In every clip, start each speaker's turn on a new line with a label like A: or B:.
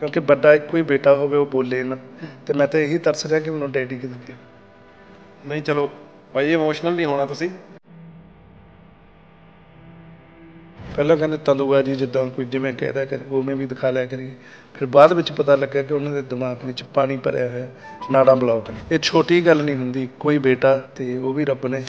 A: ਕਿਉਂਕਿ ਵੱਡਾ ਇੱਕੋ ਹੀ ਬੇਟਾ ਹੋਵੇ ਉਹ ਬੋਲੇ ਨਾ ਤੇ ਮੈਂ ਤਾਂ ਇਹੀ ਤਰਸ ਰਿਹਾ ਕਿ ਮੈਨੂੰ ਡੈਡੀ ਕਿੱਥੇ ਨਹੀਂ ਚਲੋ ਭਾਈ ਇਮੋਸ਼ਨਲ ਨਹੀਂ ਹੋਣਾ ਤੁਸੀਂ ਪਹਿਲਾਂ ਕਹਿੰਦੇ ਤਲੂਆ ਜੀ ਜਿੱਦਾਂ ਕੋਈ ਜਿਵੇਂ ਕਹਿਦਾ ਕਿ ਉਵੇਂ ਵੀ ਦਿਖਾ ਲਿਆ ਕਰੀ ਫਿਰ ਬਾਅਦ ਵਿੱਚ ਪਤਾ ਲੱਗਾ ਕਿ ਉਹਨਾਂ ਦੇ ਦਿਮਾਗ ਵਿੱਚ ਪਾਣੀ ਭਰਿਆ ਹੋਇਆ ਨਾੜਾ ਬਲੌਕ ਇਹ ਛੋਟੀ ਗੱਲ ਨਹੀਂ ਹੁੰਦੀ ਕੋਈ ਬੇਟਾ ਤੇ ਉਹ ਵੀ ਰੱਬ ਨੇ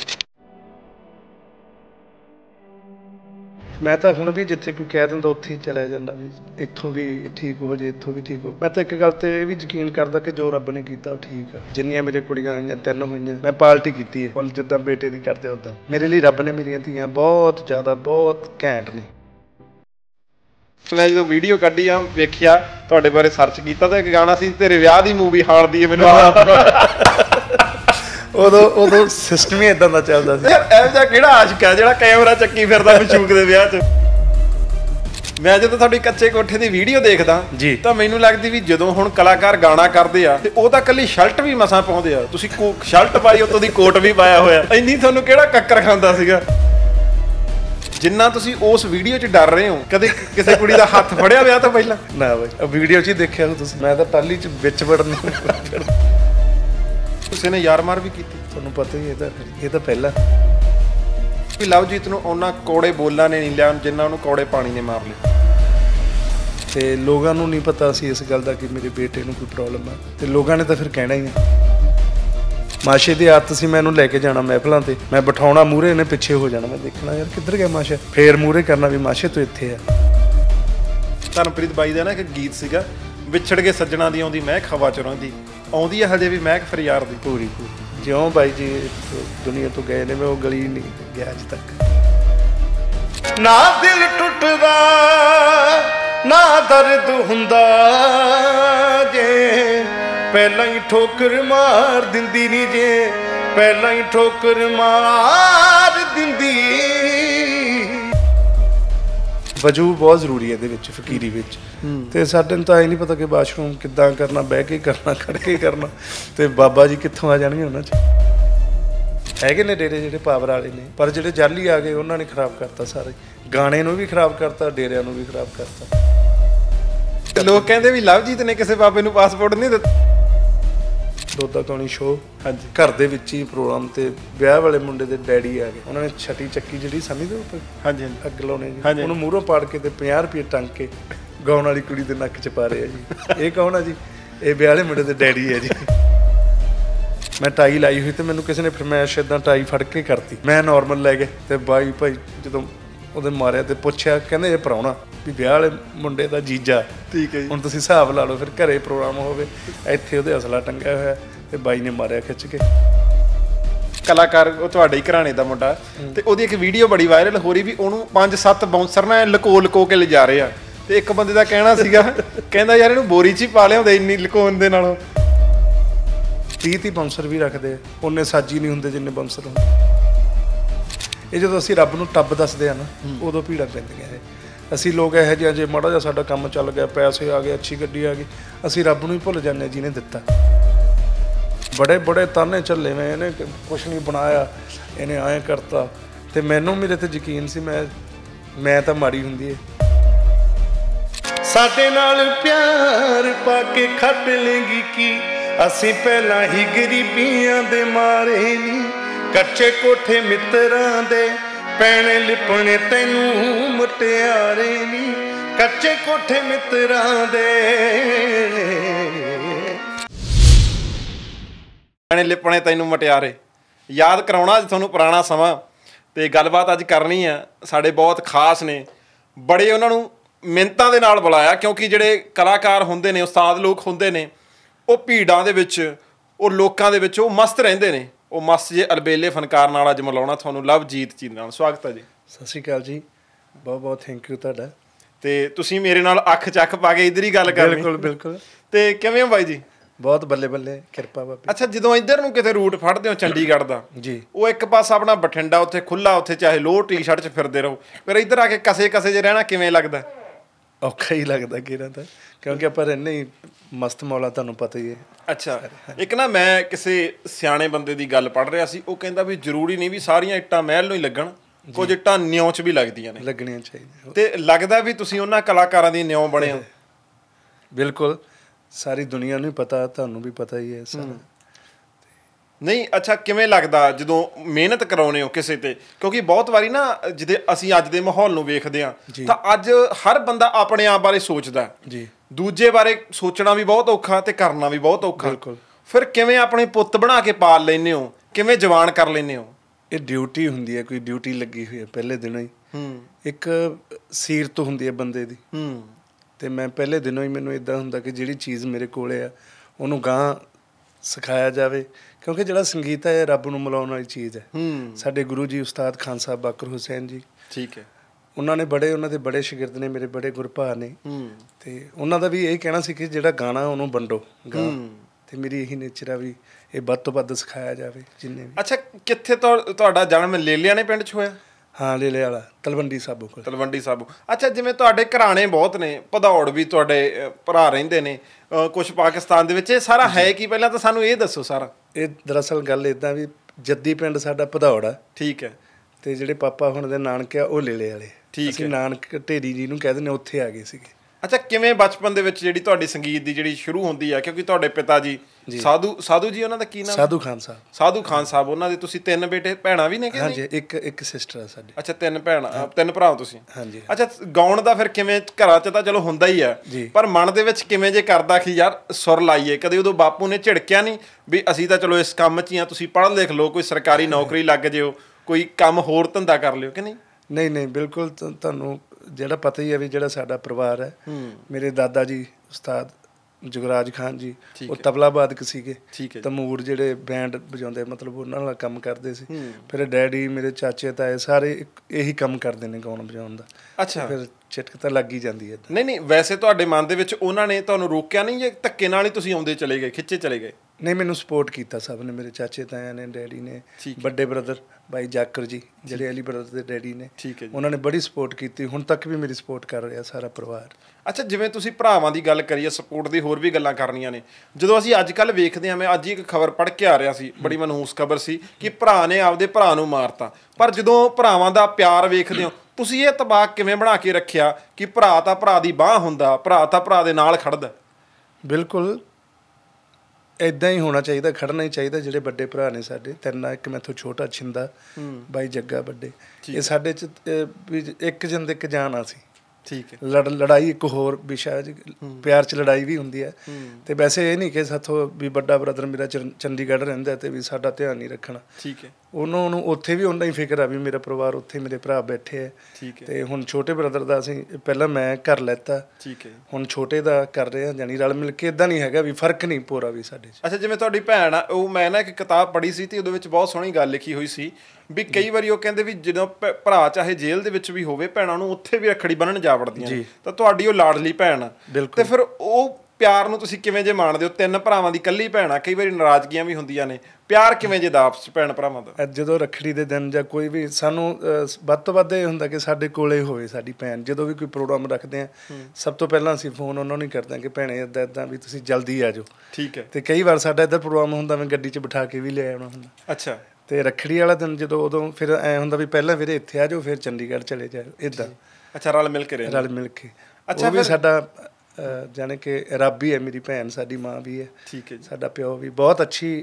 A: ਮੈਂ ਤਾਂ ਹੁਣ ਵੀ ਜਿੱਥੇ ਕੋਈ ਕਹਿ ਦਿੰਦਾ ਉੱਥੇ ਹੀ ਚਲਿਆ ਜਾਂਦਾ ਵੀ ਇੱਥੋਂ ਵੀ ਠੀਕ ਹੋ ਜੇ ਇੱਥੋਂ ਵੀ ਠੀਕ ਹੋ ਮੈਂ ਤਾਂ ਇੱਕ ਗੱਲ ਤੇ ਇਹ ਵੀ ਯਕੀਨ ਕਰਦਾ ਕਿ ਜੋ ਰੱਬ ਨੇ ਕੀਤਾ ਉਹ ਠੀਕ ਆ ਜਿੰਨੀਆਂ ਮੇਰੇ ਕੁੜੀਆਂ ਹੋਈਆਂ ਤਿੰਨ ਹੋਈਆਂ ਮੈਂ ਪਾਲਟੀ ਕੀਤੀ ਹੈ ਹੁਣ ਜਿੱਦਾਂ ਬੇਟੇ ਦੀ ਕਰਦੇ ਉਦਾਂ ਮੇਰੇ ਲਈ ਰੱਬ ਨੇ ਮੇਰੀਆਂ ਧੀਆਂ ਬਹੁਤ ਜ਼ਿਆਦਾ ਬਹੁਤ ਘੈਂਟ ਨੇ ਮੈਂ ਜਦੋਂ ਵੀਡੀਓ ਕੱਢੀ ਆ ਵੇਖਿਆ
B: ਤੁਹਾਡੇ ਬਾਰੇ ਸਰਚ ਕੀਤਾ ਤਾਂ ਇੱਕ ਗਾਣਾ ਸੀ ਤੇਰੇ ਵਿਆਹ ਦੀ ਮੂਵੀ ਹਾਲਦੀ ਹੈ ਮੈਨੂੰ
A: ਉਦੋਂ ਉਦੋਂ ਸਿਸਟਮ ਹੀ ਇਦਾਂ ਦਾ ਚੱਲਦਾ ਸੀ ਯਾਰ ਐਵੇਂ ਦਾ ਕਿਹੜਾ ਆਸ਼ਿਕ ਹੈ ਜਿਹੜਾ ਕੈਮਰਾ ਚੱਕੀ
B: ਫਿਰਦਾ ਮਸ਼ੂਕ ਦੇ ਵਿਆਹ 'ਚ ਮੈਂ ਜਦੋਂ ਤੁਹਾਡੀ ਕੱਚੇ ਕੋਠੇ ਦੀ ਵੀਡੀਓ ਦੇਖਦਾ ਤਾਂ ਮੈਨੂੰ ਲੱਗਦੀ ਵੀ ਜਦੋਂ ਹੁਣ ਕਲਾਕਾਰ ਗਾਣਾ ਕਰਦੇ ਆ ਤੇ ਉਹ ਤਾਂ ਕੱਲੀ ਸ਼ਰਟ ਵੀ ਮਸਾਂ ਪਾਉਂਦੇ ਆ ਤੁਸੀਂ ਸ਼ਰਟ ਪਾਈ ਉਤੋਂ ਦੀ ਕੋਟ ਵੀ ਪਾਇਆ ਹੋਇਆ ਇੰਨੀ ਤੁਹਾਨੂੰ ਕਿਹੜਾ ਕੱਕਰ ਖਾਂਦਾ ਸੀਗਾ ਜਿੰਨਾ ਤੁਸੀਂ ਉਸ ਵੀਡੀਓ 'ਚ ਡਰ ਰਹੇ ਹੋ ਕਦੇ ਕਿਸੇ ਕੁੜੀ ਦਾ ਹੱਥ ਫੜਿਆ ਵਿਆਹ ਤੋਂ ਪਹਿਲਾਂ
A: ਨਾ ਬਾਈ ਵੀਡੀਓ 'ਚ ਹੀ ਦੇਖਿਆ ਤੁਸੀਂ ਮੈਂ ਤਾਂ ਟਾਲੀ 'ਚ ਵਿੱਚ ਵੜਨ ਨੂੰ ਕਿਸੇ ਨੇ ਯਾਰ ਮਾਰ ਵੀ ਕੀਤੀ ਤੁਹਾਨੂੰ ਪਤਾ ਹੀ ਇਹ ਤਾਂ ਇਹ ਤਾਂ ਪਹਿਲਾਂ ਕਿ ਲਵਜੀਤ ਨੂੰ ਉਹਨਾਂ ਕੋੜੇ ਬੋਲਾਂ ਨੇ ਨਹੀਂ ਲਿਆ ਜਿੰਨਾ ਉਹਨੂੰ ਕੋੜੇ ਪਾਣੀ ਨੇ ਮਾਰ ਲਿਆ ਤੇ ਲੋਕਾਂ ਨੂੰ ਨਹੀਂ ਪਤਾ ਸੀ ਇਸ ਗੱਲ ਦਾ ਕਿ ਮੇਰੇ ਬੇਟੇ ਨੂੰ ਕੋਈ ਪ੍ਰੋਬਲਮ ਆ ਤੇ ਲੋਕਾਂ ਨੇ ਤਾਂ ਫਿਰ ਕਹਿਣਾ ਹੀ ਆ ਮਾਸ਼ੇ ਦੀ ਆਦਤ ਸੀ ਮੈਨੂੰ ਲੈ ਕੇ ਜਾਣਾ ਮਹਿਫਲਾਂ ਤੇ ਮੈਂ ਬਿਠਾਉਣਾ ਮੂਰੇ ਨੇ ਪਿੱਛੇ ਹੋ ਜਾਣਾ ਮੈਂ ਦੇਖਣਾ ਯਾਰ ਕਿੱਧਰ ਗਿਆ ਮਾਸ਼ੇ ਫੇਰ ਮੂਰੇ ਕਰਨਾ ਵੀ ਮਾਸ਼ੇ ਤੂੰ ਇੱਥੇ ਆ
B: ਤਨਪ੍ਰੀਤ ਬਾਈ ਦਾ ਨਾ ਇੱਕ ਗੀਤ ਸੀਗਾ ਵਿਛੜ ਕੇ ਸੱਜਣਾ ਦੀ ਆਉਂਦੀ ਮਹਿਕ ਖਵਾ ਚ ਦੀ ਆਉਂਦੀ ਹੈ ਹਜੇ ਵੀ ਮਹਿਕ ਫਰਿਆਦ ਦੀ ਪੂਰੀ ਪੂਰੀ
A: ਜਿਉਂ ਬਾਈ ਜੀ ਦੁਨੀਆ ਤੋਂ ਗਏ ਨੇ ਮੈਂ ਉਹ ਗਲੀ ਨਹੀਂ ਗਿਆ ਅਜੇ ਤੱਕ ਨਾ ਦਿਲ ਟੁੱਟਦਾ ਨਾ ਦਰਦ ਹੁੰਦਾ ਜੇ ਪਹਿਲਾਂ ਹੀ ਠੋਕਰ ਮਾਰ ਦਿੰਦੀ ਨਹੀਂ ਜੇ ਪਹਿਲਾਂ ਹੀ ਠੋਕਰ ਮਾਰ ਵਜੂ ਬਹੁਤ ਜ਼ਰੂਰੀ ਹੈ ਇਹਦੇ ਵਿੱਚ ਫਕੀਰੀ ਵਿੱਚ ਤੇ ਸਾਡੇ ਨੂੰ ਤਾਂ ਇਹ ਨਹੀਂ ਪਤਾ ਕਿ ਬਾਥਰੂਮ ਕਿੱਦਾਂ ਕਰਨਾ ਬਹਿ ਕੇ ਕਰਨਾ ਖੜ ਕੇ ਕਰਨਾ ਤੇ ਬਾਬਾ ਜੀ ਕਿੱਥੋਂ ਆ ਜਾਣਗੇ ਉਹਨਾਂ 'ਚ ਹੈਗੇ ਨੇ ਡੇਰੇ ਜਿਹੜੇ ਪਾਵਰ ਵਾਲੇ ਨੇ ਪਰ ਜਿਹੜੇ ਜਾਲੀ ਆ ਗਏ ਉਹਨਾਂ ਨੇ ਖਰਾਬ ਕਰਤਾ ਸਾਰੇ ਗਾਣੇ ਨੂੰ ਵੀ ਖਰਾਬ ਕਰਤਾ ਡੇਰਿਆਂ ਨੂੰ ਵੀ ਖਰਾਬ ਕਰਤਾ ਲੋਕ ਕਹਿੰਦੇ ਵੀ ਲਵਜੀਤ ਨੇ ਕਿਸੇ ਬਾਬੇ ਨੂੰ ਪਾਸਪੋਰਟ ਨਹੀਂ ਦਿੱਤਾ ਦੋਦਾ ਕੌਣੀ ਸ਼ੋਅ ਹਾਂਜੀ ਘਰ ਦੇ ਵਿੱਚ ਹੀ ਪ੍ਰੋਗਰਾਮ ਤੇ ਵਿਆਹ ਵਾਲੇ ਮੁੰਡੇ ਦੇ ਡੈਡੀ ਆ ਗਏ ਉਹਨਾਂ ਨੇ ਛੱਟੀ ਚੱਕੀ ਜਿਹੜੀ ਸਮਝਦੇ ਹੋ ਹਾਂਜੀ ਅੱਗ ਲਾਉਣੇ ਜੀ ਉਹਨੂੰ ਮੂਹਰੋਂ ਪਾੜ ਕੇ ਤੇ 50 ਰੁਪਏ ਟੰਗ ਕੇ ਗਾਉਣ ਵਾਲੀ ਕੁੜੀ ਦੇ ਨੱਕ 'ਚ ਪਾ ਆ ਜੀ ਇਹ ਕੌਣ ਆ ਜੀ ਇਹ ਵਿਆਹ ਵਾਲੇ ਮੁੰਡੇ ਦੇ ਡੈਡੀ ਆ ਜੀ ਮੈਂ ਟਾਈ ਲਾਈ ਹੋਈ ਤੇ ਮੈਨੂੰ ਕਿਸੇ ਨੇ ਫਰਮਾਇਸ਼ ਇਦਾਂ ਟਾਈ ਫੜ ਕੇ ਕਰਤੀ ਮੈਂ ਨਾਰਮਲ ਲੈ ਗਏ ਤੇ ਬਾਈ ਭਾਈ ਜਦੋਂ ਉਹਦੇ ਮਾਰਿਆ ਤੇ ਪੁੱਛਿਆ ਕਹਿੰਦੇ ਇਹ ਪਰਾਉਣਾ ਵੀ ਵਿਆਹ ਵਾਲੇ ਮੁੰਡੇ ਦਾ ਜੀਜਾ ਠੀਕ ਹੈ ਜੀ ਹੁਣ ਤੁਸੀਂ ਹਿਸਾਬ ਲਾ ਲਓ ਫਿਰ ਘਰੇ ਪ੍ਰੋਗਰਾਮ ਹੋਵੇ ਇੱਥੇ ਉਹਦੇ ਅਸਲਾ ਟੰਗਿਆ ਹੋਇਆ ਤੇ ਬਾਈ ਨੇ ਮਾਰਿਆ ਖਿੱਚ ਕੇ ਕਲਾਕਾਰ ਉਹ ਤੁਹਾਡੇ ਹੀ ਘਰਾਣੇ ਦਾ ਮੁੰਡਾ ਤੇ ਉਹਦੀ ਇੱਕ ਵੀਡੀਓ ਬੜੀ ਵਾਇਰਲ ਹੋ ਰਹੀ ਵੀ
B: ਉਹਨੂੰ 5-7 ਬਾਉਂਸਰ ਨਾਲ ਲਕੋ ਲਕੋ ਕੇ ਲਿਜਾ ਰਹੇ ਆ ਤੇ ਇੱਕ ਬੰਦੇ ਦਾ ਕਹਿਣਾ ਸੀਗਾ ਕਹਿੰਦਾ ਯਾਰ
A: ਇਹਨੂੰ ਬੋਰੀ 'ਚ ਹੀ ਪਾ ਲਿਆਉਂਦੇ ਇੰਨੀ ਲਕੋਣ ਦੇ ਨਾਲੋਂ 30 30 ਬਾਉਂਸਰ ਵੀ ਰੱਖਦੇ ਉਹਨੇ ਸਾਜੀ ਨਹੀਂ ਹੁੰਦੇ ਜਿੰਨੇ ਬਾਉਂਸਰ ਹੁੰਦੇ ਇਹ ਜਦੋਂ ਅਸੀਂ ਰੱਬ ਨੂੰ ਟੱਬ ਦੱਸਦੇ ਆ ਨਾ ਉਦੋਂ ਭੀੜਾਂ ਪੈਂਦੀਆਂ ਇਹ ਅਸੀਂ ਲੋਕ ਇਹੋ ਜਿਹੇ ਜੇ ਮਾੜਾ ਜਿਹਾ ਸਾਡਾ ਕੰਮ ਚੱਲ ਗਿਆ ਪੈਸੇ ਆ ਗਏ ਅੱਛੀ ਗੱਡੀ ਆ ਗਈ ਅਸੀਂ ਰੱਬ ਨੂੰ ਹੀ ਭੁੱਲ ਜਾਂਦੇ ਜਿਹਨੇ ਦਿੱਤਾ ਬੜੇ ਬੜੇ ਤਾਨੇ ਚੱਲੇ ਵੇ ਇਹਨੇ ਕੁਛ ਨਹੀਂ ਬਣਾਇਆ ਇਹਨੇ ਐਂ ਕਰਤਾ ਤੇ ਮੈਨੂੰ ਮੇਰੇ ਤੇ ਯਕੀਨ ਸੀ ਮੈਂ ਮੈਂ ਤਾਂ ਮਾੜੀ ਹੁੰਦੀ ਏ ਸਾਡੇ ਨਾਲ ਪਿਆਰ ਪਾ ਕੇ ਖੱਟ ਲੇਗੀ ਕੀ ਅਸੀਂ ਪਹਿਲਾਂ ਹੀ ਗਰੀਬੀਆਂ ਦੇ ਮਾਰੇ ਨਹੀਂ ਕੱਚੇ ਕੋਠੇ ਮਿੱਤਰਾਂ ਦੇ ਪੈਣੇ ਲਿਪਣੇ ਤੈਨੂੰ ਮਟਿਆਰੇ ਨਹੀਂ ਕੱਚੇ ਕੋਠੇ ਮਿੱਤਰਾਂ ਦੇ ਪੈਣੇ ਲਿਪਣੇ ਤੈਨੂੰ
B: ਮਟਿਆਰੇ ਯਾਦ ਕਰਾਉਣਾ ਅੱਜ ਤੁਹਾਨੂੰ ਪੁਰਾਣਾ ਸਮਾਂ ਤੇ ਗੱਲਬਾਤ ਅੱਜ ਕਰਨੀ ਆ ਸਾਡੇ ਬਹੁਤ ਖਾਸ ਨੇ ਬੜੇ ਉਹਨਾਂ ਨੂੰ ਮਿੰਤਾਂ ਦੇ ਨਾਲ ਬੁਲਾਇਆ ਕਿਉਂਕਿ ਜਿਹੜੇ ਕਲਾਕਾਰ ਹੁੰਦੇ ਨੇ ਉਸਤਾਦ ਲੋਕ ਹੁੰਦੇ ਨੇ ਉਹ ਭੀੜਾਂ ਦੇ ਵਿੱਚ ਉਹ ਲੋਕਾਂ ਦੇ ਵਿੱਚ ਉਹ ਮਸਤ ਰਹਿੰਦੇ ਨੇ ਉਹ ਮਸਤ ਜੇ ਅਲਬੇਲੇ ਫਨਕਾਰ ਨਾਲ ਅੱਜ ਮਿਲਾਉਣਾ ਤੁਹਾਨੂੰ ਲਵਜੀਤ ਜੀ ਨਾਲ ਸਵਾਗਤ ਹੈ ਜੀ
A: ਸਤਿ ਸ਼੍ਰੀ ਅਕਾਲ ਜੀ ਬਹੁਤ ਬਹੁਤ ਥੈਂਕ ਯੂ ਤੁਹਾਡਾ
B: ਤੇ ਤੁਸੀਂ ਮੇਰੇ ਨਾਲ ਅੱਖ ਚੱਕ ਪਾ ਕੇ ਇਧਰ ਹੀ ਗੱਲ ਕਰਨੀ ਬਿਲਕੁਲ ਬਿਲਕੁਲ ਤੇ ਕਿਵੇਂ ਹੋ ਬਾਈ ਜੀ
A: ਬਹੁਤ ਬੱਲੇ ਬੱਲੇ ਕਿਰਪਾ ਬਾਪੀ
B: ਅੱਛਾ ਜਦੋਂ ਇੱਧਰ ਨੂੰ ਕਿਤੇ ਰੂਟ ਫੜਦੇ ਹੋ ਚੰਡੀਗੜ੍ਹ ਦਾ ਜੀ ਉਹ ਇੱਕ ਪਾਸਾ ਆਪਣਾ ਬਠਿੰਡਾ ਉੱਥੇ ਖੁੱਲਾ ਉੱਥੇ ਚਾਹੇ ਲੋ ਟੀ-ਸ਼ਰਟ 'ਚ ਫਿਰਦੇ ਰਹੋ ਪਰ ਇੱਧਰ ਆ ਕੇ ਕਸੇ ਕਸੇ ਜੇ ਰਹਿਣਾ ਕਿਵੇਂ ਲੱਗਦਾ
A: ਔਖਾ ਹੀ ਲੱਗਦਾ ਕਿਹਨਾਂ ਤਾਂ ਕਿਉਂਕਿ ਆਪਾਂ ਰਹਿੰਦੇ ਹੀ ਮਸਤ ਮੌਲਾ ਤੁਹਾਨੂੰ ਪਤਾ ਹੀ ਹੈ
B: ਅੱਛਾ ਇੱਕ ਨਾ ਮੈਂ ਕਿਸੇ ਸਿਆਣੇ ਬੰਦੇ ਦੀ ਗੱਲ ਪੜ ਰਿਹਾ ਸੀ ਉਹ ਕਹਿੰਦਾ ਵੀ ਜ਼ਰੂਰੀ ਨਹੀਂ ਵੀ ਸਾਰੀਆਂ ਇੱਟਾਂ ਮਹਿਲ ਨੂੰ ਹੀ ਲੱਗਣ ਕੁਝ ਇੱਟਾਂ ਨਿਉਂ 'ਚ ਵੀ ਲੱਗਦੀਆਂ ਨੇ
A: ਲੱਗਣੀਆਂ ਚਾਹੀਦੀਆਂ ਤੇ ਲੱਗਦਾ ਵੀ ਤੁਸੀਂ ਉਹਨਾਂ ਕਲਾਕਾਰਾਂ ਦੀ ਨਿਉਂ ਬਣੇ ਹੋ ਬਿਲਕੁਲ ਸਾਰੀ ਦੁਨੀਆ ਨੂੰ ਪਤਾ ਤੁਹਾਨੂੰ ਵੀ ਪਤਾ ਹੀ ਹੈ ਸਾਰਾ ਨਹੀਂ
B: ਅੱਛਾ ਕਿਵੇਂ ਲੱਗਦਾ ਜਦੋਂ ਮਿਹਨਤ ਕਰਾਉਨੇ ਹੋ ਕਿਸੇ ਤੇ ਕਿਉਂਕਿ ਬਹੁਤ ਵਾਰੀ ਨਾ ਜਿਹਦੇ ਅਸੀਂ ਅੱਜ ਦੇ ਮਾਹੌਲ ਨੂੰ ਵੇਖਦੇ ਆ ਤਾਂ ਅੱਜ ਹਰ ਬੰਦਾ ਆਪਣੇ ਆਪ ਬਾਰੇ ਸੋਚਦਾ ਜੀ ਦੂਜੇ ਬਾਰੇ ਸੋਚਣਾ ਵੀ ਬਹੁਤ ਔਖਾ ਤੇ ਕਰਨਾ ਵੀ ਬਹੁਤ ਔਖਾ ਬਿਲਕੁਲ ਫਿਰ ਕਿਵੇਂ ਆਪਣੇ ਪੁੱਤ ਬਣਾ ਕੇ ਪਾਲ ਲੈਨੇ
A: ਹੋ ਕਿਵੇਂ ਜਵਾਨ ਕਰ ਲੈਨੇ ਹੋ ਇਹ ਡਿਊਟੀ ਹੁੰਦੀ ਹੈ ਕੋਈ ਡਿਊਟੀ ਲੱਗੀ ਹੋਈ ਹੈ ਪਹਿਲੇ ਦਿਨੋਂ ਹੀ ਹੂੰ ਇੱਕ ਸੀਰਤ ਹੁੰਦੀ ਹੈ ਬੰਦੇ ਦੀ ਹੂੰ ਤੇ ਮੈਂ ਪਹਿਲੇ ਦਿਨੋਂ ਹੀ ਮੈਨੂੰ ਇਦਾਂ ਹੁੰਦਾ ਕਿ ਜਿਹੜੀ ਚੀਜ਼ ਮੇਰੇ ਕੋਲੇ ਆ ਉਹਨੂੰ ਗਾਂ ਸਿਖਾਇਆ ਜਾਵੇ ਕਿਉਂਕਿ ਜਿਹੜਾ ਸੰਗੀਤ ਹੈ ਰੱਬ ਨੂੰ ਮਿਲਾਉਣ ਵਾਲੀ ਚੀਜ਼ ਹੈ ਸਾਡੇ ਗੁਰੂ ਜੀ ਉਸਤਾਦ ਖਾਨ ਸਾਹਿਬ ਬਕਰ ਹੁਸੈਨ ਜੀ ਠੀਕ ਹੈ ਉਹਨਾਂ ਨੇ ਬੜੇ ਉਹਨਾਂ ਦੇ ਬੜੇ ਸ਼ਾਗਿਰਦ ਨੇ ਮੇਰੇ ਬੜੇ ਗੁਰਪਾ ਨੇ ਤੇ ਉਹਨਾਂ ਦਾ ਵੀ ਇਹ ਕਹਿਣਾ ਸੀ ਕਿ ਜਿਹੜਾ ਗਾਣਾ ਉਹਨੂੰ ਵੰਡੋ ਗਾ ਤੇ ਮੇਰੀ ਇਹੀ ਨੇਚਰ ਆ ਵੀ ਇਹ ਵੱਧ ਤੋਂ ਵੱਧ ਸਿਖਾਇਆ ਜਾਵੇ ਜਿੰਨੇ ਵੀ
B: ਅੱਛਾ ਕਿੱਥੇ ਤੁਹਾਡਾ ਜਨਮ ਲੇਲਿਆਂ ਨੇ ਪਿੰਡ 'ਚ ਹੋਇਆ
A: ਹਾਂ ਲੇਲੇ ਵਾਲਾ
B: ਤਲਵੰਡੀ ਸਾਬੂ ਕੋਲ ਤਲਵੰਡੀ ਸਾਬੂ ਅੱਛਾ ਜਿਵੇਂ ਤੁਹਾਡੇ ਘਰਾਣੇ ਬਹੁਤ ਨੇ ਪਧੌੜ ਵੀ ਤੁਹਾਡੇ ਭਰਾ
A: ਰਹਿੰਦੇ ਨੇ ਕੁਝ ਪਾਕਿਸਤਾਨ ਦੇ ਵਿੱਚ ਇਹ ਸਾਰਾ ਹੈ ਕੀ ਪਹਿਲਾਂ ਤਾਂ ਸਾਨੂੰ ਇਹ ਦੱਸੋ ਸਾਰਾ ਇਹ ਦਰਅਸਲ ਗੱਲ ਇਦਾਂ ਵੀ ਜੱਦੀ ਪਿੰਡ ਸਾਡਾ ਪਧੌੜ ਆ ਠੀਕ ਹੈ ਤੇ ਜਿਹੜੇ ਪਾਪਾ ਹੁਣ ਦੇ ਨਾਨਕਿਆ ਆ ਉਹ ਲੇਲੇ ਵਾਲੇ ਠੀਕ ਹੈ ਨਾਨਕ ਢੇਰੀ ਜੀ ਨੂੰ ਕਹਿੰਦੇ ਨੇ ਉੱਥੇ ਆ ਗਏ ਸੀਗੇ
B: ਅੱਛਾ ਕਿਵੇਂ ਬਚਪਨ ਦੇ ਵਿੱਚ ਜਿਹੜੀ ਤੁਹਾਡੀ ਸੰਗੀਤ ਦੀ ਜਿਹੜੀ ਸ਼ੁਰੂ ਹੁੰਦੀ ਆ ਕਿਉਂਕਿ ਤੁਹਾਡੇ ਪਿਤਾ ਜੀ ਸਾਧੂ ਸਾਧੂ ਜੀ ਉਹਨਾਂ ਦਾ ਕੀ ਨਾਮ ਸਾਧੂ ਖਾਨ ਸਾਹਿਬ ਸਾਧੂ ਖਾਨ ਸਾਹਿਬ ਉਹਨਾਂ ਦੇ ਤੁਸੀਂ ਤਿੰਨ ਬੇਟੇ ਭੈਣਾਂ ਵੀ ਨੇ ਕਿ ਹਾਂਜੀ
A: ਇੱਕ ਇੱਕ ਸਿਸਟਰ ਆ ਸਾਡੀ
B: ਅੱਛਾ ਤਿੰਨ ਭੈਣਾਂ ਤਿੰਨ ਭਰਾ ਤੁਸੀਂ ਹਾਂਜੀ ਅੱਛਾ ਗਾਉਣ ਦਾ ਫਿਰ ਕਿਵੇਂ ਘਰਾਂ 'ਚ ਤਾਂ ਚਲੋ ਹੁੰਦਾ ਹੀ ਆ ਪਰ ਮਨ ਦੇ ਵਿੱਚ ਕਿਵੇਂ ਜੇ ਕਰਦਾ ਕਿ ਯਾਰ ਸੁਰ ਲਾਈਏ ਕਦੇ ਉਦੋਂ ਬਾਪੂ ਨੇ ਝਿੜਕਿਆ ਨਹੀਂ ਵੀ ਅਸੀਂ ਤਾਂ ਚਲੋ ਇਸ ਕੰਮ 'ਚ ਹੀ ਆ ਤੁਸੀਂ ਪੜ੍ਹ ਲਿਖ ਲਓ ਕੋਈ ਸਰਕਾਰੀ ਨੌਕਰੀ ਲੱਗ ਜਿਓ ਕੋਈ ਕੰਮ ਹੋਰ ਧੰਦਾ ਕਰ ਲਿਓ ਕਿ ਨਹੀਂ
A: ਨਹੀਂ ਨਹੀਂ ਬਿਲਕੁਲ ਤੁਹਾਨੂੰ ਜਿਹੜਾ ਪਤਾ ਹੀ ਹੈ ਵੀ ਜਿਹੜਾ ਸਾਡਾ ਪਰਿਵਾਰ ਹੈ ਮੇਰੇ ਦਾਦਾ ਜੀ ਉਸਤਾਦ ਜੁਗਰਾਜ ਖਾਨ ਜੀ ਉਹ ਬਾਦਕ ਸੀਗੇ ਤਮੂਰ ਜਿਹੜੇ ਬੈਂਡ ਵਜਾਉਂਦੇ ਮਤਲਬ ਉਹਨਾਂ ਨਾਲ ਕੰਮ ਕਰਦੇ ਸੀ ਫਿਰ ਡੈਡੀ ਮੇਰੇ ਚਾਚੇ ਤਾਏ ਸਾਰੇ ਇਹੀ ਕੰਮ ਕਰਦੇ ਨੇ ਗਾਉਣ ਵਜਾਉਣ ਦਾ ਅੱਛਾ ਫਿਰ ਚਿਟਕ ਤਾਂ ਲੱਗ ਹੀ ਜਾਂਦੀ ਹੈ
B: ਨਹੀਂ ਨਹੀਂ ਵੈਸੇ ਤੁਹਾਡੇ ਮਨ ਦੇ ਵਿੱਚ ਉਹਨਾਂ ਨੇ ਤੁਹਾਨੂੰ ਰੋਕਿਆ ਨਹੀਂ ਜਾਂ ਧੱਕੇ ਨਾਲ ਹੀ ਤੁਸੀਂ ਆਉਂਦੇ ਚਲੇ ਗਏ ਖਿੱਚੇ ਚਲੇ ਗਏ
A: ਨਹੀਂ ਮੈਨੂੰ ਸਪੋਰਟ ਕੀਤਾ ਸਭ ਨੇ ਮੇਰੇ ਚਾਚੇ ਤਾਇਆ ਨੇ ਡੈਡੀ ਨੇ ਵੱਡੇ ਬ੍ਰਦਰ ਭਾਈ ਜਾਕਰ ਜੀ ਜਿਹੜੇ ਅਲੀ ਬ੍ਰਦਰ ਦੇ ਡੈਡੀ ਨੇ ਉਹਨਾਂ ਨੇ ਬੜੀ ਸਪੋਰਟ ਕੀਤੀ ਹੁਣ ਤੱਕ ਵੀ ਮੇਰੀ ਸਪੋਰਟ ਕਰ ਰਿਹਾ ਸਾਰਾ ਪਰਿਵਾਰ
B: ਅੱਛਾ ਜਿਵੇਂ ਤੁਸੀਂ ਭਰਾਵਾਂ ਦੀ ਗੱਲ ਕਰੀਏ ਸਪੋਰਟ ਦੀ ਹੋਰ ਵੀ ਗੱਲਾਂ ਕਰਨੀਆਂ ਨੇ ਜਦੋਂ ਅਸੀਂ ਅੱਜ ਕੱਲ ਵੇਖਦੇ ਹਾਂ ਮੈਂ ਅੱਜ ਇੱਕ ਖਬਰ ਪੜ੍ਹ ਕੇ ਆ ਰਿਹਾ ਸੀ ਬੜੀ ਮਨਹੂਸ ਖਬਰ ਸੀ ਕਿ ਭਰਾ ਨੇ ਆਪਦੇ ਭਰਾ ਨੂੰ ਮਾਰਤਾ ਪਰ ਜਦੋਂ ਭਰਾਵਾਂ ਦਾ ਪਿਆਰ ਵੇਖਦੇ ਹੋ ਤੁਸੀਂ ਇਹ ਤਬਾਕ ਕਿਵੇਂ ਬਣਾ ਕੇ ਰੱਖਿਆ ਕਿ ਭਰਾ ਤਾਂ ਭਰਾ ਦੀ ਬਾਹ ਹੁੰਦਾ ਭਰਾ ਤਾਂ ਭਰਾ ਦੇ ਨਾਲ ਖੜਦਾ
A: ਬਿਲਕੁਲ ਇਦਾਂ ਹੀ ਹੋਣਾ ਚਾਹੀਦਾ ਖੜਨਾ ਹੀ ਚਾਹੀਦਾ ਜਿਹੜੇ ਵੱਡੇ ਭਰਾ ਨੇ ਸਾਡੇ ਤਿੰਨਾ ਇੱਕ ਮੈਥੋਂ ਛੋਟਾ ਛਿੰਦਾ ਬਾਈ ਜੱਗਾ ਵੱਡੇ ਇਹ ਸਾਡੇ ਚ ਇੱਕ ਜਿੰਦ ਇੱਕ ਜਾਨ ਆ ਸੀ ਠੀਕ ਹੈ ਲੜਾਈ ਇੱਕ ਹੋਰ ਵਿਸ਼ਾ ਹੈ ਪਿਆਰ 'ਚ ਲੜਾਈ ਵੀ ਹੁੰਦੀ ਹੈ ਤੇ ਵੈਸੇ ਇਹ ਨਹੀਂ ਕਿ ਸਾਥੋਂ ਵੀ ਵੱਡਾ ਬ੍ਰਦਰ ਮੇਰਾ ਚੰਡੀਗੜ੍ਹ ਰਹਿੰਦਾ ਤੇ ਵੀ ਸਾਡਾ ਧਿਆਨ ਨਹੀਂ ਰੱਖਣਾ ਠੀਕ ਹੈ ਉਹਨਾਂ ਨੂੰ ਉੱਥੇ ਵੀ ਉਹਨਾਂ ਹੀ ਫਿਕਰ ਆ ਵੀ ਮੇਰਾ ਪਰਿਵਾਰ ਉੱਥੇ ਮੇਰੇ ਭਰਾ ਬੈਠੇ ਹੈ ਤੇ ਹੁਣ ਛੋਟੇ ਬ੍ਰਦਰ ਦਾ ਅਸੀਂ ਪਹਿਲਾਂ ਮੈਂ ਕਰ ਲੈਤਾ ਠੀਕ ਹੈ ਹੁਣ ਛੋਟੇ ਦਾ ਕਰ ਰਹੇ ਆ ਜਾਨੀ ਰਲ ਮਿਲ ਕੇ ਇਦਾਂ ਨਹੀਂ ਹੈਗਾ ਵੀ ਫਰਕ ਨਹੀਂ ਪੋਰਾ ਵੀ ਸਾਡੇ 'ਚ ਅੱਛਾ ਜਿਵੇਂ ਤੁਹਾਡੀ ਭੈਣ ਆ ਉਹ ਮੈਂ ਨਾ ਇੱਕ ਕਿਤਾਬ ਪੜ੍ਹੀ
B: ਸੀ ਤੇ ਉਹਦੇ ਵਿੱਚ ਬਹੁਤ ਸੋਹਣੀ ਗੱਲ ਲਿਖੀ ਹੋਈ ਸੀ ਵੀ ਕਈ ਵਾਰੀ ਉਹ ਕਹਿੰਦੇ ਵੀ ਜਦੋਂ ਭਰਾ ਚਾਹੇ ਜੇਲ੍ਹ ਦੇ ਵਿੱਚ ਵੀ ਹੋਵੇ ਭੈਣਾਂ ਨੂੰ ਉੱਥੇ ਵੀ ਰੱਖੜੀ ਬੰਨਣ ਜਾ ਵੜਦੀਆਂ ਤਾਂ ਤੁਹਾਡੀ ਉਹ ਲਾਡਲੀ ਭੈਣ ਤੇ ਫਿਰ ਉਹ ਪਿਆਰ ਨੂੰ ਤੁਸੀਂ ਕਿਵੇਂ ਜੇ ਮਾਣਦੇ ਹੋ ਤਿੰਨ ਭਰਾਵਾਂ ਦੀ ਇਕੱਲੀ ਭੈਣਾ ਕਈ ਵਾਰੀ ਨਾਰਾਜ਼ਗੀਆਂ ਵੀ ਹੁੰਦੀਆਂ ਨੇ ਪਿਆਰ ਕਿਵੇਂ
A: ਜੇ ਦਾਪਸ ਭੈਣ ਭਰਾਵਾਂ ਦਾ ਜਦੋਂ ਰਖੜੀ ਦੇ ਦਿਨ ਜਾਂ ਕੋਈ ਵੀ ਸਾਨੂੰ ਵੱਧ ਤੋਂ ਵੱਧ ਇਹ ਹੁੰਦਾ ਕਿ ਸਾਡੇ ਕੋਲੇ ਹੋਵੇ ਸਾਡੀ ਭੈਣ ਜਦੋਂ ਵੀ ਕੋਈ ਪ੍ਰੋਗਰਾਮ ਰੱਖਦੇ ਆ ਸਭ ਤੋਂ ਪਹਿਲਾਂ ਅਸੀਂ ਫੋਨ ਉਹਨਾਂ ਨੂੰ ਹੀ ਕਰਦੇ ਆ ਕਿ ਭੈਣੇ ਇਦਾਂ ਇਦਾਂ ਵੀ ਤੁਸੀਂ ਜਲਦੀ ਆ ਜਾਓ ਠੀਕ ਹੈ ਤੇ ਕਈ ਵਾਰ ਸਾਡਾ ਇਧਰ ਪ੍ਰੋਗਰਾਮ ਹੁੰਦਾ ਮੈਂ ਗੱਡੀ 'ਚ ਬਿਠਾ ਕੇ ਵੀ ਲੈ ਆਉਣਾ ਹੁੰਦਾ ਅੱਛਾ ਤੇ ਰਖੜੀ ਵਾਲਾ ਦਿਨ ਜਦੋਂ ਉਦੋਂ ਫਿਰ ਐ ਹੁੰਦਾ ਵੀ ਪਹਿਲਾਂ ਵੀਰੇ ਇੱਥੇ ਆ ਜਾਓ ਫਿਰ ਚੰਡੀਗੜ੍ਹ ਚਲੇ ਜਾਓ ਇਦਾਂ ਅੱਛਾ ਰਲ ਮਿਲ ਕੇ ਰਹੇ ਰਲ ਮਿਲ ਕੇ ਅੱਛਾ ਵੀ ਸਾਡਾ ਜਾਨੇ ਕਿ ਰਾਬੀ ਹੈ ਮੇਰੀ ਭੈਣ ਸਾਡੀ ਮਾਂ ਵੀ ਹੈ ਠੀਕ ਹੈ ਸਾਡਾ ਪਿਓ ਵੀ ਬਹੁਤ ਅੱਛੀ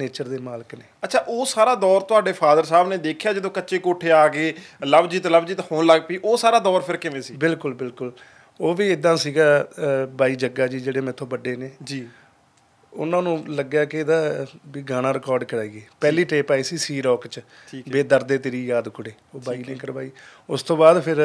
A: ਨੇਚਰ ਦੇ ਮਾਲਕ ਨੇ
B: ਅੱਛਾ ਉਹ ਸਾਰਾ ਦੌਰ ਤੁਹਾਡੇ ਫਾਦਰ ਸਾਹਿਬ ਨੇ ਦੇਖਿਆ ਜਦੋਂ ਕੱਚੇ ਕੋਠੇ ਆ ਗਏ ਲਵਜੀਤ ਲਵਜੀਤ ਹੋਣ
A: ਲੱਗ ਪਈ ਉਹ ਸਾਰਾ ਦੌਰ ਫਿਰ ਕਿਵੇਂ ਸੀ ਬਿਲਕੁਲ ਬਿਲਕੁਲ ਉਹ ਵੀ ਇਦਾਂ ਸੀਗਾ ਬਾਈ ਜੱਗਾ ਜੀ ਜਿਹੜੇ ਮੇਥੋਂ ਵੱਡੇ ਨੇ ਜੀ ਉਹਨਾਂ ਨੂੰ ਲੱਗਿਆ ਕਿ ਇਹਦਾ ਵੀ ਗਾਣਾ ਰਿਕਾਰਡ ਕਰਾਈਏ ਪਹਿਲੀ ਟੇਪ ਆਈ ਸੀ ਸੀ ਰੌਕ ਚ ਬੇ ਦਰਦੇ ਤੇਰੀ ਯਾਦ ਕੁੜੇ ਉਹ ਬਾਈ ਨੇ ਕਰਵਾਈ ਉਸ ਤੋਂ ਬਾਅਦ ਫਿਰ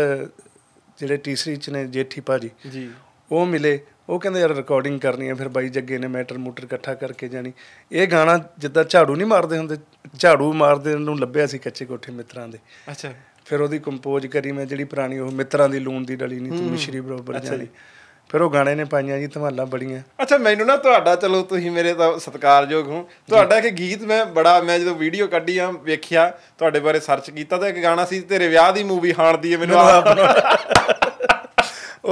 A: ਜਿਹੜੇ ਤੀਸਰੀ ਚ ਨੇ ਜੇਠੀ ਭਾਜੀ ਜੀ ਉਹ ਮਿਲੇ ਉਹ ਕਹਿੰਦੇ ਯਾਰ ਰਿਕਾਰਡਿੰਗ ਕਰਨੀ ਹੈ ਫਿਰ ਬਾਈ ਜੱਗੇ ਨੇ ਮੈਟਰ ਮੂਟਰ ਇਕੱਠਾ ਕਰਕੇ ਜਾਣੀ ਇਹ ਗਾਣਾ ਜਿੱਦਾਂ ਝਾੜੂ ਨਹੀਂ ਮਾਰਦੇ ਹੁੰਦੇ ਝਾੜੂ ਮਾਰਦੇ ਨੂੰ ਲੱਭਿਆ ਸੀ ਕੱਚੇ ਕੋਠੇ ਮਿੱਤਰਾਂ ਦੇ ਅੱਛਾ ਫਿਰ ਉਹਦੀ ਕੰਪੋਜ਼ ਕਰੀ ਮੈਂ ਜਿਹੜੀ ਪੁਰਾਣੀ ਉਹ ਮਿੱਤਰਾਂ ਦੀ ਲੂਣ ਦੀ ਡਲੀ ਨਹੀਂ ਤੂੰ ਮਿਸ਼ਰੀ ਬਰਾਬਰ ਜਾਣੀ ਫਿਰ ਉਹ ਗਾਣੇ ਨੇ ਪਾਈਆਂ ਜੀ ਧਮਾਲਾਂ ਬੜੀਆਂ
B: ਅੱਛਾ ਮੈਨੂੰ ਨਾ ਤੁਹਾਡਾ ਚਲੋ ਤੁਸੀਂ ਮੇਰੇ ਤਾਂ ਸਤਿਕਾਰਯੋਗ ਹੋ ਤੁਹਾਡਾ ਕਿ ਗੀਤ ਮੈਂ ਬੜਾ ਮੈਂ ਜਦੋਂ ਵੀਡੀਓ ਕੱਢੀ ਆ ਵੇਖਿਆ ਤੁਹਾਡੇ ਬਾਰੇ ਸਰਚ ਕੀਤਾ ਤਾਂ ਇੱਕ ਗਾਣਾ ਸੀ ਤੇਰੇ ਵਿਆਹ ਦੀ ਮੂਵੀ ਹਾਣਦੀ ਏ ਮੈਨੂੰ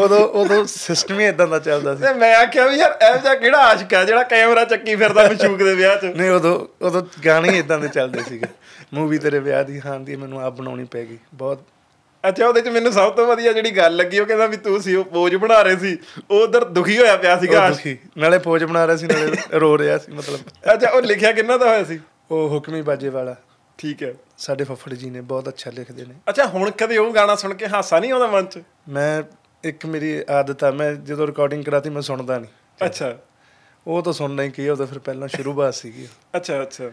A: ਉਦੋਂ ਉਦੋਂ ਸਿਸਟਮ ਹੀ ਇਦਾਂ ਦਾ ਚੱਲਦਾ ਸੀ ਮੈਂ ਆਖਿਆ ਵੀ ਯਾਰ ਇਹ ਜਿਹਾ ਕਿਹੜਾ ਆਸ਼ਿਕ ਹੈ ਜਿਹੜਾ ਕੈਮਰਾ ਚੱਕੀ ਫਿਰਦਾ ਮਸ਼ੂਕ ਦੇ ਵਿਆਹ 'ਚ ਨਹੀਂ ਉਦੋਂ ਉਦੋਂ ਗਾਣੇ ਹੀ ਇਦਾਂ ਦੇ ਚੱਲਦੇ ਸੀਗੇ ਮੂਵੀ ਤੇਰੇ ਵਿਆਹ ਦੀ ਹਾਣਦੀ ਮੈਨੂੰ ਆਪ ਬਣਾਉਣੀ ਪੈ ਗਈ ਬਹੁਤ ਅੱਛਾ ਉਹਦੇ ਚ ਮੈਨੂੰ ਸਭ ਤੋਂ ਵਧੀਆ ਜਿਹੜੀ ਗੱਲ ਲੱਗੀ ਉਹ ਕਹਿੰਦਾ ਵੀ ਤੂੰ ਸੀ ਉਹ ਪੋਜ ਬਣਾ ਰਹੇ ਸੀ ਉਹ ਉਧਰ ਦੁਖੀ ਹੋਇਆ ਪਿਆ ਸੀਗਾ ਦੁਖੀ ਨਾਲੇ ਪੋਜ ਬਣਾ ਰਿਹਾ ਸੀ ਨਾਲੇ ਰੋ ਰਿਹਾ ਸੀ ਮਤਲਬ ਅੱਛਾ ਉਹ ਲਿਖਿਆ ਕਿੰਨਾ ਦਾ ਹੋਇਆ ਸੀ ਉਹ ਹੁਕਮੀ ਬਾਜੇ ਵਾਲਾ ਠੀਕ ਹੈ ਸਾਡੇ ਫੱਫੜ ਜੀ ਨੇ ਬਹੁਤ ਅੱਛਾ ਲਿਖਦੇ ਨੇ
B: ਅੱਛਾ ਹੁਣ ਕਦੇ ਉਹ ਗਾਣਾ
A: ਸੁਣ ਕੇ ਹਾਸਾ ਨਹੀਂ ਆਉਂਦਾ ਮਨ 'ਚ ਮੈਂ ਇੱਕ ਮੇਰੀ ਆਦਤ ਆ ਮੈਂ ਜਦੋਂ ਰਿਕਾਰਡਿੰਗ ਕਰਾਤੀ ਮੈਂ ਸੁਣਦਾ ਨਹੀਂ ਅੱਛਾ ਉਹ ਤਾਂ ਸੁਣਨਾ ਹੀ ਕੀ ਉਹ ਤਾਂ ਫਿਰ ਪਹਿਲਾਂ ਸ਼ੁਰੂਆਤ ਸੀਗੀ ਅੱਛਾ ਅੱਛਾ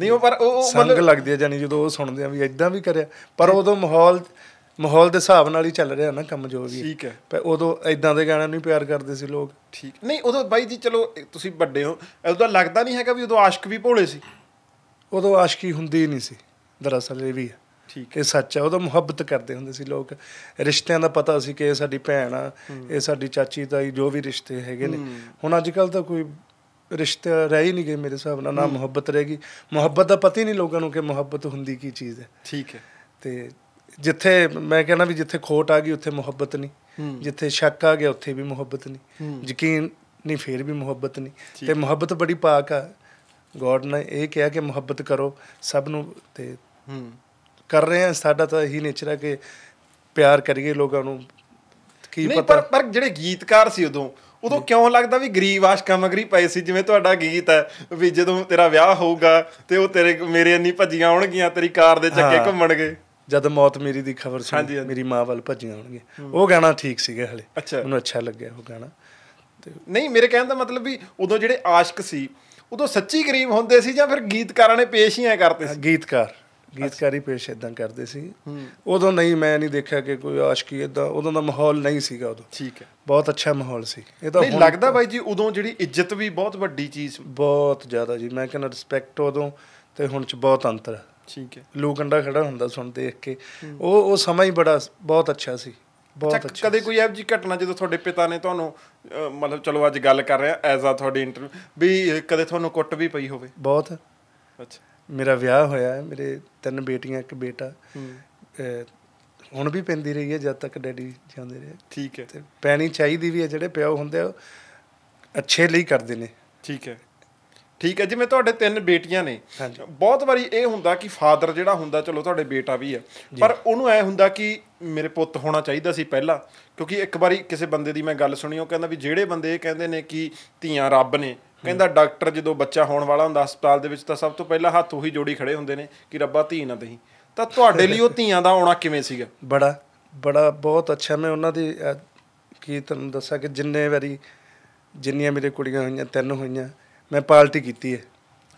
A: ਨਹੀਂ ਉਹ ਪਰ ਉਹ ਮਤਲਬ ਸੰਗ ਲੱਗਦੀ ਹੈ ਜਾਨੀ ਜਦੋਂ ਉਹ ਸੁਣਦੇ ਆ ਵੀ ਇਦਾਂ ਵੀ ਕਰਿਆ ਪਰ ਉਦੋਂ ਮਾਹੌਲ ਮਾਹੌਲ ਦੇ ਹਿਸਾਬ ਨਾਲ ਹੀ ਚੱਲ ਰਿਹਾ ਨਾ ਕੰਮ ਜੋ ਵੀ ਠੀਕ ਹੈ ਪਰ ਉਦੋਂ ਐਦਾਂ ਦੇ ਗਾਣਿਆਂ ਨੂੰ ਪਿਆਰ ਕਰਦੇ ਸੀ ਲੋਕ ਠੀਕ ਨਹੀਂ ਉਦੋਂ ਬਾਈ ਜੀ ਚਲੋ ਤੁਸੀਂ ਵੱਡੇ ਹੋ ਉਦੋਂ ਲੱਗਦਾ ਨਹੀਂ ਹੈਗਾ ਵੀ ਉਦੋਂ ਆਸ਼ਕ ਵੀ ਭੋਲੇ ਸੀ ਉਦੋਂ ਆਸ਼ਕੀ ਹੁੰਦੀ ਨਹੀਂ ਸੀ ਦਰਅਸਲ ਇਹ ਵੀ ਹੈ ਠੀਕ ਇਹ ਸੱਚ ਹੈ ਉਦੋਂ ਮੁਹੱਬਤ ਕਰਦੇ ਹੁੰਦੇ ਸੀ ਲੋਕ ਰਿਸ਼ਤਿਆਂ ਦਾ ਪਤਾ ਸੀ ਕਿ ਇਹ ਸਾਡੀ ਭੈਣ ਆ ਇਹ ਸਾਡੀ ਚਾਚੀ ਤਾਈ ਜੋ ਵੀ ਰਿਸ਼ਤੇ ਹੈਗੇ ਨੇ ਹੁਣ ਅੱਜ ਕੱਲ ਤਾਂ ਕੋਈ ਰਿਸ਼ਤੇ ਰਹਿ ਹੀ ਨਹੀਂ ਗਏ ਮੇਰੇ ਹਿਸਾਬ ਨਾਲ ਨਾ ਮੁਹੱਬਤ ਰਹਿ ਗਈ ਮੁਹੱਬਤ ਦਾ ਪਤਾ ਹੀ ਨਹੀਂ ਲੋਕਾਂ ਨੂੰ ਕਿ ਮੁਹੱਬਤ ਹੁੰਦੀ ਕੀ ਚੀਜ਼ ਹੈ ਠੀਕ ਹੈ ਤੇ ਜਿੱਥੇ ਮੈਂ ਕਹਿੰਦਾ ਵੀ ਜਿੱਥੇ ਖੋਟ ਆ ਗਈ ਉੱਥੇ ਮੁਹੱਬਤ ਨਹੀਂ ਜਿੱਥੇ ਸ਼ੱਕ ਆ ਗਿਆ ਉੱਥੇ ਵੀ ਮੁਹੱਬਤ ਨਹੀਂ ਯਕੀਨ ਨਹੀਂ ਫੇਰ ਵੀ ਮੁਹੱਬਤ ਨਹੀਂ ਤੇ ਮੁਹੱਬਤ ਬੜੀ ਪਾਕ ਆ ਗੋਡ ਨੇ ਇਹ ਕਿਹਾ ਕਿ ਮੁਹੱਬਤ ਕਰੋ ਸਭ ਨੂੰ ਤੇ ਕਰ ਰਹੇ ਆ ਸਾਡਾ ਤਾਂ ਇਹੀ ਨੇਚਰ ਆ ਕਿ ਪਿਆਰ ਕਰੀਏ ਲੋਕਾਂ ਨੂੰ ਕੀ ਪਤਾ ਪਰ ਪਰ ਜਿਹੜੇ ਗੀਤਕਾਰ ਸੀ ਉਦੋਂ ਉਦੋਂ
B: ਕਿਉਂ ਲੱਗਦਾ ਵੀ ਗਰੀਬ ਆਸ਼ਕਾਂ ਮਗਰੀ ਪਏ ਸੀ ਜਿਵੇਂ ਤੁਹਾਡਾ ਗੀਤ ਹੈ ਵੀ ਜਦੋਂ ਤੇਰਾ ਵਿਆਹ ਹੋਊਗਾ ਤੇ ਉਹ ਤੇਰੇ ਮੇਰੇ ਇੰਨੀ ਭੱਜੀਆਂ ਆਉਣਗੀਆਂ ਤੇਰੀ ਕਾਰ ਦੇ ਚੱਕੇ ਘੁੰਮਣਗੇ
A: ਜਦ ਮੌਤ ਮੇਰੀ ਦੀ ਖਬਰ ਸੁਣੀ ਮੇਰੀ ਮਾਂ ਵੱਲ ਭੱਜੀਆਂ ਹੋਣਗੇ ਉਹ ਗਾਣਾ ਠੀਕ ਸੀਗਾ ਹਲੇ ਮੈਨੂੰ ਅੱਛਾ ਲੱਗਿਆ ਉਹ ਗਾਣਾ
B: ਨਹੀਂ ਮੇਰੇ ਕਹਿਣ ਦਾ ਮਤਲਬ ਵੀ ਉਦੋਂ ਜਿਹੜੇ ਆਸ਼ਿਕ ਸੀ ਉਦੋਂ ਸੱਚੀ ਗਰੀਬ ਹੁੰਦੇ ਸੀ ਜਾਂ ਫਿਰ ਗੀਤਕਾਰਾਂ
A: ਨੇ ਪੇਸ਼ ਹੀ ਐ ਕਰਦੇ ਸੀ ਗੀਤਕਾਰ ਗੀਤਕਾਰੀ ਪੇਸ਼ ਇਦਾਂ ਕਰਦੇ ਸੀ ਉਦੋਂ ਨਹੀਂ ਮੈਂ ਨਹੀਂ ਦੇਖਿਆ ਕਿ ਕੋਈ ਆਸ਼ਕੀ ਇਦਾਂ ਉਦੋਂ ਦਾ ਮਾਹੌਲ ਨਹੀਂ ਸੀਗਾ ਉਦੋਂ ਠੀਕ ਹੈ ਬਹੁਤ ਅੱਛਾ ਮਾਹੌਲ ਸੀ ਇਹ ਤਾਂ ਨਹੀਂ ਲੱਗਦਾ ਬਾਈ ਜੀ ਉਦੋਂ ਜਿਹੜੀ ਇੱਜ਼ਤ ਵੀ ਬਹੁਤ ਵੱਡੀ ਚੀਜ਼ ਬਹੁਤ ਜ਼ਿਆਦਾ ਜੀ ਮੈਂ ਕਹਿੰਦਾ ਰਿਸਪੈਕਟ ਉਦੋਂ ਤੇ ਹੁਣ ਚ ਬਹੁਤ ਅੰਤਰ ਹੈ ਠੀਕ ਹੈ ਲੋਕ ਅੰਡਾ ਖੜਾ ਹੁੰਦਾ ਸੁਣ ਦੇਖ ਕੇ ਉਹ ਉਹ ਸਮਾਂ ਹੀ ਬੜਾ ਬਹੁਤ ਅੱਛਾ ਸੀ ਬਹੁਤ
B: ਅੱਛਾ ਕਦੇ ਕੋਈ ਐਬ ਜੀ ਘਟਨਾ ਜਦੋਂ ਤੁਹਾਡੇ ਪਿਤਾ ਨੇ ਤੁਹਾਨੂੰ ਮਤਲਬ ਚਲੋ ਅੱਜ ਗੱਲ ਕਰ ਰਿਹਾ ਐਜ਼ ਆ ਤੁਹਾਡੀ ਇੰਟਰਵਿਊ ਵੀ ਕਦੇ ਤੁਹਾਨੂੰ ਕੁੱਟ ਵੀ ਪਈ ਹੋਵੇ
A: ਬਹੁਤ ਅੱਛਾ ਮੇਰਾ ਵਿਆਹ ਹੋਇਆ ਹੈ ਮੇਰੇ ਤਿੰਨ ਬੇਟੀਆਂ ਇੱਕ ਬੇਟਾ ਹੁਣ ਵੀ ਪੈਂਦੀ ਰਹੀ ਹੈ ਜਦ ਤੱਕ ਡੈਡੀ ਜਾਂਦੇ ਰਹੇ ਠੀਕ ਹੈ ਤੇ ਪੈਣੀ ਚਾਹੀਦੀ ਵੀ ਹੈ ਜਿਹੜੇ ਪਿਓ ਹੁੰਦੇ ਆ ਅੱਛੇ ਲਈ ਕਰਦੇ ਨੇ ਠੀਕ ਹੈ ਠੀਕ ਹੈ ਜਿਵੇਂ ਤੁਹਾਡੇ ਤਿੰਨ ਬੇਟੀਆਂ ਨੇ
B: ਬਹੁਤ ਵਾਰੀ ਇਹ ਹੁੰਦਾ ਕਿ ਫਾਦਰ ਜਿਹੜਾ ਹੁੰਦਾ ਚਲੋ ਤੁਹਾਡੇ ਬੇਟਾ ਵੀ ਆ ਪਰ ਉਹਨੂੰ ਐ ਹੁੰਦਾ ਕਿ ਮੇਰੇ ਪੁੱਤ ਹੋਣਾ ਚਾਹੀਦਾ ਸੀ ਪਹਿਲਾਂ ਕਿਉਂਕਿ ਇੱਕ ਵਾਰੀ ਕਿਸੇ ਬੰਦੇ ਦੀ ਮੈਂ ਗੱਲ ਸੁਣੀ ਉਹ ਕਹਿੰਦਾ ਵੀ ਜਿਹੜੇ ਬੰਦੇ ਇਹ ਕਹਿੰਦੇ ਨੇ ਕਿ ਧੀਆਂ ਰੱਬ ਨੇ ਕਹਿੰਦਾ ਡਾਕਟਰ ਜਦੋਂ ਬੱਚਾ ਹੋਣ ਵਾਲਾ ਹੁੰਦਾ ਹਸਪਤਾਲ ਦੇ ਵਿੱਚ ਤਾਂ ਸਭ ਤੋਂ ਪਹਿਲਾਂ ਹੱਥ ਉਹੀ ਜੋੜੀ ਖੜੇ ਹੁੰਦੇ ਨੇ ਕਿ ਰੱਬਾ ਧੀ ਨਾ ਦਹੀਂ ਤਾਂ ਤੁਹਾਡੇ ਲਈ ਉਹ
A: ਧੀਆਂ ਦਾ ਆਉਣਾ ਕਿਵੇਂ ਸੀਗਾ ਬੜਾ ਬੜਾ ਬਹੁਤ ਅੱਛਾ ਮੈਂ ਉਹਨਾਂ ਦੀ ਕੀ ਤੁਹਾਨੂੰ ਦੱਸਾਂ ਕਿ ਜਿੰਨੇ ਵਾਰੀ ਜਿੰਨੀਆਂ ਮੇਰੇ ਕੁੜੀਆਂ ਹੋਈਆਂ ਤਿੰਨ ਹੋਈਆਂ ਮੈਂ ਪਾਰਟੀ ਕੀਤੀ ਹੈ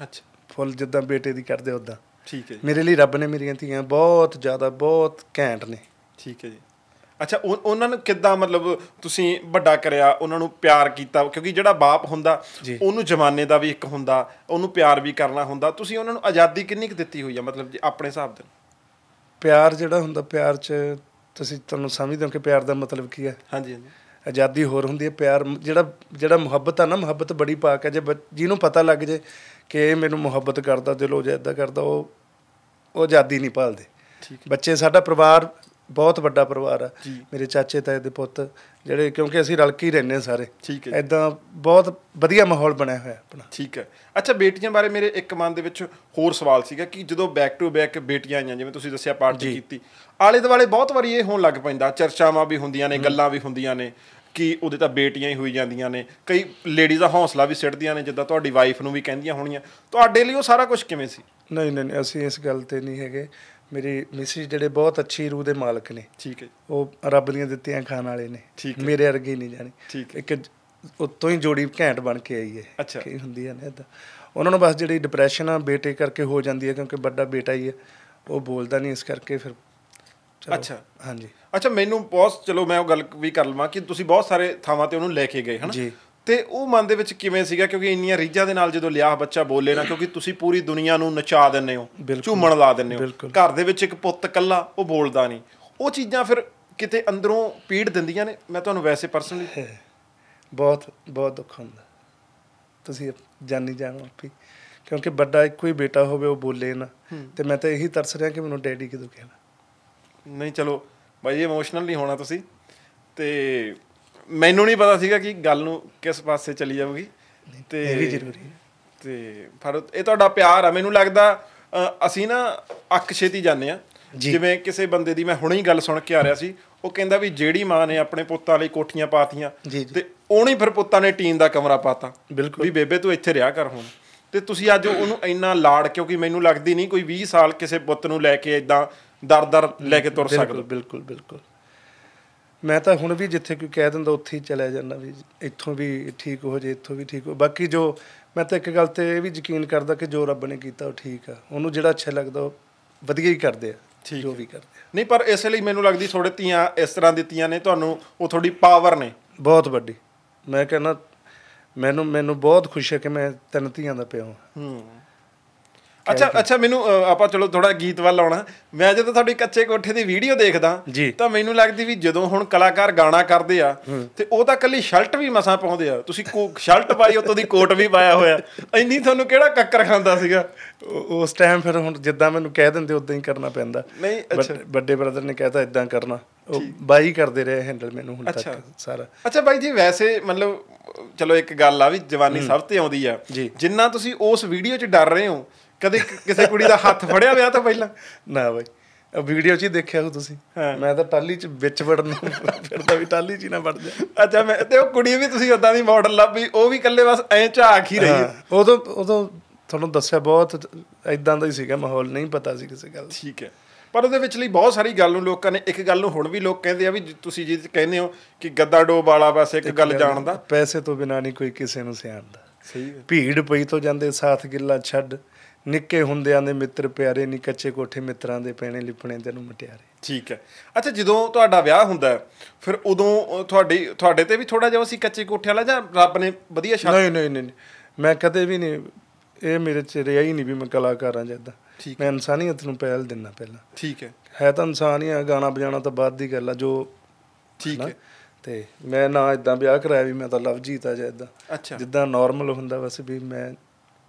A: ਅੱਛਾ ਫੁੱਲ ਜਿੱਦਾਂ ਬੇਟੇ ਦੀ ਕਰਦੇ ਉਦਾਂ ਠੀਕ ਹੈ ਮੇਰੇ ਲਈ ਰੱਬ ਨੇ ਮੇਰੀਆਂ ਧੀਆਂ ਬਹੁਤ ਜ਼ਿਆਦਾ ਬਹੁਤ ਘੈਂਟ ਨੇ ਠੀਕ ਹੈ ਜੀ
B: ਅੱਛਾ ਉਹਨਾਂ ਨੂੰ ਕਿੱਦਾਂ ਮਤਲਬ ਤੁਸੀਂ ਵੱਡਾ ਕਰਿਆ ਉਹਨਾਂ ਨੂੰ ਪਿਆਰ ਕੀਤਾ ਕਿਉਂਕਿ ਜਿਹੜਾ ਬਾਪ ਹੁੰਦਾ ਉਹਨੂੰ ਜਮਾਨੇ ਦਾ ਵੀ ਇੱਕ ਹੁੰਦਾ ਉਹਨੂੰ ਪਿਆਰ ਵੀ ਕਰਨਾ ਹੁੰਦਾ ਤੁਸੀਂ ਉਹਨਾਂ ਨੂੰ ਆਜ਼ਾਦੀ ਕਿੰਨੀ ਕੁ ਦਿੱਤੀ ਹੋਈ ਆ ਮਤਲਬ ਆਪਣੇ ਹਿਸਾਬ ਦੇ
A: ਪਿਆਰ ਜਿਹੜਾ ਹੁੰਦਾ ਪਿਆਰ 'ਚ ਤੁਸੀਂ ਤੁਹਾਨੂੰ ਸਮਝਦੇ ਹੋ ਕਿ ਪਿਆਰ ਦਾ ਮਤਲਬ ਕੀ ਹੈ ਹਾਂਜੀ ਹਾਂਜੀ ਆਜ਼ਾਦੀ ਹੋਰ ਹੁੰਦੀ ਹੈ ਪਿਆਰ ਜਿਹੜਾ ਜਿਹੜਾ ਮੁਹੱਬਤ ਆ ਨਾ ਮੁਹੱਬਤ ਬੜੀ ਪਾਕ ਹੈ ਜੇ ਜਿਹਨੂੰ ਪਤਾ ਲੱਗ ਜੇ ਕਿ ਇਹ ਮੈਨੂੰ ਮੁਹੱਬਤ ਕਰਦਾ ਦਿਲੋਂ ਜੇ ਇਦਾਂ ਕਰਦਾ ਉਹ ਉਹ ਆਜ਼ਾਦੀ ਨਹੀਂ ਹੈ ਬੱਚੇ ਸਾਡਾ ਪਰਿਵਾਰ ਬਹੁਤ ਵੱਡਾ ਪਰਿਵਾਰ ਆ ਮੇਰੇ ਚਾਚੇ ਤਾਏ ਦੇ ਪੁੱਤ ਜਿਹੜੇ ਕਿਉਂਕਿ ਅਸੀਂ ਰਲ ਕੇ ਹੀ ਰਹਿੰਦੇ ਸਾਰੇ ਠੀਕ ਹੈ ਐਦਾਂ ਬਹੁਤ ਵਧੀਆ ਮਾਹੌਲ ਬਣਿਆ ਹੋਇਆ ਆਪਣਾ ਠੀਕ ਹੈ ਅੱਛਾ ਬੇਟੀਆਂ ਬਾਰੇ ਮੇਰੇ ਇੱਕ ਮਨ ਦੇ ਵਿੱਚ
B: ਹੋਰ ਸਵਾਲ ਸੀਗਾ ਕਿ ਜਦੋਂ ਬੈਕ ਟੂ ਬੈਕ ਬੇਟੀਆਂ ਆਈਆਂ ਜਿਵੇਂ ਤੁਸੀਂ ਦੱਸਿਆ ਪਾਰਟੀ ਕੀਤੀ ਆਲੇ ਦੁਆਲੇ ਬਹੁਤ ਵਾਰੀ ਇਹ ਹੋਣ ਲੱਗ ਪੈਂਦਾ ਚਰਚਾਵਾਂ ਵੀ ਹੁੰਦੀਆਂ ਨੇ ਗੱਲਾਂ ਵੀ ਹੁੰਦੀਆਂ ਨੇ ਕਿ ਉਹਦੇ ਤਾਂ ਬੇਟੀਆਂ ਹੀ ਹੋਈ ਜਾਂਦੀਆਂ ਨੇ ਕਈ ਲੇਡੀਜ਼ ਦਾ ਹੌਸਲਾ ਵੀ ਸਿੱਟਦੀਆਂ ਨੇ ਜਿੱਦਾਂ ਤੁਹਾਡੀ ਵਾਈਫ ਨੂੰ ਵੀ ਕਹਿੰਦੀਆਂ ਹੋਣੀਆਂ
A: ਤੁਹਾਡੇ ਲਈ ਉਹ ਸਾਰਾ ਕੁਝ ਕਿਵੇਂ ਸੀ ਨਹੀਂ ਨਹੀਂ ਅਸੀਂ ਇਸ ਗੱਲ ਤੇ ਨਹੀਂ ਹੈਗੇ ਮੇਰੀ ਮਿਸਿਸ ਜਿਹੜੇ ਬਹੁਤ ਅੱਛੀ ਰੂਹ ਦੇ ਮਾਲਕ ਨੇ ਠੀਕ ਹੈ ਉਹ ਰੱਬ ਦੀਆਂ ਦਿੱਤੀਆਂ ਖਾਣ ਵਾਲੇ ਨੇ ਮੇਰੇ ਵਰਗੇ ਨਹੀਂ ਜਾਣੀ ਇੱਕ ਉਤੋਂ ਹੀ ਜੋੜੀ ਘੈਂਟ ਬਣ ਕੇ ਆਈ ਹੈ ਕੀ ਹੁੰਦੀ ਹੈ ਨਾ ਇਦਾਂ ਉਹਨਾਂ ਨੂੰ ਬਸ ਜਿਹੜੀ ਡਿਪਰੈਸ਼ਨ ਆ ਬੇਟੇ ਕਰਕੇ ਹੋ ਜਾਂਦੀ ਹੈ ਕਿਉਂਕਿ ਵੱਡਾ ਬੇਟਾ ਹੀ ਹੈ ਉਹ ਬੋਲਦਾ ਨਹੀਂ ਇਸ ਕਰਕੇ ਫਿਰ ਅੱਛਾ ਹਾਂਜੀ
B: ਅੱਛਾ ਮੈਨੂੰ ਬਹੁਤ ਚਲੋ ਮੈਂ ਉਹ ਗੱਲ ਵੀ ਕਰ ਲਵਾਂ ਕਿ ਤੁਸੀਂ ਬਹੁਤ ਸਾਰੇ ਥਾਵਾਂ ਤੇ ਉਹਨੂੰ ਲੈ ਕੇ ਗਏ ਹਨ ਜੀ। ਤੇ ਉਹ ਮਨ ਦੇ ਵਿੱਚ ਕਿਵੇਂ ਸੀਗਾ ਕਿਉਂਕਿ ਇੰਨੀਆਂ ਰੀਝਾਂ ਦੇ ਨਾਲ ਜਦੋਂ ਲਿਆ ਬੱਚਾ ਬੋਲੇ ਨਾ ਕਿਉਂਕਿ ਤੁਸੀਂ ਪੂਰੀ ਦੁਨੀਆ ਨੂੰ ਨਚਾ ਦਿੰਨੇ ਹੋ ਝੂਮਣ ਲਾ ਦਿੰਨੇ ਹੋ ਘਰ ਦੇ ਵਿੱਚ ਇੱਕ ਪੁੱਤ ਕੱਲਾ ਉਹ ਬੋਲਦਾ ਨਹੀਂ ਉਹ ਚੀਜ਼ਾਂ
A: ਫਿਰ ਕਿਤੇ ਅੰਦਰੋਂ ਪੀੜ ਦਿੰਦੀਆਂ ਨੇ ਮੈਂ ਤੁਹਾਨੂੰ ਵੈਸੇ ਪਰਸਨਲੀ ਬਹੁਤ ਬਹੁਤ ਦੁੱਖ ਹੁੰਦਾ ਤੁਸੀਂ ਜਾਨੀ ਜਾਣੋ ਆਪੀ ਕਿਉਂਕਿ ਵੱਡਾ ਇੱਕੋ ਹੀ ਬੇਟਾ ਹੋਵੇ ਉਹ ਬੋਲੇ ਨਾ ਤੇ ਮੈਂ ਤਾਂ ਇਹੀ ਤਰਸ ਰਿਹਾ ਕਿ ਮੈਨੂੰ ਡੈਡੀ ਕਿਦੋਂ ਕਹਿਣਾ
B: ਨਹੀਂ ਚਲੋ ਬਾਈ ਇਮੋਸ਼ਨਲ ਨਹੀਂ ਹੋਣਾ ਤੁਸੀਂ ਤੇ ਮੈਨੂੰ ਨਹੀਂ ਪਤਾ ਸੀਗਾ ਕਿ ਗੱਲ ਨੂੰ ਕਿਸ ਪਾਸੇ ਚਲੀ ਜਾਊਗੀ ਤੇ ਇਹ ਵੀ ਜ਼ਰੂਰੀ ਹੈ ਤੇ ਪਰ ਇਹ ਤੁਹਾਡਾ ਪਿਆਰ ਆ ਮੈਨੂੰ ਲੱਗਦਾ ਅਸੀਂ ਨਾ ਅੱਖ ਛੇਤੀ ਜਾਂਦੇ ਆ ਜਿਵੇਂ ਕਿਸੇ ਬੰਦੇ ਦੀ ਮੈਂ ਹੁਣੇ ਹੀ ਗੱਲ ਸੁਣ ਕੇ ਆ ਰਿਹਾ ਸੀ ਉਹ ਕਹਿੰਦਾ ਵੀ ਜਿਹੜੀ ਮਾਂ ਨੇ ਆਪਣੇ ਪੁੱਤਾਂ ਲਈ ਕੋਠੀਆਂ ਪਾਤੀਆਂ ਤੇ ਉਹਨੇ ਫਿਰ ਪੁੱਤਾਂ ਨੇ ਟੀਨ ਦਾ ਕਮਰਾ ਪਾਤਾ ਵੀ ਬੇਬੇ ਤੂੰ ਇੱਥੇ ਰਿਹਾ ਕਰ ਹੁਣ ਤੇ ਤੁਸੀਂ ਅੱਜ ਉਹਨੂੰ ਇੰਨਾ ਲਾੜ ਕਿਉਂਕਿ ਮੈਨੂੰ ਲੱਗਦੀ ਨਹੀਂ ਕੋਈ 20 ਸਾਲ ਕਿਸੇ ਪੁੱਤ ਨੂੰ ਲੈ ਕੇ ਇਦਾਂ ਦਰ-ਦਰ ਲੈ ਕੇ ਤੁਰ ਸਕਦਾ ਬਿਲਕੁਲ ਬਿਲਕੁਲ
A: ਮੈਂ ਤਾਂ ਹੁਣ ਵੀ ਜਿੱਥੇ ਕੋਈ ਕਹਿ ਦਿੰਦਾ ਉੱਥੇ ਹੀ ਚਲਾ ਜਾਂਦਾ ਵੀ ਇੱਥੋਂ ਵੀ ਠੀਕ ਹੋ ਜੇ ਇੱਥੋਂ ਵੀ ਠੀਕ ਹੋ ਬਾਕੀ ਜੋ ਮੈਂ ਤਾਂ ਇੱਕ ਗੱਲ ਤੇ ਇਹ ਵੀ ਯਕੀਨ ਕਰਦਾ ਕਿ ਜੋ ਰੱਬ ਨੇ ਕੀਤਾ ਉਹ ਠੀਕ ਆ ਉਹਨੂੰ ਜਿਹੜਾ ਅੱਛਾ ਲੱਗਦਾ ਉਹ ਵਧੀਆ ਹੀ ਕਰਦੇ ਆ ਠੀਕ ਜੋ ਵੀ ਕਰਦੇ ਆ ਨਹੀਂ ਪਰ ਇਸ ਲਈ ਮੈਨੂੰ ਲੱਗਦੀ
B: ਥੋੜੇ ਤੀਆਂ ਇਸ ਤਰ੍ਹਾਂ ਦਿੱਤੀਆਂ ਨੇ ਤੁਹਾਨੂੰ ਉਹ ਤੁਹਾਡੀ ਪਾਵਰ ਨੇ
A: ਬਹੁਤ ਵੱਡੀ ਮੈਂ ਕਹਿੰਦਾ ਮੈਨੂੰ ਮੈਨੂੰ ਬਹੁਤ ਖੁਸ਼ੀ ਹੈ ਕਿ ਮੈਂ ਤਿੰਨ ਧੀਆਂ ਦਾ ਪਿਓ ਹਾਂ ਹੂੰ ਅੱਛਾ
B: ਅੱਛਾ ਮੈਨੂੰ ਆਪਾਂ ਚਲੋ ਥੋੜਾ ਗੀਤ ਵੱਲ ਆਉਣਾ ਮੈਂ ਜਦੋਂ ਤੁਹਾਡੀ ਕੱਚੇ ਕੋਠੇ ਦੀ ਵੀਡੀਓ ਦੇਖਦਾ ਤਾਂ ਮੈਨੂੰ ਲੱਗਦੀ ਵੀ ਜਦੋਂ ਹੁਣ ਕਲਾਕਾਰ ਗਾਣਾ ਕਰਦੇ ਆ ਤੇ ਉਹ ਤਾਂ ਕੱਲੀ ਸ਼ਰਟ ਵੀ ਮਸਾਂ ਪਾਉਂਦੇ ਆ ਤੁਸੀਂ ਕੋ
A: ਸ਼ਰਟ ਪਾਈ ਉਤੋਂ ਦੀ ਕੋਟ ਵੀ ਪਾਇਆ ਹੋਇਆ ਇੰਨੀ ਤੁਹਾਨੂੰ ਕਿਹੜਾ ਕੱਕਰ ਖਾਂਦਾ ਸੀਗਾ ਉਸ ਟਾਈਮ ਫਿਰ ਹੁਣ ਜਿੱਦਾਂ ਮੈਨੂੰ ਕਹਿ ਦਿੰਦੇ ਉਦਾਂ ਹੀ ਕਰਨਾ ਪੈਂਦਾ ਨਹੀਂ ਅੱਛਾ ਵੱਡੇ ਬ੍ਰਦਰ ਨੇ ਕਹਿਤਾ ਇਦਾਂ ਕਰਨਾ ਉਹ ਬਾਈ ਕਰਦੇ ਰਹੇ ਹੈਂਡਲ ਮੈਨੂੰ ਹੁਣ ਤੱਕ ਸਾਰਾ
B: ਅੱਛਾ ਬਾਈ ਜੀ ਵੈਸੇ ਮਤਲਬ ਚਲੋ ਇੱਕ ਗੱਲ ਆ ਵੀ ਜਵਾਨੀ ਸਭ ਤੇ ਆਉਂਦੀ ਆ ਜਿੰਨਾ ਤੁਸੀਂ ਉਸ ਵੀਡੀਓ 'ਚ ਡਰ ਰਹੇ ਹੋ ਕਦੇ
A: ਕਿਸੇ ਕੁੜੀ ਦਾ ਹੱਥ ਫੜਿਆ ਵਿਆਹ ਤੋਂ ਪਹਿਲਾਂ ਨਾ ਬਾਈ ਵੀਡੀਓ 'ਚ ਹੀ ਦੇਖਿਆ ਹੋ ਤੁਸੀਂ ਮੈਂ ਤਾਂ ਟਾਲੀ 'ਚ ਵਿੱਚ ਵੜਨ ਫਿਰ ਫਿਰਦਾ ਵੀ ਟਾਲੀ 'ਚ ਹੀ ਨਾ ਵੜ ਜਾ ਅੱਛਾ ਮੈਂ ਤੇ ਉਹ ਕੁੜੀ ਵੀ ਤੁਸੀਂ ਉਦਾਂ ਦੀ ਮਾਡਲ
B: ਲੱਭੀ ਉਹ ਵੀ ਇਕੱਲੇ ਬਸ ਐਂ ਝਾਕ ਹੀ ਰਹੀ
A: ਉਦੋਂ ਉਦੋਂ ਤੁਹਾਨੂੰ ਦੱਸਿਆ ਬਹੁਤ ਐਦਾਂ ਦਾ ਹੀ ਸੀਗਾ ਮਾਹੌਲ ਨਹੀਂ ਪਤਾ ਸੀ ਕਿਸੇ ਗੱਲ ਠੀਕ ਹੈ ਪਰ ਉਹਦੇ ਵਿੱਚ ਲਈ ਬਹੁਤ ਸਾਰੀ ਗੱਲ ਨੂੰ ਲੋਕਾਂ ਨੇ ਇੱਕ ਗੱਲ ਨੂੰ
B: ਹੁਣ ਵੀ ਲੋਕ ਕਹਿੰਦੇ ਆ ਵੀ ਤੁਸੀਂ ਜੀ ਕਹਿੰਦੇ ਹੋ ਕਿ ਗੱਦਾ ਡੋਬ ਵਾਲਾ ਬਸ ਇੱਕ ਗੱਲ ਜਾਣਦਾ
A: ਪੈਸੇ ਤੋਂ ਬਿਨਾ ਨਹੀਂ ਕੋਈ ਕਿਸੇ ਨੂੰ ਸਿਆਣਦਾ ਸਹੀ ਭੀੜ ਪਈ ਤੋਂ ਜਾਂਦੇ ਸਾਥ ਗਿੱਲਾ ਛੱਡ ਨਿੱਕੇ ਹੁੰਦਿਆਂ ਦੇ ਮਿੱਤਰ ਪਿਆਰੇ ਨਹੀਂ ਕੱਚੇ ਕੋਠੇ ਮਿੱਤਰਾਂ ਦੇ ਪੈਣੇ ਲਿਪਣੇ ਤੈਨੂੰ ਮਟਿਆਰੇ
B: ਠੀਕ ਹੈ ਅੱਛਾ ਜਦੋਂ ਤੁਹਾਡਾ ਵਿਆਹ ਹੁੰਦਾ ਫਿਰ ਉਦੋਂ ਤੁਹਾਡੀ ਤੁਹਾਡੇ ਤੇ ਵੀ ਥੋੜਾ ਜਿਹਾ ਸੀ ਕੱਚੇ ਕੋਠੇ ਵਾਲਾ ਜਾਂ ਰੱਬ
A: ਨੇ ਵਧੀਆ ਸ਼ਾਹ ਨਹੀਂ ਨਹੀਂ ਨਹੀਂ ਮੈਂ ਕਦੇ ਵੀ ਨਹੀਂ ਇਹ ਮੇਰੇ ਚ ਰਿਹਾ ਹੀ ਨਹੀਂ ਵੀ ਮੈਂ ਕਲਾਕਾਰਾਂ ਹਾਂ ਜਿੱਦਾਂ ਮੈਂ ਇਨਸਾਨੀਅਤ ਨੂੰ ਪਹਿਲ ਦਿੰਦਾ ਪਹਿਲਾਂ ਠੀਕ ਹੈ ਹੈ ਤਾਂ ਇਨਸਾਨ ਹੀ ਆ ਗਾਣਾ ਵਜਾਣਾ ਤਾਂ ਬਾਅਦ ਦੀ ਗੱਲ ਆ ਜੋ ਠੀਕ ਹੈ ਤੇ ਮੈਂ ਨਾ ਇਦਾਂ ਵਿਆਹ ਕਰਾਇਆ ਵੀ ਮੈਂ ਤਾਂ ਲਵਜੀਤ ਆ ਜਾਂਦਾ ਜਿੱਦਾਂ ਨਾਰਮਲ ਹੁੰਦਾ ਵਸ ਵੀ ਮੈਂ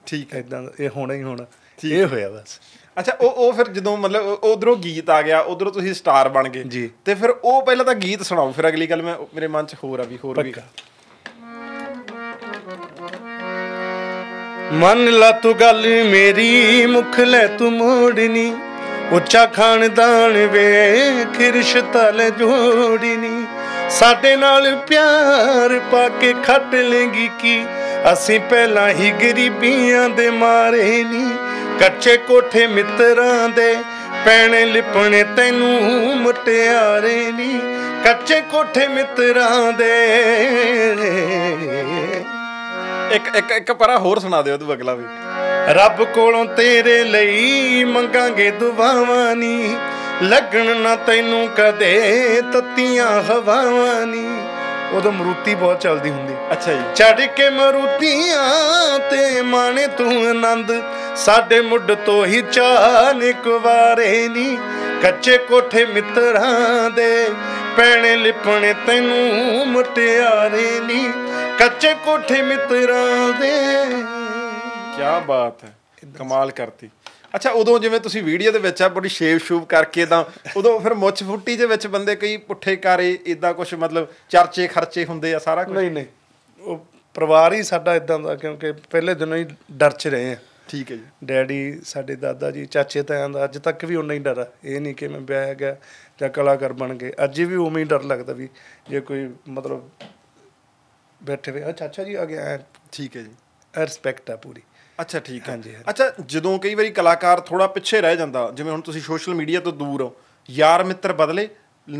A: ਠੀਕ ਇਦਾਂ ਇਹ ਹੋਣਾ ਹੀ ਹੋਣਾ ਇਹ ਹੋਇਆ ਬਸ ਅੱਛਾ ਉਹ ਉਹ ਫਿਰ ਜਦੋਂ ਮਤਲਬ ਉਧਰੋਂ ਗੀਤ ਆ ਗਿਆ ਉਧਰੋਂ ਤੁਸੀਂ ਸਟਾਰ ਬਣ ਗਏ
B: ਤੇ ਫਿਰ ਉਹ ਪਹਿਲਾਂ ਤਾਂ ਗੀਤ ਸੁਣਾਓ ਫਿਰ ਅਗਲੀ ਗੱਲ ਮੈਂ ਮੇਰੇ ਮਨ 'ਚ ਹੋਰ ਆ ਵੀ ਹੋਰ ਵੀ
A: ਮੰਨ ਲਾ ਤੂੰ ਗੱਲ ਮੇਰੀ ਮੁਖ ਲੈ ਤੂੰ ਮੋੜਨੀ ਉੱਚਾ ਖਾਨਦਾਨ ਵੇ ਖਿਰਸ਼ ਲੈ ਜੋੜਨੀ ਸਾਡੇ ਨਾਲ ਪਿਆਰ ਪਾ ਕੇ ਖੱਟ ਲੇਗੀ ਕੀ ਅਸੀਂ ਪਹਿਲਾਂ ਹੀ ਗਰੀਬੀਆਂ ਦੇ ਮਾਰੇ ਨਹੀਂ ਕੱਚੇ ਕੋਠੇ ਮਿੱਤਰਾਂ ਦੇ ਪੈਣੇ ਲਿਪਣੇ ਤੈਨੂੰ ਮਟਿਆਰੇ ਨਹੀਂ ਕੱਚੇ ਕੋਠੇ ਮਿੱਤਰਾਂ ਦੇ
B: ਇੱਕ ਇੱਕ ਇੱਕ ਪਰਾ ਹੋਰ ਸੁਣਾ ਦਿਓ ਤੂੰ ਅਗਲਾ ਵੀ ਰੱਬ ਕੋਲੋਂ ਤੇਰੇ
A: ਲਈ ਮੰਗਾਂਗੇ ਦੁਆਵਾਂ ਨਹੀਂ ਲੱਗਣ ਨਾ ਤੈਨੂੰ ਕਦੇ ਤੱਤੀਆਂ ਹਵਾਵਾਂ ਨਹੀਂ ਉਦੋਂ ਮਰੂਤੀ ਬਹੁਤ ਚੱਲਦੀ ਹੁੰਦੀ ਅੱਛਾ ਜੀ ਛੱਡ ਕੇ ਮਰੂਤੀਆਂ ਤੇ ਮਾਣੇ ਤੂੰ ਆਨੰਦ ਸਾਡੇ ਮੁੱਢ ਤੋਂ ਹੀ ਚਾਨ ਕੁਵਾਰੇ ਨੀ ਕੱਚੇ ਕੋਠੇ ਮਿੱਤਰਾਂ ਦੇ ਪੈਣੇ ਲਿਪਣੇ ਤੈਨੂੰ ਮਟਿਆਰੇ ਨੀ ਕੱਚੇ ਕੋਠੇ ਮਿੱਤਰਾਂ ਦੇ
B: ਕੀ ਬਾਤ ਹੈ ਕਮਾਲ ਕਰਤੀ ਅੱਛਾ ਉਦੋਂ ਜਿਵੇਂ ਤੁਸੀਂ ਵੀਡੀਓ ਦੇ ਵਿੱਚ ਆ ਬੜੀ ਸ਼ੇਵ ਸ਼ੂਬ ਕਰਕੇ ਤਾਂ ਉਦੋਂ ਫਿਰ ਮੁੱਛ ਫੁੱਟੀ ਦੇ ਵਿੱਚ ਬੰਦੇ
A: ਕਈ ਪੁੱਠੇ ਕਾਰੇ ਇਦਾਂ ਕੁਝ ਮਤਲਬ ਚਰਚੇ ਖਰਚੇ ਹੁੰਦੇ ਆ ਸਾਰਾ ਕੁਝ ਨਹੀਂ ਨਹੀਂ ਉਹ ਪਰਿਵਾਰ ਹੀ ਸਾਡਾ ਇਦਾਂ ਦਾ ਕਿਉਂਕਿ ਪਹਿਲੇ ਦਿਨੋਂ ਹੀ ਡਰ ਚ ਰਹੇ ਆ ਠੀਕ ਹੈ ਜੀ ਡੈਡੀ ਸਾਡੇ ਦਾਦਾ ਜੀ ਚਾਚੇ ਤਾਇਆਂ ਦਾ ਅੱਜ ਤੱਕ ਵੀ ਉਨਾ ਹੀ ਡਰ ਆ ਇਹ ਨਹੀਂ ਕਿ ਮੈਂ ਵਿਆਹ ਗਿਆ ਜਾਂ ਕਲਾਕਾਰ ਬਣ ਗਏ ਅੱਜ ਵੀ ਉਵੇਂ ਹੀ ਡਰ ਲੱਗਦਾ ਵੀ ਜੇ ਕੋਈ ਮਤਲਬ ਬੈਠੇ ਵੇ ਆ ਚਾਚਾ ਜੀ ਆ ਗਿਆ ਠੀਕ ਹੈ ਜੀ ਰਿਸਪੈਕਟ ਆ ਪੂਰੀ ਅੱਛਾ ਠੀਕ ਹੈ
B: ਅੱਛਾ ਜਦੋਂ ਕਈ ਵਾਰੀ ਕਲਾਕਾਰ ਥੋੜਾ ਪਿੱਛੇ ਰਹਿ ਜਾਂਦਾ ਜਿਵੇਂ ਹੁਣ ਤੁਸੀਂ ਸੋਸ਼ਲ ਮੀਡੀਆ ਤੋਂ ਦੂਰ ਹੋ ਯਾਰ ਮਿੱਤਰ ਬਦਲੇ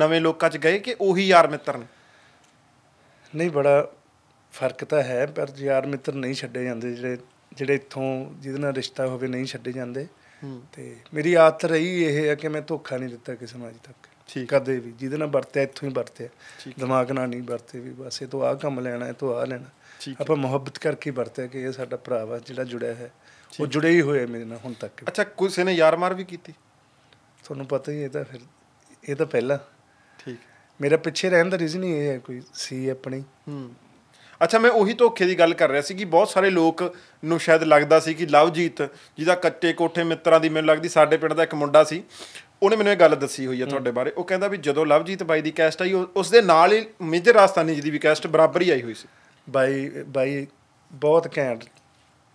B: ਨਵੇਂ ਲੋਕਾਂ 'ਚ ਗਏ ਕਿ ਉਹੀ ਯਾਰ ਮਿੱਤਰ ਨੇ
A: ਨਹੀਂ ਬੜਾ ਫਰਕ ਤਾਂ ਹੈ ਪਰ ਯਾਰ ਮਿੱਤਰ ਨਹੀਂ ਛੱਡੇ ਜਾਂਦੇ ਜਿਹੜੇ ਜਿਹੜੇ ਇੱਥੋਂ ਜਿਹਦੇ ਨਾਲ ਰਿਸ਼ਤਾ ਹੋਵੇ ਨਹੀਂ ਛੱਡੇ ਜਾਂਦੇ ਤੇ ਮੇਰੀ ਆਦਤ ਰਹੀ ਇਹ ਹੈ ਕਿ ਮੈਂ ਧੋਖਾ ਨਹੀਂ ਦਿੱਤਾ ਕਿਸੇ ਨੂੰ ਅਜੇ ਤੱਕ ਠੀਕ ਕਦੇ ਵੀ ਜਿਹਦੇ ਨਾਲ ਵਰਤਿਆ ਇੱਥੋਂ ਹੀ ਵਰਤਿਆ ਦਿਮਾਗ ਨਾਲ ਨਹੀਂ ਵਰਤੇ ਵੀ ਬਸ ਇਹ ਤੋਂ ਆਹ ਕੰਮ ਲੈਣਾ ਹੈ ਤੋਂ ਆਹ ਲੈਣਾ ਆਪਾਂ ਮੁਹੱਬਤ ਕਰਕੇ ਵਰਤਿਆ ਕਿ ਇਹ ਸਾਡਾ ਭਰਾ ਵਾ ਜਿਹੜਾ ਜੁੜਿਆ ਹੈ ਉਹ ਜੁੜੇ ਹੀ ਹੋਏ ਮੇਰੇ ਨਾਲ ਹੁਣ ਤੱਕ ਅੱਛਾ ਕਿਸੇ ਨੇ ਯਾਰ ਮਾਰ ਵੀ ਕੀਤੀ ਤੁਹਾਨੂੰ ਪਤਾ ਹੀ ਇਹ ਤਾਂ ਫਿਰ ਇਹ ਤਾਂ ਪਹਿਲਾਂ ਠੀਕ ਮੇਰੇ ਪਿੱਛੇ ਰਹਿਣ ਦਾ ਰੀਜ਼ਨ ਹੀ ਇਹ ਹੈ ਕੋਈ ਸੀ ਆਪਣੀ ਹੂੰ ਅੱਛਾ ਮੈਂ ਉਹੀ
B: ਧੋਖੇ ਦੀ ਗੱਲ ਕਰ ਰਿਹਾ ਸੀ ਕਿ ਬਹੁਤ ਸਾਰੇ ਲੋਕ ਨੂੰ ਸ਼ਾਇਦ ਲੱਗਦਾ ਸੀ ਕਿ ਲਵਜੀਤ ਜਿਹਦਾ ਕੱਟੇ ਕੋਠੇ ਮਿੱਤਰਾਂ ਦੀ ਮੈਨੂੰ ਲੱਗਦੀ ਸਾਡੇ ਪਿੰਡ ਦਾ ਇੱਕ ਮੁੰਡਾ ਸੀ ਉਹਨੇ ਮੈਨੂੰ ਇਹ ਗੱਲ ਦੱਸੀ ਹੋਈ ਹੈ ਤੁਹਾਡੇ ਬਾਰੇ ਉਹ ਕਹਿੰਦਾ ਵੀ ਜਦੋਂ ਲਵਜੀਤ ਬਾਈ ਦੀ ਕੈਸਟ ਆਈ ਉਸ ਦੇ ਨਾਲ ਹੀ ਮੇਜਰ ਰਾਜਸਥਾਨੀ ਜੀ ਦੀ ਵੀ ਕੈਸਟ ਬਰਾਬਰ ਹੀ ਆਈ ਹੋਈ ਸੀ ਬਾਈ
A: ਬਾਈ ਬਹੁਤ ਘੈਂਟ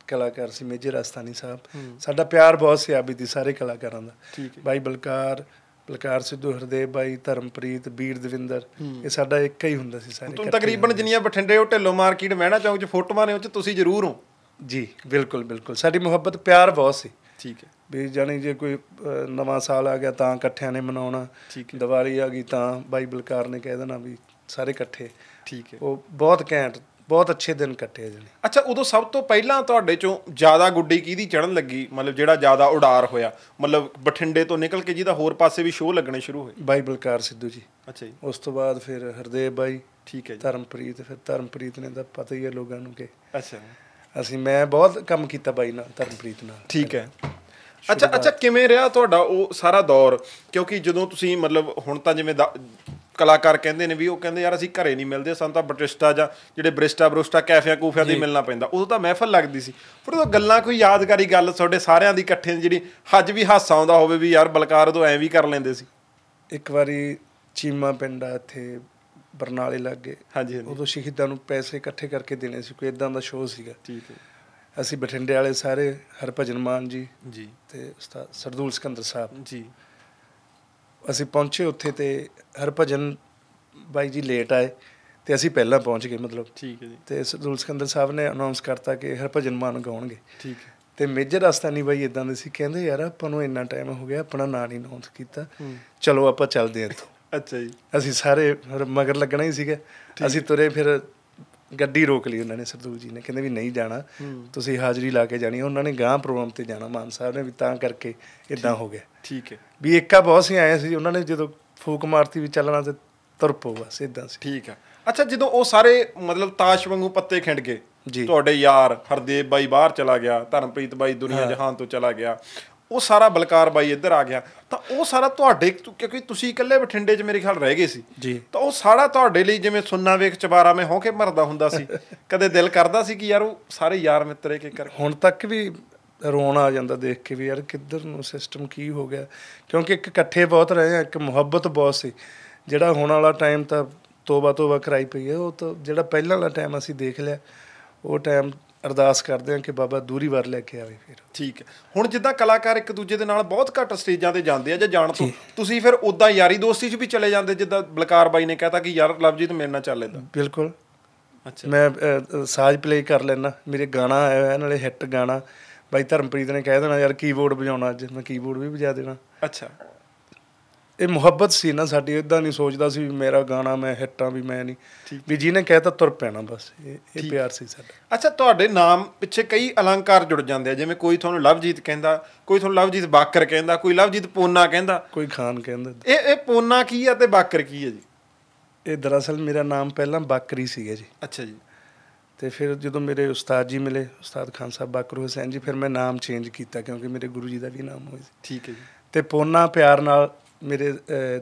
A: ਕਲਾਕਾਰ ਸੀ ਮੇਜਰ ਰਸਤਾਨੀ ਸਾਹਿਬ ਸਾਡਾ ਪਿਆਰ ਬਹੁਤ ਸੀ ਆਬੀ ਦੀ ਸਾਰੇ ਕਲਾਕਾਰਾਂ ਦਾ ਬਾਈ ਬਲਕਾਰ ਬਲਕਾਰ ਸਿੱਧੂ ਹਰਦੇਵ ਬਾਈ ਧਰਮਪ੍ਰੀਤ ਵੀਰ ਦਵਿੰਦਰ ਇਹ ਸਾਡਾ ਇੱਕ ਹੀ ਹੁੰਦਾ ਸੀ ਸਾਰੇ ਤੁਹਾਨੂੰ ਤਕਰੀਬਨ
B: ਜਿੰਨੀਆਂ ਬਠਿੰਡੇ ਉਹ
A: ਢਿੱਲੋ ਮਾਰਕੀਟ ਮਹਿਣਾ ਚੌਂਕ 'ਚ ਫੋਟੋਆਂ ਨੇ ਉਹ 'ਚ ਤੁਸੀਂ ਜ਼ਰੂਰ ਹੋ ਜੀ ਬਿਲਕੁਲ ਬਿਲਕੁਲ ਸਾਡੀ ਮੁਹੱਬਤ ਪਿਆਰ ਬਹੁਤ ਸੀ ਠੀਕ ਹੈ ਵੀ ਜਾਨੀ ਜੇ ਕੋਈ ਨਵਾਂ ਸਾਲ ਆ ਗਿਆ ਤਾਂ ਇਕੱਠਿਆਂ ਨੇ ਮਨਾਉਣਾ ਦੀਵਾਲੀ ਆ ਗਈ ਤਾਂ ਬਾਈ ਬਲਕਾਰ ਨੇ ਕਹਿ ਦੇਣਾ ਵੀ ਸਾਰੇ ਇਕੱਠੇ ਠੀਕ ਹੈ ਉਹ ਬਹੁਤ ਘੈਂਟ ਬਹੁਤ ਅੱਛੇ ਦਿਨ ਕੱਟੇ ਜਣੇ
B: ਅੱਛਾ ਉਦੋਂ ਸਭ ਤੋਂ ਪਹਿਲਾਂ ਤੁਹਾਡੇ ਚੋਂ ਜ਼ਿਆਦਾ ਗੁੱਡੀ ਕਿਹਦੀ ਚੜਨ ਲੱਗੀ ਮਤਲਬ ਜਿਹੜਾ ਜ਼ਿਆਦਾ ਉਡਾਰ ਹੋਇਆ ਮਤਲਬ ਬਠਿੰਡੇ ਤੋਂ ਨਿਕਲ ਕੇ ਜਿਹਦਾ ਹੋਰ ਪਾਸੇ ਵੀ ਸ਼ੋਅ ਲੱਗਣੇ ਸ਼ੁਰੂ ਹੋਏ
A: ਬਾਈਬਲਕਾਰ ਸਿੱਧੂ ਜੀ ਅੱਛਾ ਜੀ ਉਸ ਤੋਂ ਬਾਅਦ ਫਿਰ ਹਰਦੇਵ ਬਾਈ ਠੀਕ ਹੈ ਜੀ ਧਰਮਪ੍ਰੀਤ ਫਿਰ ਧਰਮਪ੍ਰੀਤ ਨੇ ਤਾਂ ਪਤਾ ਹੀ ਹੈ ਲੋਕਾਂ ਨੂੰ ਕਿ ਅੱਛਾ ਅਸੀਂ ਮੈਂ ਬਹੁਤ ਕੰਮ ਕੀਤਾ ਬਾਈ ਨਾਲ ਧਰਮਪ੍ਰੀਤ ਨਾਲ ਠੀਕ ਹੈ
B: ਅੱਛਾ ਅੱਛਾ ਕਿਵੇਂ ਰਿਹਾ ਤੁਹਾਡਾ ਉਹ ਸਾਰਾ ਦੌਰ ਕਿਉਂਕਿ ਜਦੋਂ ਤੁਸੀਂ ਮਤਲਬ ਹੁਣ ਤਾਂ ਜਿਵੇਂ ਕਲਾਕਾਰ ਕਹਿੰਦੇ ਨੇ ਵੀ ਉਹ ਕਹਿੰਦੇ ਯਾਰ ਅਸੀਂ ਘਰੇ ਨਹੀਂ ਮਿਲਦੇ ਸਾਨੂੰ ਤਾਂ ਬਟਿਸਟਾ ਜਾਂ ਜਿਹੜੇ ਬ੍ਰਿਸਟਾ ਬਰੋਸਟਾ ਕੈਫਿਆਂ ਕੂਫਿਆਂ ਦੀ ਮਿਲਣਾ ਪੈਂਦਾ ਉਦੋਂ ਤਾਂ ਮਹਿਫਲ ਲੱਗਦੀ ਸੀ ਪਰ ਉਹ ਗੱਲਾਂ ਕੋਈ ਯਾਦਗਾਰੀ ਗੱਲ ਤੁਹਾਡੇ ਸਾਰਿਆਂ ਦੀ ਇਕੱਠੇ ਜਿਹੜੀ
A: ਅੱਜ ਵੀ ਹਾਸਾ ਆਉਂਦਾ ਹੋਵੇ ਵੀ ਯਾਰ ਬਲਕਾਰ ਉਹ ਐਂ ਵੀ ਕਰ ਲੈਂਦੇ ਸੀ ਇੱਕ ਵਾਰੀ ਚੀਮਾ ਪਿੰਡ ਆ ਇੱਥੇ ਬਰਨਾਲੇ ਲੱਗੇ ਹਾਂਜੀ ਹਾਂਜੀ ਉਦੋਂ ਸ਼ਹੀਦਾਂ ਨੂੰ ਪੈਸੇ ਇਕੱਠੇ ਕਰਕੇ ਦੇਣੇ ਸੀ ਕੋਈ ਇਦਾਂ ਦਾ ਸ਼ੋਅ ਸੀਗਾ ਠੀਕ ਹੈ ਅਸੀਂ ਬਠਿੰਡੇ ਵਾਲੇ ਸਾਰੇ ਹਰਪਜਨ ਮਾਨ ਜੀ ਜੀ ਤੇ ਉਸਤਾਦ ਸਰਦੂਲ ਸਿਕੰਦਰ ਸਾਹਿਬ ਜੀ ਅਸੀਂ ਪਹੁੰਚੇ ਉੱਥੇ ਤੇ ਹਰਭਜਨ ਬਾਈ ਜੀ ਲੇਟ ਆਏ ਤੇ ਅਸੀਂ ਪਹਿਲਾਂ ਪਹੁੰਚ ਗਏ ਮਤਲਬ ਠੀਕ ਹੈ ਜੀ ਤੇ ਸਰਦੂਲ ਸਿਕੰਦਰ ਸਾਹਿਬ ਨੇ ਅਨਾਉਂਸ ਕਰਤਾ ਕਿ ਹਰਭਜਨ ਮਾਨ ਗਾਉਣਗੇ ਠੀਕ ਹੈ ਤੇ ਮੇਜਰ ਅਸਤਾਨੀ ਬਾਈ ਇਦਾਂ ਦੇ ਸੀ ਕਹਿੰਦੇ ਯਾਰ ਆਪਾਂ ਨੂੰ ਇੰਨਾ ਟਾਈਮ ਹੋ ਗਿਆ ਆਪਣਾ ਨਾਂ ਨਹੀਂ ਅਨਾਉਂਸ ਕੀਤਾ ਚਲੋ ਆਪਾਂ ਚੱਲਦੇ ਹਾਂ ਇੱਥੋਂ ਅੱਛਾ ਜੀ ਅਸੀਂ ਸਾਰੇ ਮਗਰ ਲੱਗਣਾ ਹੀ ਸੀਗਾ ਅਸੀਂ ਤੁਰੇ ਫਿਰ ਗੱਡੀ ਰੋਕ ਲਈ ਉਹਨਾਂ ਨੇ ਸਰਦੂਲ ਜੀ ਨੇ ਕਹਿੰਦੇ ਵੀ ਨਹੀਂ ਜਾਣਾ ਤੁਸੀਂ ਹਾਜ਼ਰੀ ਲਾ ਕੇ ਜਾਣੀ ਉਹਨਾਂ ਨੇ ਗਾਂ ਪ੍ਰੋਗਰਾਮ ਤੇ ਜਾਣਾ ਮਾਨ ਸਾਹਿਬ ਨੇ ਵੀ ਤਾਂ ਕਰਕੇ ਇਦਾਂ ਹੋ ਗਿਆ ਠੀਕ ਹੈ ਵੀ ਇੱਕਾ ਬਹੁਤ ਸੀ ਆਏ ਸੀ ਉਹਨਾਂ ਨੇ ਜਦੋਂ ਫੂਕ ਮਾਰਤੀ ਵੀ ਚੱਲਣਾ ਤੇ ਤੁਰ ਪੋ ਬਸ ਇਦਾਂ ਸੀ ਠੀਕ ਹੈ ਅੱਛਾ ਜਦੋਂ ਉਹ ਸਾਰੇ ਮਤਲਬ ਤਾਸ਼ ਵਾਂਗੂ
B: ਪੱਤੇ ਖਿੰਡ ਗਏ ਤੁਹਾਡੇ ਯਾਰ ਹਰਦੇਵ ਬਾਈ ਬਾਹਰ ਚਲਾ ਗਿਆ ਧਰਮਪ੍ਰੀਤ ਬਾਈ ਦੁਨੀਆ ਜਹਾਨ ਤੋਂ ਚਲਾ ਗਿਆ ਉਹ ਸਾਰਾ ਬਲਕਾਰ ਬਾਈ ਇੱਧਰ ਆ ਗਿਆ ਤਾਂ ਉਹ ਸਾਰਾ ਤੁਹਾਡੇ ਕਿਉਂਕਿ ਤੁਸੀਂ ਇਕੱਲੇ ਬਠਿੰਡੇ 'ਚ ਮੇਰੇ ਖਿਆਲ ਰਹਿ
A: ਗਏ ਸੀ ਜੀ
B: ਤਾਂ ਉਹ ਸਾਰਾ ਤੁਹਾਡੇ ਲਈ ਜਿਵੇਂ ਸੁੰਨਾ ਵੇਖ ਚਵਾਰਾ ਮੈਂ ਹੋ ਕੇ ਮਰਦਾ ਹੁੰਦਾ ਸੀ ਕਦੇ ਦਿਲ ਕਰਦਾ ਸੀ ਕਿ ਯਾਰ ਉਹ ਸਾਰੇ ਯਾਰ ਮਿੱਤਰ ਇੱਕ ਕਰ
A: ਹੁਣ ਤੱਕ ਵੀ ਰੋਣ ਆ ਜਾਂਦਾ ਦੇਖ ਕੇ ਵੀ ਯਾਰ ਕਿੱਧਰ ਨੂੰ ਸਿਸਟਮ ਕੀ ਹੋ ਗਿਆ ਕਿਉਂਕਿ ਇੱਕ ਇਕੱਠੇ ਬਹੁਤ ਰਹੇ ਆ ਇੱਕ ਮੁਹੱਬਤ ਬਹੁਤ ਸੀ ਜਿਹੜਾ ਹੁਣ ਵਾਲਾ ਟਾਈਮ ਤਾਂ ਤੋਬਾ ਤੋਬਾ ਕਰਾਈ ਪਈ ਹੈ ਉਹ ਤਾਂ ਜਿਹੜਾ ਪਹਿਲਾਂ ਵਾਲਾ ਟਾਈਮ ਅਸੀਂ ਦੇਖ ਲਿਆ ਉਹ ਟਾਈਮ ਅਰਦਾਸ ਕਰਦੇ ਹਾਂ ਕਿ ਬਾਬਾ ਦੂਰੀ ਵਰ ਲੈ ਕੇ ਆਵੇ ਫਿਰ ਠੀਕ ਹੈ ਹੁਣ ਜਿੱਦਾਂ ਕਲਾਕਾਰ
B: ਇੱਕ ਦੂਜੇ ਦੇ ਨਾਲ ਬਹੁਤ ਘੱਟ ਸਟੇਜਾਂ ਤੇ ਜਾਂਦੇ ਆ ਜਾਂ ਜਾਣ ਤੋਂ ਤੁਸੀਂ ਫਿਰ ਉਦਾਂ ਯਾਰੀ ਦੋਸਤੀ 'ਚ ਵੀ ਚਲੇ ਜਾਂਦੇ ਜਿੱਦਾਂ ਬਲਕਾਰ ਬਾਈ ਨੇ ਕਹਤਾ ਕਿ ਯਾਰ ਲਵਜੀਤ ਮੇਰੇ ਨਾਲ ਚੱਲ ਲੈਂਦਾ
A: ਬਿਲਕੁਲ ਅੱਛਾ ਮੈਂ ਸਾਜ਼ ਪਲੇ ਕਰ ਲੈਣਾ ਮੇਰੇ ਗਾਣਾ ਆਇਆ ਹੋਇਆ ਨਾਲੇ ਹਿੱਟ ਗਾਣਾ ਬਾਈ ਧਰਮਪ੍ਰੀਤ ਨੇ ਕਹਿ ਦੇਣਾ ਯਾਰ ਕੀਬੋਰਡ ਵਜਾਉਣਾ ਅੱਜ ਮੈਂ ਕੀਬੋਰਡ ਵੀ ਵਜਾ ਦੇਣਾ ਅੱਛਾ ਇਹ ਮੁਹੱਬਤ ਸੀ ਨਾ ਸਾਡੀ ਇਦਾਂ ਨਹੀਂ ਸੋਚਦਾ ਸੀ ਵੀ ਮੇਰਾ ਗਾਣਾ ਮੈਂ ਹਿੱਟਾਂ ਵੀ ਮੈਂ ਨਹੀਂ ਵੀ ਜਿਹਨੇ ਕਹਿਤਾ ਤੁਰ ਪੈਣਾ ਬਸ ਇਹ ਇਹ ਪਿਆਰ ਸੀ
B: ਸਾਡਾ ਅੱਛਾ ਤੁਹਾਡੇ ਨਾਮ ਪਿੱਛੇ ਕਈ ਅਲੰਕਾਰ ਜੁੜ ਜਾਂਦੇ ਆ ਜਿਵੇਂ ਕੋਈ ਤੁਹਾਨੂੰ ਲਵਜੀਤ ਕਹਿੰਦਾ ਕੋਈ ਤੁਹਾਨੂੰ
A: ਲਵਜੀਤ ਬਾਕਰ ਕਹਿੰਦਾ ਕੋਈ ਲਵਜੀਤ ਪੋਨਾ ਕਹਿੰਦਾ ਕੋਈ ਖਾਨ ਕਹਿੰਦਾ ਇਹ ਇਹ ਪੋਨਾ ਕੀ ਆ ਤੇ ਬਾਕਰ ਕੀ ਆ ਜੀ ਇਹ ਦਰਅਸਲ ਮੇਰਾ ਨਾਮ ਪਹਿਲਾਂ ਬਾਕਰੀ ਸੀਗਾ ਜੀ ਅੱਛਾ ਜੀ ਤੇ ਫਿਰ ਜਦੋਂ ਮੇਰੇ ਉਸਤਾਦ ਜੀ ਮਿਲੇ ਉਸਤਾਦ ਖਾਨ ਸਾਹਿਬ ਬਾਕਰ ਹੁਸੈਨ ਜੀ ਫਿਰ ਮੈਂ ਨਾਮ ਚੇਂਜ ਕੀਤਾ ਕਿਉਂਕਿ ਮੇਰੇ ਗੁਰੂ ਜੀ ਦਾ ਵੀ ਨਾਮ ਹੋਇਆ ਸੀ ਠੀਕ ਹੈ ਜੀ ਤੇ ਪੋਨਾ ਪਿਆਰ ਨਾਲ ਮੇਰੇ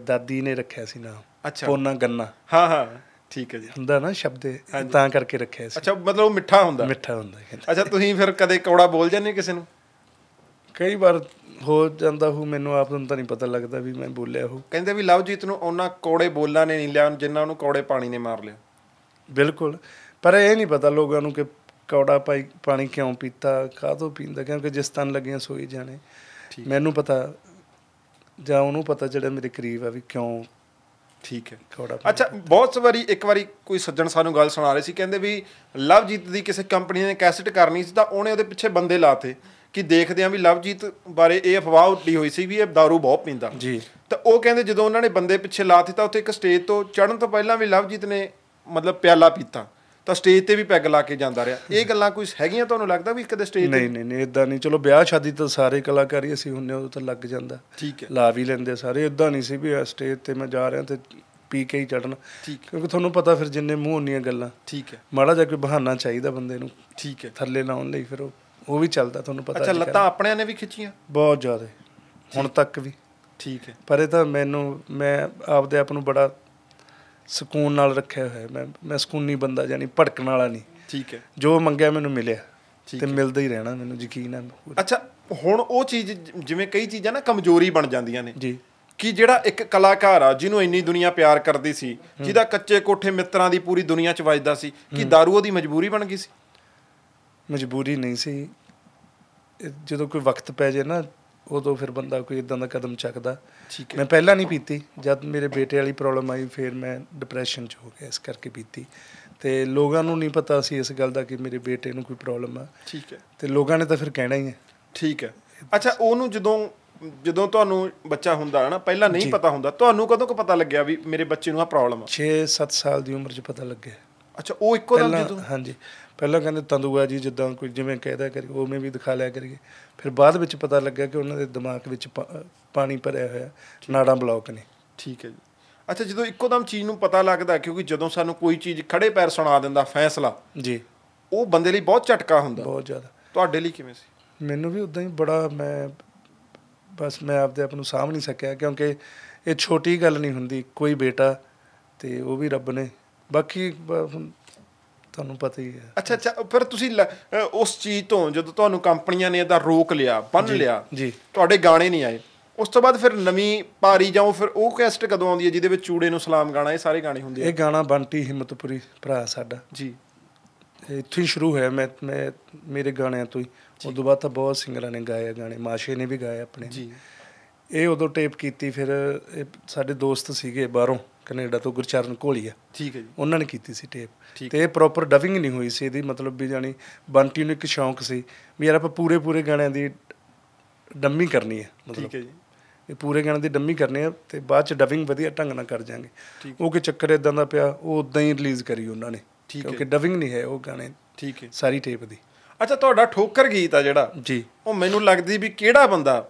A: ਦਾਦੀ ਨੇ ਰੱਖਿਆ ਸੀ ਨਾਮ ਅੱਛਾ ਪੋਨਾ ਗੰਨਾ ਹਾਂ ਹਾਂ ਠੀਕ ਹੈ ਜੀ ਹੁੰਦਾ ਨਾ ਸ਼ਬਦ ਤਾਂ ਕਰਕੇ ਰੱਖਿਆ ਸੀ ਅੱਛਾ ਮਤਲਬ ਉਹ ਮਿੱਠਾ ਹੁੰਦਾ ਮਿੱਠਾ ਹੁੰਦਾ ਅੱਛਾ ਤੁਸੀਂ ਫਿਰ ਕਦੇ ਕੌੜਾ ਬੋਲ ਜਾਂਦੇ ਕਿਸੇ ਨੂੰ ਕਈ ਵਾਰ ਹੋ ਜਾਂਦਾ ਹੂ ਮੈਨੂੰ ਆਪ ਨੂੰ ਤਾਂ ਨਹੀਂ ਪਤਾ ਲੱਗਦਾ ਵੀ ਮੈਂ ਬੋਲਿਆ ਹੂੰ ਕਹਿੰਦੇ ਵੀ ਲਵਜੀਤ ਨੂੰ ਉਹਨਾਂ ਕੌੜੇ
B: ਬੋਲਾਂ ਨੇ ਨਹੀਂ ਲਿਆ ਜਿੰਨਾ ਉਹਨੂੰ ਕੌੜੇ ਪਾਣੀ ਨੇ ਮਾਰ ਲਿਆ
A: ਬਿਲਕੁਲ ਪਰ ਇਹ ਨਹੀਂ ਪਤਾ ਲੋਕਾਂ ਨੂੰ ਕਿ ਕੌੜਾ ਪਾਣੀ ਕਿਉਂ ਪੀਤਾ ਤੋਂ ਪੀਂਦਾ ਕਿਉਂਕਿ ਜਿਸ ਤਨ ਲੱਗੀਆਂ ਸੋਈ ਜਾਣੇ ਮੈਨੂੰ ਪਤਾ ਜਾਂ ਉਹਨੂੰ ਪਤਾ ਜਿਹੜਾ ਮੇਰੇ ਕਰੀਬ ਆ ਵੀ ਕਿਉਂ ਠੀਕ ਹੈ ਖੋੜਾ
B: ਅੱਛਾ ਬਹੁਤ ਵਾਰੀ ਇੱਕ ਵਾਰੀ ਕੋਈ ਸੱਜਣ ਸਾਨੂੰ ਗੱਲ ਸੁਣਾ ਰਹੇ ਸੀ ਕਹਿੰਦੇ ਵੀ ਲਵਜੀਤ ਦੀ ਕਿਸੇ ਕੰਪਨੀ ਨੇ ਕੈਸਟ ਕਰਨੀ ਸੀ ਤਾਂ ਉਹਨੇ ਉਹਦੇ ਪਿੱਛੇ ਬੰਦੇ ਲਾਤੇ ਕਿ ਦੇਖਦੇ ਆ ਵੀ ਲਵਜੀਤ ਬਾਰੇ ਇਹ ਅਫਵਾਹ ਉੱਡੀ ਹੋਈ ਸੀ ਵੀ ਇਹ दारू ਬਹੁਤ ਪੀਂਦਾ ਜੀ ਤਾਂ ਉਹ ਕਹਿੰਦੇ ਜਦੋਂ ਉਹਨਾਂ ਨੇ ਬੰਦੇ ਪਿੱਛੇ ਲਾਤੇ ਤਾਂ ਉੱਥੇ ਇੱਕ ਸਟੇਜ ਤੋਂ ਚੜਨ ਤੋਂ ਪਹਿਲਾਂ ਵੀ ਲਵਜੀਤ ਨੇ ਮਤਲਬ ਪਿਆਲਾ ਪੀਤਾ ਤਾਂ ਸਟੇਜ ਤੇ ਵੀ ਪੈਗ ਲਾ ਕੇ ਜਾਂਦਾ ਰਿਹਾ ਇਹ ਗੱਲਾਂ ਕੋਈ ਹੈਗੀਆਂ ਤੁਹਾਨੂੰ ਲੱਗਦਾ ਵੀ
A: ਕਦੇ ਸਟੇਜ ਤੇ ਨਹੀਂ ਨਹੀਂ ਨਹੀਂ ਇਦਾਂ ਨਹੀਂ ਚਲੋ ਵਿਆਹ ਸ਼ਾਦੀ ਤਾਂ ਸਾਰੇ ਕਲਾਕਾਰ ਹੀ ਅਸੀਂ ਹੁੰਨੇ ਉਹ ਤਾਂ ਲੱਗ ਜਾਂਦਾ ਠੀਕ ਹੈ ਲਾ ਵੀ ਲੈਂਦੇ ਸਾਰੇ ਇਦਾਂ ਨਹੀਂ ਸੀ ਵੀ ਸਟੇਜ ਤੇ ਮੈਂ ਜਾ ਰਿਹਾ ਤੇ ਪੀ ਕੇ ਹੀ ਚੜਨਾ ਕਿਉਂਕਿ ਤੁਹਾਨੂੰ ਪਤਾ ਫਿਰ ਜਿੰਨੇ ਮੂੰਹ ਹੁੰਨੀਆਂ ਗੱਲਾਂ ਠੀਕ ਹੈ ਮਾੜਾ ਜਿਹਾ ਕੋਈ ਬਹਾਨਾ ਚਾਹੀਦਾ ਬੰਦੇ ਨੂੰ ਠੀਕ ਹੈ ਥੱਲੇ ਲਾਉਣ ਲਈ ਫਿਰ ਉਹ ਉਹ ਵੀ ਚੱਲਦਾ ਤੁਹਾਨੂੰ ਪਤਾ ਅੱਛਾ ਲੱਤਾਂ ਆਪਣਿਆਂ ਨੇ ਵੀ ਖਿੱਚੀਆਂ ਬਹੁਤ ਜ਼ਿਆਦਾ ਹੁਣ ਤੱਕ ਵੀ ਠੀਕ ਹੈ ਪਰ ਇਹ ਤਾਂ ਮੈਨੂੰ ਮੈਂ ਆਪਦੇ ਆਪ ਨੂੰ ਬੜਾ ਸਕੂਨ ਨਾਲ ਰੱਖਿਆ ਹੋਇਆ ਮੈਂ ਮੈਂ ਸਕੂਨੀ ਬੰਦਾ ਜਾਨੀ ਭੜਕਣ ਵਾਲਾ ਨਹੀਂ ਠੀਕ ਹੈ ਜੋ ਮੰਗਿਆ ਮੈਨੂੰ ਮਿਲਿਆ ਤੇ ਮਿਲਦਾ ਹੀ ਰਹਿਣਾ ਮੈਨੂੰ ਯਕੀਨ ਹੈ ਅੱਛਾ
B: ਹੁਣ ਉਹ ਚੀਜ਼ ਜਿਵੇਂ ਕਈ ਚੀਜ਼ਾਂ ਨਾ ਕਮਜ਼ੋਰੀ ਬਣ ਜਾਂਦੀਆਂ ਨੇ ਜੀ ਕਿ ਜਿਹੜਾ ਇੱਕ ਕਲਾਕਾਰ ਆ ਜਿਹਨੂੰ ਇੰਨੀ ਦੁਨੀਆ ਪਿਆਰ ਕਰਦੀ ਸੀ ਜਿਹਦਾ ਕੱਚੇ ਕੋਠੇ ਮਿੱਤਰਾਂ ਦੀ ਪੂਰੀ ਦੁਨੀਆ 'ਚ ਵੱਜਦਾ ਸੀ ਕਿ दारू ਉਹਦੀ ਮਜਬੂਰੀ ਬਣ ਗਈ ਸੀ
A: ਮਜਬੂਰੀ ਨਹੀਂ ਸੀ ਜਦੋਂ ਕੋਈ ਵਕਤ ਪੈ ਜੇ ਨਾ ਉਦੋਂ ਫਿਰ ਬੰਦਾ ਕੋਈ ਇਦਾਂ ਦਾ ਕਦਮ ਚੱਕਦਾ ਮੈਂ ਪਹਿਲਾਂ ਨਹੀਂ ਪੀਤੀ ਜਦ ਮੇਰੇ ਬੇਟੇ ਵਾਲੀ ਪ੍ਰੋਬਲਮ ਆਈ ਫਿਰ ਮੈਂ ਡਿਪਰੈਸ਼ਨ 'ਚ ਹੋ ਗਿਆ ਇਸ ਕਰਕੇ ਪੀਤੀ ਤੇ ਲੋਕਾਂ ਨੂੰ ਨਹੀਂ ਪਤਾ ਸੀ ਇਸ ਗੱਲ ਦਾ ਕਿ ਮੇਰੇ ਬੇਟੇ ਨੂੰ ਕੋਈ ਪ੍ਰੋਬਲਮ ਆ ਠੀਕ ਹੈ ਤੇ ਲੋਕਾਂ ਨੇ ਤਾਂ ਫਿਰ ਕਹਿਣਾ ਹੀ ਹੈ ਠੀਕ ਹੈ ਅੱਛਾ ਉਹਨੂੰ
B: ਜਦੋਂ ਜਦੋਂ ਤੁਹਾਨੂੰ ਬੱਚਾ ਹੁੰਦਾ ਹਨਾ ਪਹਿਲਾਂ ਨਹੀਂ ਪਤਾ ਹੁੰਦਾ ਤੁਹਾਨੂੰ ਕਦੋਂ ਕੋ ਪਤਾ ਲੱਗਿਆ ਵੀ ਮੇਰੇ
A: ਬੱਚੇ ਨੂੰ ਆ ਪ੍ਰੋਬਲਮ ਆ 6-7 ਸਾਲ ਦੀ ਉਮਰ 'ਚ ਪਤਾ ਲੱਗਿਆ ਅੱਛਾ ਉਹ ਇੱਕੋ ਦਮ ਜਦੋਂ ਹਾਂਜੀ ਪਹਿਲਾਂ ਕਹਿੰਦੇ ਤੰਦੂਆ ਜੀ ਜਿੱਦਾਂ ਕੋਈ ਜਿਵੇਂ ਕਹਿਦਾ ਕਰੀ ਉਵੇਂ ਵੀ ਦਿਖਾ ਲਿਆ ਕਰੀਏ ਫਿਰ ਬਾਅਦ ਵਿੱਚ ਪਤਾ ਲੱਗਾ ਕਿ ਉਹਨਾਂ ਦੇ ਦਿਮਾਗ ਵਿੱਚ ਪਾਣੀ ਭਰਿਆ ਹੋਇਆ ਨਾੜਾਂ ਬਲੌਕ ਨੇ ਠੀਕ ਹੈ ਜੀ ਅੱਛਾ ਜਦੋਂ
B: ਇੱਕੋ ਦਮ ਚੀਜ਼ ਨੂੰ ਪਤਾ ਲੱਗਦਾ ਕਿਉਂਕਿ ਜਦੋਂ ਸਾਨੂੰ ਕੋਈ ਚੀਜ਼ ਖੜੇ ਪੈਰ ਸੁਣਾ ਦਿੰਦਾ ਫੈਸਲਾ ਜੀ ਉਹ ਬੰਦੇ ਲਈ ਬਹੁਤ ਝਟਕਾ ਹੁੰਦਾ ਬਹੁਤ ਜ਼ਿਆਦਾ
A: ਤੁਹਾਡੇ ਲਈ ਕਿਵੇਂ ਸੀ ਮੈਨੂੰ ਵੀ ਉਦਾਂ ਹੀ ਬੜਾ ਮੈਂ ਬਸ ਮੈਂ ਆਪਦੇ ਆਪ ਨੂੰ ਸਾਹਮ ਨਹੀਂ ਸਕਿਆ ਕਿਉਂਕਿ ਇਹ ਛੋਟੀ ਗੱਲ ਨਹੀਂ ਹੁੰਦੀ ਕੋਈ ਬੇਟਾ ਤੇ ਉਹ ਵੀ ਰੱਬ ਨੇ ਬਾਕੀ ਤੁਹਾਨੂੰ ਪਤਾ ਹੀ ਹੈ ਅੱਛਾ ਅੱਛਾ
B: ਪਰ ਤੁਸੀਂ ਉਸ ਚੀਜ਼ ਤੋਂ ਜਦੋਂ ਤੁਹਾਨੂੰ ਕੰਪਨੀਆਂ ਨੇ ਇਹਦਾ ਰੋਕ ਲਿਆ ਬੰਨ ਲਿਆ ਜੀ ਤੁਹਾਡੇ ਗਾਣੇ ਨਹੀਂ ਆਏ ਉਸ ਤੋਂ ਬਾਅਦ ਫਿਰ ਨਵੀਂ ਪਾਰੀ ਜਾਓ ਫਿਰ ਉਹ ਕੈਸਟ ਕਦੋਂ ਆਉਂਦੀ ਹੈ ਜਿਹਦੇ ਵਿੱਚ ਚੂੜੇ ਨੂੰ ਸਲਾਮ ਗਾਣਾ ਇਹ ਸਾਰੇ ਗਾਣੇ ਹੁੰਦੇ ਆ ਇਹ ਗਾਣਾ
A: ਬੰਟੀ ਹਿੰਮਤਪੁਰੀ ਭਰਾ ਸਾਡਾ ਜੀ ਇੱਥੇ ਹੀ ਸ਼ੁਰੂ ਹੋਇਆ ਮੈਂ ਮੈਂ ਮੇਰੇ ਗਾਣਿਆਂ ਤੋਂ ਹੀ ਉਸ ਤੋਂ ਬਾਅਦ ਤਾਂ ਬਹੁਤ ਸਿੰਗਰਾਂ ਨੇ ਗਾਏ ਗਾਣੇ ਮਾਸ਼ੇ ਨੇ ਵੀ ਗਾਏ ਆਪਣੇ ਜੀ ਇਹ ਉਦੋਂ ਟੇਪ ਕੀਤੀ ਫਿਰ ਸਾਡੇ ਦੋਸਤ ਸੀਗੇ ਬਾਹਰੋਂ ਕੈਨੇਡਾ ਤੋਂ ਗੁਰਚਰਨ ਕੋਲੀਆ ਠੀਕ ਹੈ ਜੀ ਉਹਨਾਂ ਨੇ ਕੀਤੀ ਸੀ ਟੇਪ ਤੇ ਇਹ ਪ੍ਰੋਪਰ ਡਵਿੰਗ ਨਹੀਂ ਹੋਈ ਸੀ ਇਹਦੀ ਮਤਲਬ ਵੀ ਜਾਨੀ ਬੰਟੀ ਨੂੰ ਇੱਕ ਸ਼ੌਂਕ ਸੀ ਵੀ ਯਾਰ ਆਪਾਂ ਪੂਰੇ ਪੂਰੇ ਗਾਣਿਆਂ ਦੀ ਡੰਮੀ ਕਰਨੀ ਹੈ ਮਤਲਬ ਠੀਕ ਹੈ ਜੀ ਇਹ ਪੂਰੇ ਗਾਣੇ ਦੀ ਡੰਮੀ ਕਰਨੀ ਹੈ ਤੇ ਬਾਅਦ ਚ ਡਵਿੰਗ ਵਧੀਆ ਢੰਗ ਨਾਲ ਕਰ ਜਾਾਂਗੇ ਉਹ ਕਿ ਚੱਕਰ ਇਦਾਂ ਦਾ ਪਿਆ ਉਹ ਉਦਾਂ ਹੀ ਰਿਲੀਜ਼ ਕਰੀ ਉਹਨਾਂ ਨੇ ਕਿਉਂਕਿ ਡਵਿੰਗ ਨਹੀਂ ਹੈ ਉਹ ਗਾਣੇ ਠੀਕ ਹੈ ਸਾਰੀ ਟੇਪ ਦੀ
B: ਅੱਛਾ ਤੁਹਾਡਾ ਠੋਕਰ ਗੀਤ ਆ ਜਿਹੜਾ ਜੀ
A: ਉਹ ਮੈਨੂੰ ਲੱਗਦੀ ਵੀ ਕਿਹੜਾ ਬੰਦਾ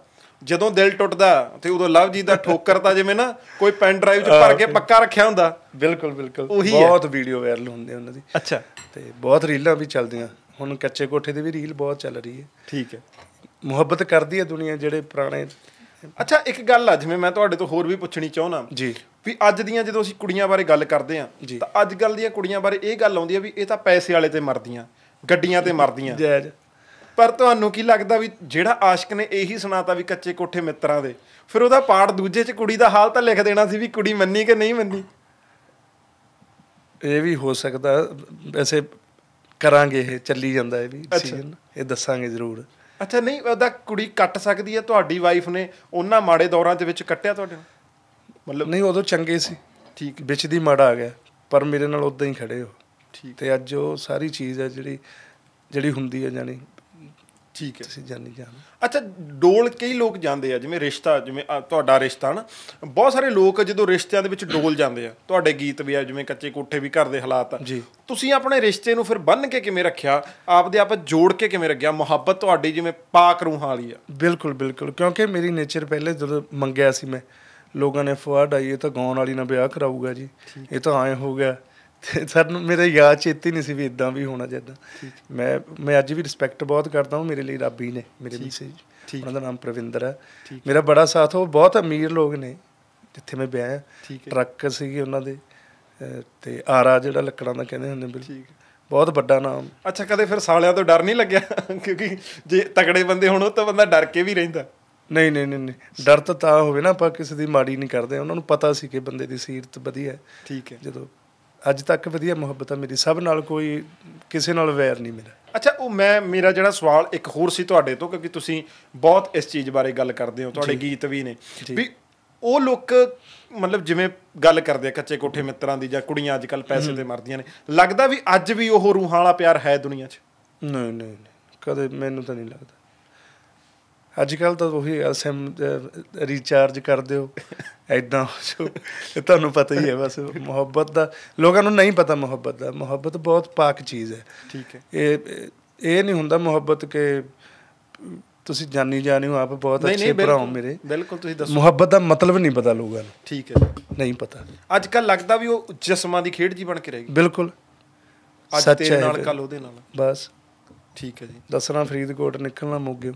B: ਜਦੋਂ ਦਿਲ ਟੁੱਟਦਾ ਤੇ ਉਦੋਂ ਲਵ ਜੀ ਦਾ ਠੋਕਰ ਤਾਂ ਜਿਵੇਂ ਨਾ ਕੋਈ ਪੈਨ ਡਰਾਈਵ 'ਚ ਭਰ ਕੇ ਪੱਕਾ
A: ਰੱਖਿਆ ਹੁੰਦਾ ਬਿਲਕੁਲ ਬਿਲਕੁਲ ਬਹੁਤ ਵੀਡੀਓ ਵਾਇਰਲ ਹੁੰਦੇ ਉਹਨਾਂ ਦੀ ਅੱਛਾ ਤੇ ਬਹੁਤ ਰੀਲਾਂ ਵੀ ਚੱਲਦੀਆਂ ਹੁਣ ਕੱਚੇ ਕੋਠੇ ਦੀ ਵੀ ਰੀਲ ਬਹੁਤ ਚੱਲ ਰਹੀ ਹੈ ਠੀਕ ਹੈ ਮੁਹੱਬਤ ਕਰਦੀ ਹੈ ਦੁਨੀਆ ਜਿਹੜੇ ਪੁਰਾਣੇ ਅੱਛਾ ਇੱਕ ਗੱਲ ਆ ਜਿਵੇਂ ਮੈਂ ਤੁਹਾਡੇ ਤੋਂ ਹੋਰ ਵੀ ਪੁੱਛਣੀ ਚਾਹਣਾ ਜੀ ਵੀ ਅੱਜ ਦੀਆਂ ਜਦੋਂ
B: ਅਸੀਂ ਕੁੜੀਆਂ ਬਾਰੇ ਗੱਲ ਕਰਦੇ ਆ ਤਾਂ ਅੱਜ ਕੱਲ ਦੀਆਂ ਕੁੜੀਆਂ ਬਾਰੇ ਇਹ ਗੱਲ ਆਉਂਦੀ ਆ ਵੀ ਇਹ ਤਾਂ ਪੈਸੇ ਵਾਲੇ ਤੇ ਮਰਦੀਆਂ ਗੱਡੀਆਂ ਤੇ ਮਰਦੀਆਂ ਜੈ ਪਰ ਤੁਹਾਨੂੰ ਕੀ ਲੱਗਦਾ ਵੀ ਜਿਹੜਾ ਆਸ਼ਕ ਨੇ ਇਹੀ ਸੁਣਾਤਾ ਵੀ ਕੱਚੇ ਕੋਠੇ ਮਿੱਤਰਾਂ ਦੇ ਫਿਰ ਉਹਦਾ ਪਾੜ ਦੂਜੇ ਚ ਕੁੜੀ ਦਾ ਹਾਲ ਤਾਂ ਲਿਖ ਦੇਣਾ ਸੀ ਵੀ ਕੁੜੀ ਮੰਨੀ ਕਿ ਨਹੀਂ ਮੰਨੀ
A: ਇਹ ਵੀ ਹੋ ਸਕਦਾ ਐਸੇ ਕਰਾਂਗੇ ਇਹ ਚੱਲੀ ਜਾਂਦਾ ਇਹ ਵੀ ਸੀਜ਼ਨ ਇਹ ਦੱਸਾਂਗੇ ਜ਼ਰੂਰ
B: ਅੱਛਾ ਨਹੀਂ ਉਹਦਾ ਕੁੜੀ ਕੱਟ ਸਕਦੀ ਹੈ ਤੁਹਾਡੀ
A: ਵਾਈਫ ਨੇ ਉਹਨਾਂ ਮਾੜੇ ਦੌਰਾਂ ਦੇ ਵਿੱਚ ਕੱਟਿਆ ਤੁਹਾਡੇ ਨੂੰ ਮਤਲਬ ਨਹੀਂ ਉਦੋਂ ਚੰਗੇ ਸੀ ਠੀਕ ਵਿੱਚ ਦੀ ਮਾੜਾ ਆ ਗਿਆ ਪਰ ਮੇਰੇ ਨਾਲ ਉਦਾਂ ਹੀ ਖੜੇ ਹੋ ਠੀਕ ਤੇ ਅੱਜ ਉਹ ਸਾਰੀ ਚੀਜ਼ ਹੈ ਜਿਹੜੀ ਜਿਹੜੀ ਹੁੰਦੀ ਹੈ ਜਾਨੀ ਠੀਕ ਹੈ ਤੁਸੀਂ ਜਾਣੀ ਜਾਂਦੇ ਅੱਛਾ ਡੋਲ ਕਈ
B: ਲੋਕ ਜਾਂਦੇ ਆ ਜਿਵੇਂ ਰਿਸ਼ਤਾ ਜਿਵੇਂ ਤੁਹਾਡਾ ਰਿਸ਼ਤਾ ਨਾ ਬਹੁਤ ਸਾਰੇ ਲੋਕ ਜਦੋਂ ਰਿਸ਼ਤਿਆਂ ਦੇ ਵਿੱਚ ਡੋਲ ਜਾਂਦੇ ਆ ਤੁਹਾਡੇ ਗੀਤ ਵੀ ਆ ਜਿਵੇਂ ਕੱਚੇ ਕੋਠੇ ਵੀ ਘਰ ਦੇ ਹਾਲਾਤ ਆ ਤੁਸੀਂ ਆਪਣੇ ਰਿਸ਼ਤੇ ਨੂੰ ਫਿਰ ਬੰਨ ਕੇ ਕਿਵੇਂ ਰੱਖਿਆ ਆਪਦੇ ਆਪ ਜੋੜ ਕੇ ਕਿਵੇਂ ਰੱਖਿਆ ਮੁਹੱਬਤ ਤੁਹਾਡੀ ਜਿਵੇਂ ਪਾਕ ਰੂਹਾਂ ਵਾਲੀ ਆ
A: ਬਿਲਕੁਲ ਬਿਲਕੁਲ ਕਿਉਂਕਿ ਮੇਰੀ ਨੇਚਰ ਪਹਿਲੇ ਜਦੋਂ ਮੰਗਿਆ ਸੀ ਮੈਂ ਲੋਕਾਂ ਨੇ ਫਵਾਰਡ ਆਈਏ ਤਾਂ ਗਾਉਣ ਵਾਲੀ ਨਾਲ ਵਿਆਹ ਕਰਾਊਗਾ ਜੀ ਇਹ ਤਾਂ ਐ ਹੋ ਗਿਆ ਤੇ ਸਾਨੂੰ ਮੇਰੇ ਯਾਦ ਚੇਤੇ ਨਹੀਂ ਸੀ ਵੀ ਇਦਾਂ ਵੀ ਹੋਣਾ ਜਿੱਦਾਂ ਮੈਂ ਮੈਂ ਅੱਜ ਵੀ ਰਿਸਪੈਕਟ ਬਹੁਤ ਕਰਦਾ ਹਾਂ ਮੇਰੇ ਲਈ ਰੱਬੀ ਨੇ ਮੇਰੇ ਮੈਸੇਜ ਉਹਨਾਂ ਦਾ ਨਾਮ ਪ੍ਰਵਿੰਦਰ ਹੈ ਮੇਰਾ ਬੜਾ ਸਾਥ ਉਹ ਬਹੁਤ ਅਮੀਰ ਲੋਕ ਨੇ ਜਿੱਥੇ ਮੈਂ ਬਿਆ ਟਰੱਕ ਸੀਗੇ ਉਹਨਾਂ ਦੇ ਤੇ ਆਰਾ ਜਿਹੜਾ ਲੱਕੜਾਂ ਦਾ ਕਹਿੰਦੇ ਹੁੰਦੇ ਬਿਲਕੁਲ ਠੀਕ ਬਹੁਤ ਵੱਡਾ ਨਾਮ ਅੱਛਾ
B: ਕਦੇ ਫਿਰ ਸਾਲਿਆਂ ਤੋਂ ਡਰ ਨਹੀਂ ਲੱਗਿਆ ਕਿਉਂਕਿ ਜੇ ਤਕੜੇ ਬੰਦੇ ਹੋਣ ਤਾਂ ਬੰਦਾ ਡਰ ਕੇ ਵੀ ਰਹਿੰਦਾ
A: ਨਹੀਂ ਨਹੀਂ ਨਹੀਂ ਡਰ ਤਾਂ ਤਾਂ ਹੋਵੇ ਨਾ ਆਪਾਂ ਕਿਸੇ ਦੀ ਮਾੜੀ ਨਹੀਂ ਕਰਦੇ ਉਹਨਾਂ ਨੂੰ ਪਤਾ ਸੀ ਕਿ ਬੰਦੇ ਦੀ ਸਿਰਤ ਵਧੀਆ ਹੈ ਠੀਕ ਹੈ ਜਦੋਂ ਅੱਜ ਤੱਕ ਵਧੀਆ ਮੁਹੱਬਤ ਆ ਮੇਰੀ ਸਭ ਨਾਲ ਕੋਈ ਕਿਸੇ ਨਾਲ ਵੈਰ ਨਹੀਂ ਮੇਰਾ
B: ਅੱਛਾ ਉਹ ਮੈਂ ਮੇਰਾ ਜਿਹੜਾ ਸਵਾਲ ਇੱਕ ਹੋਰ ਸੀ ਤੁਹਾਡੇ ਤੋਂ ਕਿਉਂਕਿ ਤੁਸੀਂ ਬਹੁਤ ਇਸ ਚੀਜ਼ ਬਾਰੇ ਗੱਲ ਕਰਦੇ ਹੋ ਤੁਹਾਡੇ ਗੀਤ ਵੀ ਨੇ ਵੀ ਉਹ ਲੋਕ ਮਤਲਬ ਜਿਵੇਂ ਗੱਲ ਕਰਦੇ ਆ ਕੱਚੇ ਕੋਠੇ ਮਿੱਤਰਾਂ ਦੀ ਜਾਂ ਕੁੜੀਆਂ ਅੱਜ ਕੱਲ ਪੈਸੇ ਤੇ ਮਰਦੀਆਂ ਨੇ ਲੱਗਦਾ ਵੀ ਅੱਜ ਵੀ ਉਹ ਰੂਹਾਂ ਵਾਲਾ ਪਿਆਰ ਹੈ ਦੁਨੀਆ
A: 'ਚ ਨਹੀਂ ਨਹੀਂ ਕਦੇ ਮੈਨੂੰ ਤਾਂ ਨਹੀਂ ਲੱਗਦਾ ਅੱਜ ਕੱਲ ਤਾਂ ਉਹੀ ਸਿਮ ਰੀਚਾਰਜ ਕਰ ਦਿਓ ਐਦਾਂ ਹੋ ਜੋ ਤੁਹਾਨੂੰ ਪਤਾ ਹੀ ਹੈ ਬਸ ਮੁਹੱਬਤ ਦਾ ਲੋਕਾਂ ਨੂੰ ਨਹੀਂ ਪਤਾ ਮੁਹੱਬਤ ਦਾ ਮੁਹੱਬਤ ਬਹੁਤ ਪਾਕ ਚੀਜ਼ ਹੈ ਠੀਕ ਹੈ ਇਹ ਇਹ ਨਹੀਂ ਹੁੰਦਾ ਮੁਹੱਬਤ ਕਿ ਤੁਸੀਂ ਜਾਨੀ ਜਾਣੀ ਹੋ ਆਪ ਬਹੁਤ ਅੱਛੇ ਭਰਾ ਹੋ ਮੇਰੇ ਬਿਲਕੁਲ ਤੁਸੀਂ ਦੱਸੋ ਮੁਹੱਬਤ ਦਾ ਮਤਲਬ ਨਹੀਂ ਪਤਾ ਲੋਕਾਂ ਨੂੰ ਠੀਕ ਹੈ ਨਹੀਂ ਪਤਾ ਅੱਜ ਕੱਲ
B: ਲੱਗਦਾ ਵੀ ਉਹ ਜਸਮਾਂ ਦੀ ਖੇਡ ਜੀ ਬਣ ਕੇ ਰਹੇਗੀ ਬਿਲਕੁਲ
A: ਅੱਜ ਤੇਰੇ ਨਾਲ ਕੱਲ ਉਹਦੇ ਨਾਲ ਬਸ ਠੀਕ ਹੈ ਜੀ ਦੱਸਣਾ ਫਰੀਦਕੋਟ ਨਿਕਲਣਾ ਮੋਗੇ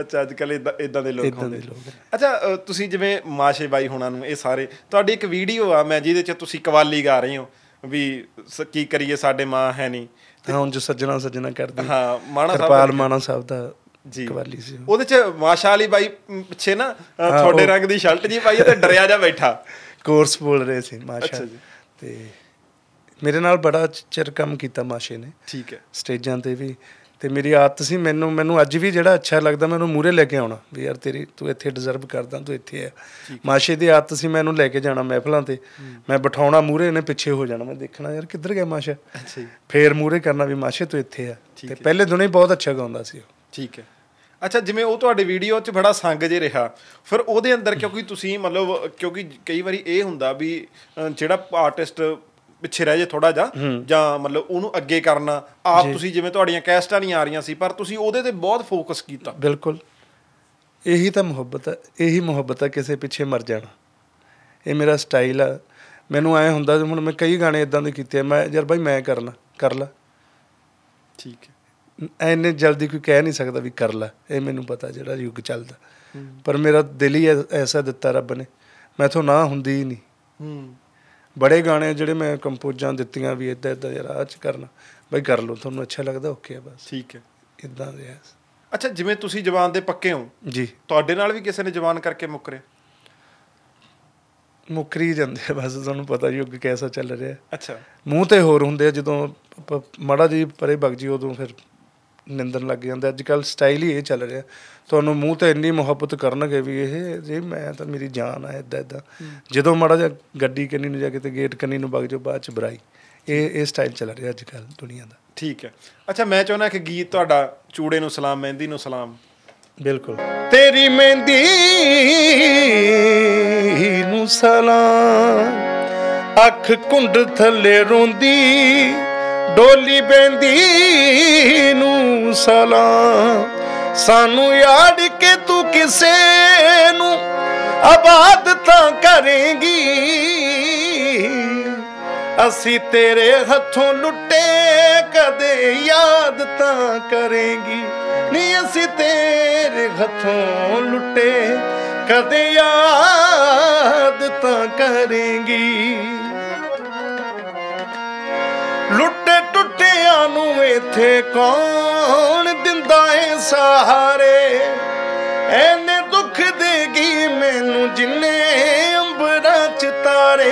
B: ਅੱਛਾ ਅੱਜ ਕੱਲ ਇਦਾਂ ਇਦਾਂ ਦੇ ਲੋਕ ਹੁੰਦੇ ਅੱਛਾ ਤੁਸੀਂ ਜਿਵੇਂ ਮਾਸ਼ੇ ਬਾਈ ਹੋਣਾ ਨੂੰ ਇਹ ਸਾਰੇ ਤੁਹਾਡੀ ਇੱਕ ਵੀਡੀਓ ਆ ਮੈਂ ਜਿਹਦੇ ਚ ਤੁਸੀਂ ਕਵਾਲੀ ਗਾ ਰਹੇ ਹੋ ਵੀ ਕੀ ਕਰੀਏ ਸਾਡੇ ਮਾਂ ਹੈ ਨਹੀਂ
A: ਹਾਂ ਜੋ ਸੱਜਣਾ ਸੱਜਣਾ ਕਰਦੇ ਹਾਂ ਮਾਣਾ ਸਾਹਿਬ ਪਾਲ ਮਾਣਾ ਸਾਹਿਬ ਦਾ ਜੀ ਕਵਾਲੀ ਸੀ
B: ਉਹਦੇ ਚ ਮਾਸ਼ਾ ਅਲੀ ਬਾਈ ਪਿੱਛੇ ਨਾ ਤੁਹਾਡੇ ਰੰਗ ਦੀ ਸ਼ਰਟ ਜੀ ਪਾਈ ਤੇ ਡਰਿਆ ਜਾ ਬੈਠਾ
A: ਕੋਰਸ ਬੋਲ ਰਹੇ ਸੀ ਮਾਸ਼ਾ ਤੇ ਮੇਰੇ ਨਾਲ ਬੜਾ ਚਿਰ ਕੰਮ ਕੀਤਾ ਮਾਸ਼ੇ ਨੇ ਠੀਕ ਹੈ ਸਟੇਜਾਂ ਤੇ ਵੀ ਤੇ ਮੇਰੀ ਆਦਤ ਸੀ ਮੈਨੂੰ ਮੈਨੂੰ ਅੱਜ ਵੀ ਜਿਹੜਾ ਅੱਛਾ ਲੱਗਦਾ ਮੈਂ ਉਹਨੂੰ ਮੂਰੇ ਲੈ ਕੇ ਆਉਣਾ ਵੀ ਯਾਰ ਤੇਰੀ ਤੂੰ ਇੱਥੇ ਡਿਜ਼ਰਵ ਕਰਦਾ ਤੂੰ ਇੱਥੇ ਆ ਮਾਸ਼ੇ ਦੀ ਆਦਤ ਸੀ ਮੈਂ ਉਹਨੂੰ ਲੈ ਕੇ ਜਾਣਾ ਮਹਿਫਲਾਂ ਤੇ ਮੈਂ ਬਿਠਾਉਣਾ ਮੂਰੇ ਇਹਨੇ ਪਿੱਛੇ ਹੋ ਜਾਣਾ ਮੈਂ ਦੇਖਣਾ ਯਾਰ ਕਿੱਧਰ ਗਿਆ ਮਾਸ਼ਾ ਅੱਛਾ ਫੇਰ ਮੂਰੇ ਕਰਨਾ ਵੀ ਮਾਸ਼ੇ ਤੂੰ ਇੱਥੇ ਆ ਤੇ ਪਹਿਲੇ ਦਿਨੇ ਬਹੁਤ ਅੱਛਾ ਗਾਉਂਦਾ ਸੀ ਉਹ ਠੀਕ ਹੈ
B: ਅੱਛਾ ਜਿਵੇਂ ਉਹ ਤੁਹਾਡੇ ਵੀਡੀਓ 'ਚ ਬੜਾ ਸੰਗ ਜੇ ਰਿਹਾ ਫਿਰ ਉਹਦੇ ਅੰਦਰ ਕਿਉਂਕਿ ਤੁਸੀਂ ਮਤਲਬ ਕਿਉਂਕਿ ਕਈ ਵਾਰੀ ਇਹ ਹੁੰਦਾ ਵੀ ਜਿਹੜਾ ਆਰਟਿਸਟ ਪਿੱਛੇ ਰਹਿ ਜੇ ਥੋੜਾ ਜਾਂ ਜਾਂ ਮਤਲਬ ਉਹਨੂੰ ਅੱਗੇ ਕਰਨਾ
A: ਆਪ ਤੁਸੀਂ ਜਿਵੇਂ ਤੁਹਾਡੀਆਂ ਕੈਸਟਾਂ ਨਹੀਂ ਆ ਰਹੀਆਂ ਸੀ ਪਰ ਤੁਸੀਂ ਉਹਦੇ ਤੇ ਬਹੁਤ ਫੋਕਸ ਕੀਤਾ ਬਿਲਕੁਲ ਇਹੀ ਤਾਂ ਮੁਹੱਬਤ ਹੈ ਇਹੀ ਮੁਹੱਬਤ ਹੈ ਕਿਸੇ ਪਿੱਛੇ ਮਰ ਜਾਣਾ ਇਹ ਮੇਰਾ ਸਟਾਈਲ ਆ ਮੈਨੂੰ ਐ ਹੁੰਦਾ ਹੁਣ ਮੈਂ ਕਈ ਗਾਣੇ ਇਦਾਂ ਦੇ ਕੀਤੇ ਮੈਂ ਯਾਰ ਬਾਈ ਮੈਂ ਕਰਨਾ ਕਰ ਲੈ ਠੀਕ ਹੈ ਐਨੇ ਜਲਦੀ ਕੋਈ ਕਹਿ ਨਹੀਂ ਸਕਦਾ ਵੀ ਕਰ ਲੈ ਇਹ ਮੈਨੂੰ ਪਤਾ ਜਿਹੜਾ ਯੁੱਗ ਚੱਲਦਾ ਪਰ ਮੇਰਾ ਦਿਲ ਹੀ ਐਸਾ ਦਿੱਤਾ ਰੱਬ ਨੇ ਮੈਥੋਂ ਨਾ ਹੁੰਦੀ ਹੀ ਨਹੀਂ ਹੂੰ ਬੜੇ ਗਾਣੇ ਜਿਹੜੇ ਮੈਂ ਕੰਪੋਜ਼ਾਂ ਦਿੱਤੀਆਂ ਵੀ ਇਦਾਂ ਇਦਾਂ ਯਾਰ ਅੱਜ ਚ ਕਰਨਾ ਬਈ ਕਰ ਲਓ ਤੁਹਾਨੂੰ ਅੱਛਾ ਲੱਗਦਾ ਓਕੇ ਆ ਬਸ ਠੀਕ ਹੈ
B: ਇਦਾਂ ਦੇ ਆ ਅੱਛਾ ਜਿਵੇਂ ਤੁਸੀਂ ਜਵਾਨ ਦੇ ਪੱਕੇ ਹੋ ਜੀ ਤੁਹਾਡੇ ਨਾਲ ਵੀ ਕਿਸੇ ਨੇ ਜਵਾਨ ਕਰਕੇ ਮੁਕਰੇ
A: ਮੁਕਰੀ ਜਾਂਦੇ ਬਸ ਤੁਹਾਨੂੰ ਪਤਾ ਯੁੱਗ ਕਿਹਦਾ ਚੱਲ ਰਿਹਾ ਅੱਛਾ ਮੂੰਹ ਤੇ ਹੋਰ ਹੁੰਦੇ ਆ ਜਦੋਂ ਮੜਾ ਜੀ ਪਰੇ ਬਗ ਜੀ ਉਦੋਂ ਫਿਰ ਨਿੰਦਣ ਲੱਗ ਜਾਂਦਾ ਅੱਜ ਕੱਲ ਸਟਾਈਲ ਹੀ ਇਹ ਚੱਲ ਰਿਹਾ ਤੁਹਾਨੂੰ ਮੂੰਹ ਤੇ ਇੰਨੀ ਮੁਹੱਬਤ ਕਰਨਗੇ ਵੀ ਇਹ ਜੇ ਮੈਂ ਤਾਂ ਮੇਰੀ ਜਾਨ ਆ ਇਦਾਂ ਇਦਾਂ ਜਦੋਂ ਮਾੜਾ ਜਾ ਗੱਡੀ ਕੰਨੀ ਨੂੰ ਜਾ ਕੇ ਤੇ ਗੇਟ ਕੰਨੀ ਨੂੰ ਵਗ ਜੋ ਬਾਅਦ ਚ ਬਰਾਈ ਇਹ ਇਹ ਸਟਾਈਲ ਚੱਲ ਰਿਹਾ ਅੱਜ ਕੱਲ ਦੁਨੀਆ ਦਾ ਠੀਕ ਹੈ
B: ਅੱਛਾ ਮੈਂ ਚਾਹੁੰਦਾ ਕਿ ਗੀਤ ਤੁਹਾਡਾ ਚੂੜੇ ਨੂੰ ਸਲਾਮ ਮਹਿੰਦੀ ਨੂੰ ਸਲਾਮ
A: ਬਿਲਕੁਲ ਤੇਰੀ ਮਹਿੰਦੀ ਨੂੰ ਸਲਾਮ ਅੱਖ ਕੁੰਡ ਥੱਲੇ ਰੋਂਦੀ ਡੋਲੀ ਬੈਂਦੀ ਨੂੰ ਸਲਾਮ ਸਾਨੂੰ ਯਾੜ ਕੇ ਤੂੰ ਕਿਸੇ ਨੂੰ ਆਬਾਦ ਤਾਂ ਕਰੇਂਗੀ ਅਸੀਂ ਤੇਰੇ ਹੱਥੋਂ ਲੁੱਟੇ ਕਦੇ ਯਾਦ ਤਾਂ ਕਰੇਂਗੀ ਨਹੀਂ ਅਸੀਂ ਤੇਰੇ ਹੱਥੋਂ ਲੁੱਟੇ ਕਦੇ ਯਾਦ ਤਾਂ ਕਰੇਂਗੀ ਲੁੱਟ ਟੁੱਟਿਆਂ ਨੂੰ ਇੱਥੇ ਕੌਣ ਦਿੰਦਾ ਏ ਸਹਾਰੇ ਐਨੇ ਦੁੱਖ ਦੇ ਗੀ ਮੈਨੂੰ ਜਿੰਨੇ ਅੰਬਰਾਂ ਚ ਤਾਰੇ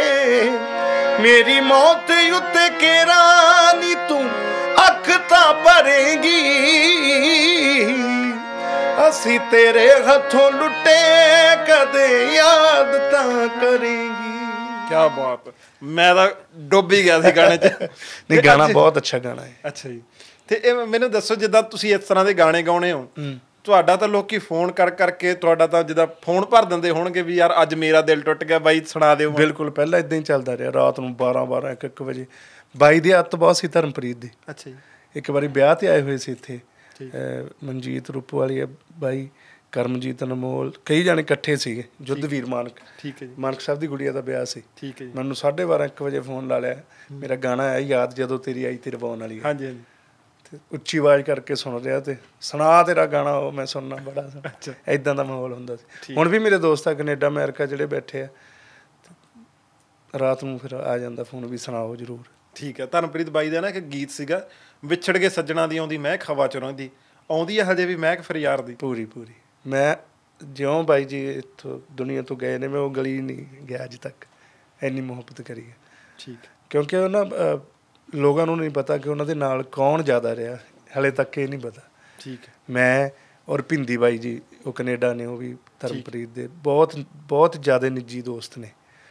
A: ਮੇਰੀ ਮੌਤ ਉੱਤੇ ਕੇਰਾ ਨੀ ਤੂੰ ਅੱਖ ਤਾਂ ਭਰੇਗੀ ਅਸੀਂ ਤੇਰੇ ਹੱਥੋਂ ਲੁੱਟੇ ਕਦੇ ਯਾਦ ਤਾਂ ਕਰੇਗੀ
B: ਕੀ ਬਾਤ ਮੈਂ ਤਾਂ ਡੁੱਬ ਹੀ ਗਿਆ ਸੀ ਗਾਣੇ 'ਚ ਨਹੀਂ ਗਾਣਾ ਬਹੁਤ ਅੱਛਾ ਗਾਣਾ ਹੈ ਅੱਛਾ ਜੀ ਤੇ ਇਹ ਮੈਨੂੰ ਦੱਸੋ ਜਿੱਦਾਂ ਤੁਸੀਂ ਇਸ ਤਰ੍ਹਾਂ ਦੇ ਗਾਣੇ ਗਾਉਣੇ ਹੋ ਤੁਹਾਡਾ ਤਾਂ ਲੋਕੀ ਫੋਨ ਕਰ ਕਰਕੇ ਤੁਹਾਡਾ ਤਾਂ ਜਿਹਦਾ ਫੋਨ ਭਰ ਦਿੰਦੇ ਹੋਣਗੇ ਵੀ ਯਾਰ ਅੱਜ ਮੇਰਾ ਦਿਲ ਟੁੱਟ ਗਿਆ ਬਾਈ ਸੁਣਾ ਦਿਓ ਬਿਲਕੁਲ
A: ਪਹਿਲਾਂ ਇਦਾਂ ਹੀ ਚੱਲਦਾ ਰਿਹਾ ਰਾਤ ਨੂੰ 12 12 1 1 ਵਜੇ ਬਾਈ ਦੀ ਅੱਤ ਬਹੁਤ ਸੀ ਧਰਮਪ੍ਰੀਤ ਦੀ ਅੱਛਾ ਜੀ ਇੱਕ ਵਾਰੀ ਵਿਆਹ ਤੇ ਆਏ ਹੋਏ ਸੀ ਇੱਥੇ ਮਨਜੀਤ ਰੂਪ ਵਾਲੀ ਬਾਈ ਕਰਮਜੀਤ ਅਨਮੋਲ ਕਈ ਜਾਣੇ ਇਕੱਠੇ ਸੀਗੇ ਜੁੱਧਵੀਰ ਮਾਨਕ ਠੀਕ ਹੈ ਜੀ ਮਾਨਕ ਸਾਹਿਬ ਦੀ ਗੁੜੀਆ ਦਾ ਵਿਆਹ ਸੀ ਠੀਕ ਹੈ ਜੀ ਮੈਨੂੰ 12:30 1 ਵਜੇ ਫੋਨ ਲਾ ਲਿਆ ਮੇਰਾ ਗਾਣਾ ਆਇਆ ਯਾਦ ਜਦੋਂ ਤੇਰੀ ਆਈ ਤੇ ਬੋਨ ਵਾਲੀ ਹਾਂਜੀ ਹਾਂਜੀ ਤੇ ਉੱਚੀ ਆਵਾਜ਼ ਕਰਕੇ ਸੁਣ ਰਿਹਾ ਤੇ ਸੁਣਾ ਤੇਰਾ ਗਾਣਾ ਉਹ ਮੈਂ ਸੁਣਨਾ ਬੜਾ ਅੱਛਾ ਐਦਾਂ ਦਾ ਮਾਹੌਲ ਹੁੰਦਾ ਸੀ ਹੁਣ ਵੀ ਮੇਰੇ ਦੋਸਤ ਆ ਕੈਨੇਡਾ ਅਮਰੀਕਾ ਜਿਹੜੇ ਬੈਠੇ ਆ ਰਾਤ ਨੂੰ ਫਿਰ ਆ ਜਾਂਦਾ ਫੋਨ ਵੀ ਸੁਣਾਓ ਜਰੂਰ
B: ਠੀਕ ਹੈ ਧਰਮਪ੍ਰੀਤ ਬਾਈ ਦਾ ਨਾ ਇੱਕ ਗੀਤ ਸੀਗਾ ਵਿਛੜ ਕੇ ਸੱਜਣਾ ਦੀ ਆਉਂਦੀ ਮਹਿਕ ਹਵਾ ਚ ਰਹਿੰਦੀ ਆਉਂਦੀ ਹੈ ਹਜੇ ਵੀ ਮਹਿਕ ਫਰਿਆਰ ਦੀ ਪੂਰੀ ਪੂਰੀ
A: ਮੈਂ ਜਿਉਂ ਬਾਈ ਜੀ ਇੱਥੋਂ ਦੁਨੀਆ ਤੋਂ ਗਏ ਨੇ ਮੈਂ ਉਹ ਗਲੀ ਨਹੀਂ ਗਿਆ ਅਜੇ ਤੱਕ ਇੰਨੀ ਮੁਹੱਬਤ ਕਰੀ ਹੈ ਠੀਕ ਕਿਉਂਕਿ ਉਹ ਨਾ ਲੋਕਾਂ ਨੂੰ ਨਹੀਂ ਪਤਾ ਕਿ ਉਹਨਾਂ ਦੇ ਨਾਲ ਕੌਣ ਜ਼ਿਆਦਾ ਰਿਹਾ ਹਲੇ ਤੱਕ ਇਹ ਨਹੀਂ ਪਤਾ ਠੀਕ ਮੈਂ ਔਰ ਭਿੰਦੀ ਬਾਈ ਜੀ ਉਹ ਕੈਨੇਡਾ ਨੇ ਉਹ ਵੀ ਧਰਮਪ੍ਰੀਤ ਦੇ ਬਹੁਤ ਬਹੁਤ ਜ਼ਿਆਦਾ ਨਿੱਜੀ ਦੋਸਤ ਨੇ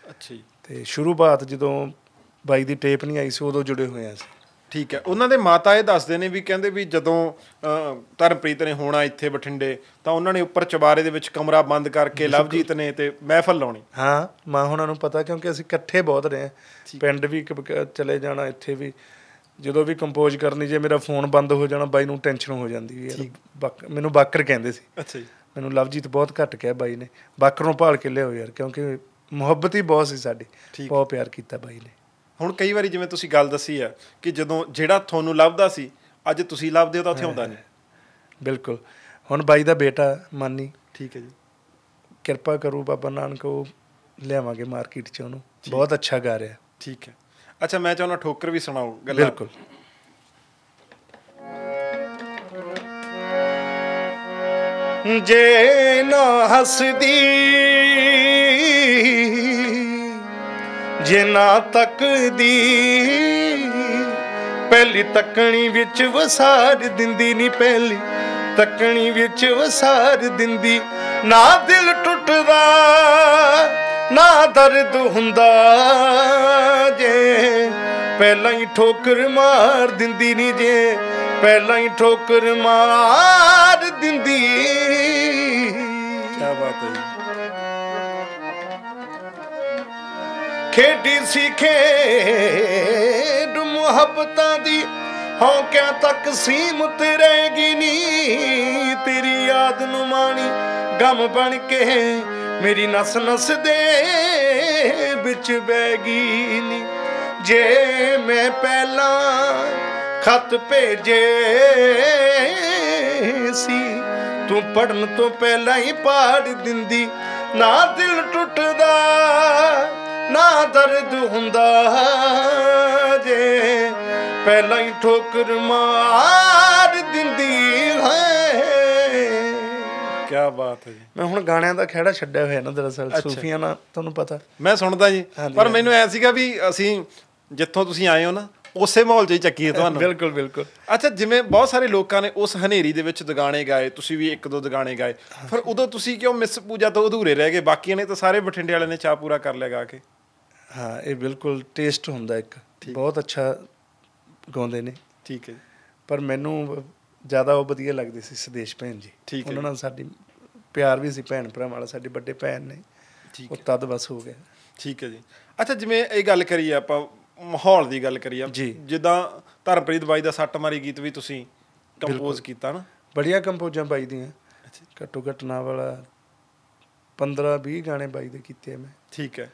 A: ਅੱਛਾ ਜੀ ਤੇ ਸ਼ੁਰੂਆਤ ਜਦੋਂ ਬਾਈ ਦੀ ਟੇਪ ਨਹੀਂ ਆਈ ਸੀ ਉਦੋਂ ਜੁੜੇ ਹੋਏ ਆ ਸੀ ਠੀਕ ਹੈ ਉਹਨਾਂ ਦੇ ਮਾਤਾ
B: ਇਹ ਦੱਸਦੇ ਨੇ ਵੀ ਕਹਿੰਦੇ ਵੀ ਜਦੋਂ ਧਰਮਪ੍ਰੀਤ ਨੇ ਹੋਣਾ ਇੱਥੇ ਬਠਿੰਡੇ ਤਾਂ ਉਹਨਾਂ ਨੇ ਉੱਪਰ ਚਵਾਰੇ ਦੇ ਵਿੱਚ ਕਮਰਾ ਬੰਦ ਕਰਕੇ ਲਵਜੀਤ ਨੇ ਤੇ ਮਹਿਫਲ ਲਾਉਣੀ
A: ਹਾਂ ਮਾਂ ਹੁਣਾਂ ਨੂੰ ਪਤਾ ਕਿਉਂਕਿ ਅਸੀਂ ਇਕੱਠੇ ਬਹੁਤ ਰਹੇ ਪਿੰਡ ਵੀ ਚਲੇ ਜਾਣਾ ਇੱਥੇ ਵੀ ਜਦੋਂ ਵੀ ਕੰਪੋਜ਼ ਕਰਨੀ ਜੇ ਮੇਰਾ ਫੋਨ ਬੰਦ ਹੋ ਜਾਣਾ ਬਾਈ ਨੂੰ ਟੈਨਸ਼ਨ ਹੋ ਜਾਂਦੀ ਯਾਰ ਮੈਨੂੰ ਬਾਕਰ ਕਹਿੰਦੇ ਸੀ ਅੱਛਾ ਜੀ ਮੈਨੂੰ ਲਵਜੀਤ ਬਹੁਤ ਘੱਟ ਕਿਹਾ ਬਾਈ ਨੇ ਬਾਕਰ ਨੂੰ ਭਾਲ ਕੇ ਲਿਆਓ ਯਾਰ ਕਿਉਂਕਿ ਮੁਹੱਬਤ ਹੀ ਬਹੁਤ ਸੀ ਸਾਡੀ ਬਹੁਤ ਪਿਆਰ ਕੀਤਾ ਬਾਈ ਨੇ
B: ਹੁਣ ਕਈ ਵਾਰੀ ਜਿਵੇਂ ਤੁਸੀਂ ਗੱਲ ਦੱਸੀ ਆ ਕਿ ਜਦੋਂ ਜਿਹੜਾ ਤੁਹਾਨੂੰ ਲੱਭਦਾ ਸੀ ਅੱਜ ਤੁਸੀਂ ਲੱਭਦੇ ਹੋ ਤਾਂ ਉੱਥੇ ਆਉਂਦਾ ਨਹੀਂ
A: ਬਿਲਕੁਲ ਹੁਣ ਬਾਈ ਦਾ ਬੇਟਾ ਮਾਨੀ ਠੀਕ ਹੈ ਜੀ ਕਿਰਪਾ ਕਰੋ ਬਾਬਾ ਨਾਨਕ ਉਹ ਲਿਆਵਾਂਗੇ ਮਾਰਕੀਟ 'ਚ ਉਹਨੂੰ ਬਹੁਤ ਅੱਛਾ ਗਾ ਰਿਹਾ ਠੀਕ ਹੈ
B: ਅੱਛਾ ਮੈਂ ਚਾਹੁੰਦਾ ਠੋਕਰ ਵੀ ਸੁਣਾਉਂ
A: ਗੱਲ ਬਿਲਕੁਲ ਜੇ ਨਾ ਹੱਸਦੀ ਜੇ ਨਾ ਦੀ ਪਹਿਲੀ ਤੱਕਣੀ ਵਿੱਚ ਵਸਾਰ ਦਿੰਦੀ ਨਹੀਂ ਪਹਿਲੀ ਤੱਕਣੀ ਵਿੱਚ ਵਸਾਰ ਦਿੰਦੀ ਨਾ ਦਿਲ ਟੁੱਟਦਾ ਨਾ ਦਰਦ ਹੁੰਦਾ ਜੇ ਪਹਿਲਾਂ ਹੀ ਠੋਕਰ ਮਾਰ ਦਿੰਦੀ ਨਹੀਂ ਜੇ ਪਹਿਲਾਂ ਹੀ ਠੋਕਰ ਮਾਰ ਦਿੰਦੀ ਕੀ ਬਾਤ ਹੈ ਖੇਡੀ ਸੀ ਖੇਡ ਮੁਹੱਬਤਾਂ ਦੀ ਹੌਕਿਆਂ ਤੱਕ ਸੀਮਤ ਰਹੇਗੀ ਨੀ ਤੇਰੀ ਯਾਦ ਨੂੰ ਮਾਣੀ ਗਮ ਬਣ ਕੇ ਮੇਰੀ ਨਸ ਨਸ ਦੇ ਵਿੱਚ ਬੈਗੀ ਨੀ ਜੇ ਮੈਂ ਪਹਿਲਾਂ ਖਤ ਭੇਜੇ ਸੀ ਤੂੰ ਪੜਨ ਤੋਂ ਪਹਿਲਾਂ ਹੀ ਪਾੜ ਦਿੰਦੀ ਨਾ ਦਿਲ ਟੁੱਟਦਾ ਨਾ ਦਰਦ ਹੁੰਦਾ ਜੇ ਪਹਿਲਾਂ ਹੀ ਠੋਕਰ ਮਾਰ ਦਿੰਦੀ ਹੈ ਕੀ ਬਾਤ ਹੈ ਮੈਂ ਹੁਣ ਗਾਣਿਆਂ ਦਾ ਖਿਹੜਾ ਛੱਡਿਆ ਹੋਇਆ ਨਾ ਦਰਸਲ ਸੂਫੀਆਂ ਨਾਲ ਤੁਹਾਨੂੰ ਪਤਾ ਮੈਂ ਸੁਣਦਾ ਜੀ ਪਰ
B: ਮੈਨੂੰ ਐ ਸੀਗਾ ਵੀ ਅਸੀਂ ਜਿੱਥੋਂ ਤੁਸੀਂ ਆਏ ਹੋ ਨਾ ਉਸੇ ਮਾਹੌਲ 'ਚ ਹੀ ਚੱਕੀ ਹੈ ਤੁਹਾਨੂੰ ਬਿਲਕੁਲ ਬਿਲਕੁਲ ਅੱਛਾ ਜਿਵੇਂ ਬਹੁਤ ਸਾਰੇ ਲੋਕਾਂ ਨੇ ਉਸ ਹਨੇਰੀ ਦੇ ਵਿੱਚ ਦੁਗਾਣੇ ਗਾਏ ਤੁਸੀਂ ਵੀ ਇੱਕ ਦੋ ਦੁਗਾਣੇ ਗਾਏ ਪਰ ਉਦੋਂ ਤੁਸੀਂ ਕਿਉਂ ਮਿਸ ਪੂਜਾ ਤੋਂ ਅਧੂਰੇ ਰਹਿ ਗਏ ਬਾਕੀਆਂ ਨੇ ਤਾਂ ਸਾਰੇ ਬਠਿੰਡੇ ਵਾਲਿਆਂ ਨੇ ਚਾਹ ਪੂਰਾ ਕਰ ਲਿਆ ਗਾ ਕੇ
A: ਹਾਂ ਇਹ ਬਿਲਕੁਲ ਟੇਸਟ ਹੁੰਦਾ ਇੱਕ ਬਹੁਤ ਅੱਛਾ ਗਾਉਂਦੇ ਨੇ ਠੀਕ ਹੈ ਪਰ ਮੈਨੂੰ ਜ਼ਿਆਦਾ ਉਹ ਵਧੀਆ ਲੱਗਦੇ ਸੀ ਸਦੇਸ਼ ਭੈਣ ਜੀ ਠੀਕ ਉਹਨਾਂ ਨਾਲ ਸਾਡੀ ਪਿਆਰ ਵੀ ਸੀ ਭੈਣ ਭਰਾ ਵਾਲਾ ਸਾਡੇ ਵੱਡੇ ਭੈਣ ਨੇ ਠੀਕ ਉਹ ਤਦ ਬਸ ਹੋ ਗਿਆ ਠੀਕ ਹੈ ਜੀ
B: ਅੱਛਾ ਜਿਵੇਂ ਇਹ ਗੱਲ ਕਰੀਏ ਆਪਾਂ ਮਾਹੌਲ ਦੀ ਗੱਲ ਕਰੀਏ ਜਿੱਦਾਂ ਧਰਮਪ੍ਰੀਤ ਬਾਈ ਦਾ ਸੱਟ ਮਾਰੀ ਗੀਤ ਵੀ ਤੁਸੀਂ ਕੰਪੋਜ਼ ਕੀਤਾ ਨਾ
A: ਬੜੀਆਂ ਕੰਪੋਜ਼ਾਂ ਬਾਈ ਦੀਆਂ ਘਟੋ ਘਟਨਾ ਵਾਲਾ 15 20 ਗਾਣੇ ਬਾਈ ਦੇ ਕੀਤੇ ਮੈਂ ਠੀਕ ਹੈ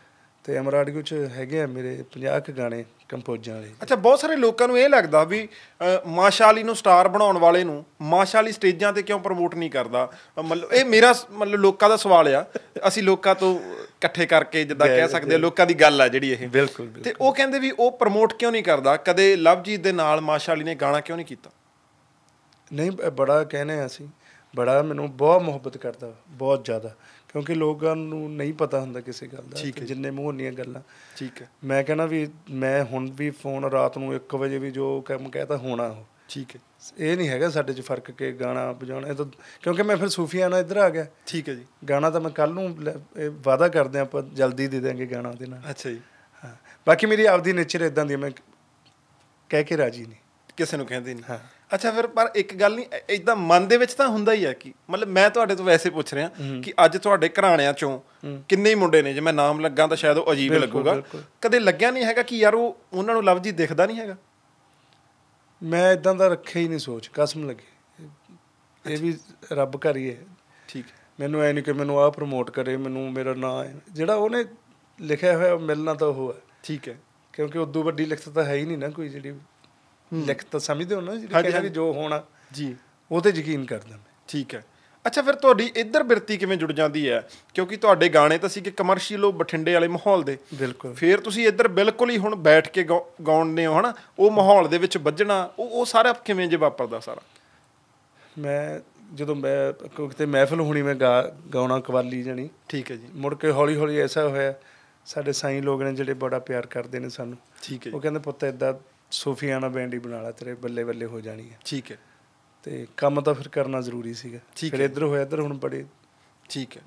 A: ਤੇ ਅਮਰਾੜ ਕੁਛ ਹੈਗੇ ਆ ਮੇਰੇ 50 ਕ ਗਾਣੇ ਕੰਪੋਜ਼ਾਂ ਵਾਲੇ
B: ਅੱਛਾ ਬਹੁਤ ਸਾਰੇ ਲੋਕਾਂ ਨੂੰ ਇਹ ਲੱਗਦਾ ਵੀ ਮਾਸ਼ਾਲੀ ਨੂੰ ਸਟਾਰ ਬਣਾਉਣ ਵਾਲੇ ਨੂੰ ਮਾਸ਼ਾਲੀ ਸਟੇਜਾਂ ਤੇ ਕਿਉਂ ਪ੍ਰਮੋਟ ਨਹੀਂ ਕਰਦਾ ਮਤਲਬ ਇਹ ਮੇਰਾ ਮਤਲਬ ਲੋਕਾਂ ਦਾ ਸਵਾਲ ਆ ਅਸੀਂ ਲੋਕਾਂ ਤੋਂ ਇਕੱਠੇ ਕਰਕੇ ਜਿੱਦਾਂ ਕਹਿ ਸਕਦੇ ਆ ਲੋਕਾਂ ਦੀ ਗੱਲ ਆ ਜਿਹੜੀ ਇਹ ਬਿਲਕੁਲ ਤੇ ਉਹ ਕਹਿੰਦੇ ਵੀ ਉਹ ਪ੍ਰਮੋਟ ਕਿਉਂ ਨਹੀਂ ਕਰਦਾ ਕਦੇ ਲਵਜੀਤ ਦੇ ਨਾਲ ਮਾਸ਼ਾਲੀ ਨੇ ਗਾਣਾ
A: ਕਿਉਂ ਨਹੀਂ ਕੀਤਾ ਨਹੀਂ ਬੜਾ ਕਹਿੰਦੇ ਆ ਅਸੀਂ ਬੜਾ ਮੈਨੂੰ ਬਹੁਤ ਮੁਹੱਬਤ ਕਰਦਾ ਬਹੁਤ ਜ਼ਿਆਦਾ ਕਿਉਂਕਿ ਲੋਕਾਂ ਨੂੰ ਨਹੀਂ ਪਤਾ ਹੁੰਦਾ ਕਿਸੇ ਗੱਲ ਦਾ ਜਿੰਨੇ ਮੂੰਹੋਂਨੀਆਂ ਗੱਲਾਂ ਠੀਕ ਹੈ ਮੈਂ ਕਹਿੰਦਾ ਵੀ ਮੈਂ ਹੁਣ ਵੀ ਫੋਨ ਰਾਤ ਨੂੰ 1 ਵਜੇ ਵੀ ਜੋ ਕੰਮ ਕਹਤਾ ਹੋਣਾ ਉਹ ਠੀਕ ਹੈ ਇਹ ਨਹੀਂ ਹੈਗਾ ਸਾਡੇ 'ਚ ਫਰਕ ਕਿ ਗਾਣਾ ਵਜਾਉਣਾ ਇਹ ਤਾਂ ਕਿਉਂਕਿ ਮੈਂ ਫਿਰ ਸੂਫੀਆਨਾ ਇੱਧਰ ਆ ਗਿਆ ਠੀਕ ਹੈ ਜੀ ਗਾਣਾ ਤਾਂ ਮੈਂ ਕੱਲ ਨੂੰ ਵਾਅਦਾ ਕਰਦੇ ਆਪਾਂ ਜਲਦੀ ਦੇ ਦੇਾਂਗੇ ਗਾਣਾ ਉਹਦੇ ਨਾਲ ਅੱਛਾ ਜੀ ਹਾਂ ਬਾਕੀ ਮੇਰੀ ਆਪਦੀ ਨੇਚਰ ਇਦਾਂ ਦੀ ਮੈਂ ਕਹਿ ਕੇ ਰਾਜੀ ਨਹੀਂ ਕਿਸੇ ਨੂੰ ਕਹਿੰਦੇ ਨਹੀਂ
B: ਅੱਛਾ ਫਿਰ ਪਰ ਇੱਕ ਗੱਲ ਨਹੀਂ ਇਦਾਂ ਮਨ ਦੇ ਵਿੱਚ ਤਾਂ ਹੁੰਦਾ ਹੀ ਆ ਕਿ ਮਤਲਬ ਮੈਂ ਤੁਹਾਡੇ ਤੋਂ ਵੈਸੇ ਪੁੱਛ ਰਿਹਾ ਕਿ ਅੱਜ ਤੁਹਾਡੇ ਘਰਾਣਿਆਂ ਚੋਂ ਕਿੰਨੇ ਮੁੰਡੇ ਨੇ ਜੇ ਮੈਂ ਨਾਮ ਲੱਗਾ ਤਾਂ ਸ਼ਾਇਦ ਉਹ ਅਜੀਬ ਲੱਗੂਗਾ
A: ਕਦੇ ਲੱਗਿਆ ਨਹੀਂ ਹੈਗਾ ਕਿ ਯਾਰ ਉਹ ਉਹਨਾਂ ਨੂੰ ਲਵਜੀ ਦਿਖਦਾ ਨਹੀਂ ਹੈਗਾ ਮੈਂ ਇਦਾਂ ਦਾ ਰੱਖਿਆ ਹੀ ਨਹੀਂ ਸੋਚ ਕਸਮ ਲੱਗੇ ਇਹ ਵੀ ਰੱਬ ਕਰੀਏ ਠੀਕ ਮੈਨੂੰ ਐ ਨਹੀਂ ਕਿ ਮੈਨੂੰ ਆਹ ਪ੍ਰਮੋਟ ਕਰੇ ਮੈਨੂੰ ਮੇਰਾ ਨਾਮ ਜਿਹੜਾ ਉਹਨੇ ਲਿਖਿਆ ਹੋਇਆ ਮਿਲਣਾ ਤਾਂ ਉਹ ਹੈ ਠੀਕ ਹੈ ਕਿਉਂਕਿ ਉਦੋਂ ਵੱਡੀ ਲਿਖਤ ਤਾਂ ਹੈ ਹੀ ਨਹੀਂ ਨਾ ਕੋਈ ਜਿਹੜੀ ਲਿਖਤ ਸਮਝਦੇ ਹੋ ਨਾ ਜਿਹੜੇ ਕਹਿੰਦੇ ਜੋ ਹੋਣਾ ਜੀ ਉਹ ਤੇ ਯਕੀਨ ਕਰਦਾ ਮੈਂ ਠੀਕ ਹੈ ਅੱਛਾ ਫਿਰ ਤੁਹਾਡੀ ਇੱਧਰ
B: ਬਿਰਤੀ ਕਿਵੇਂ ਜੁੜ ਜਾਂਦੀ ਹੈ ਕਿਉਂਕਿ ਤੁਹਾਡੇ ਗਾਣੇ ਤਾਂ ਸੀ ਕਿ ਕਮਰਸ਼ੀਅਲ ਉਹ ਬਠਿੰਡੇ ਵਾਲੇ ਮਾਹੌਲ ਦੇ ਬਿਲਕੁਲ ਫਿਰ ਤੁਸੀਂ ਇੱਧਰ ਬਿਲਕੁਲ ਹੀ ਹੁਣ ਬੈਠ ਕੇ ਗਾਉਣਦੇ ਹੋ ਹਨਾ ਉਹ ਮਾਹੌਲ ਦੇ ਵਿੱਚ ਵੱਜਣਾ ਉਹ ਉਹ ਸਾਰਾ ਕਿਵੇਂ ਜੇ ਵਾਪਰਦਾ ਸਾਰਾ
A: ਮੈਂ ਜਦੋਂ ਮੈਂ ਕਿਤੇ ਮਹਿਫਲ ਹੋਣੀ ਮੈਂ ਗਾਉਣਾ ਕਵਾਲੀ ਜਣੀ ਠੀਕ ਹੈ ਜੀ ਮੁੜ ਕੇ ਹੌਲੀ ਹੌਲੀ ਐਸਾ ਹੋਇਆ ਸਾਡੇ ਸਾਈਂ ਲੋਕ ਨੇ ਜਿਹੜੇ ਬੜਾ ਪਿਆਰ ਕਰਦੇ ਨੇ ਸਾਨੂੰ ਠੀਕ ਹੈ ਉਹ ਕਹਿੰਦੇ ਪੁੱਤ ਇਦਾਂ ਸੋਫੀਆਨਾ ਬੈਂਡ ਹੀ ਬਣਾ ਲਾ ਤੇਰੇ ਬੱਲੇ ਬੱਲੇ ਹੋ ਜਾਣੀ ਹੈ ਠੀਕ ਹੈ ਤੇ ਕੰਮ ਤਾਂ ਫਿਰ ਕਰਨਾ ਜ਼ਰੂਰੀ ਸੀਗਾ ਫਿਰ ਇੱਧਰ ਹੋਇਆ ਇੱਧਰ ਹੁਣ ਬੜੇ ਠੀਕ ਹੈ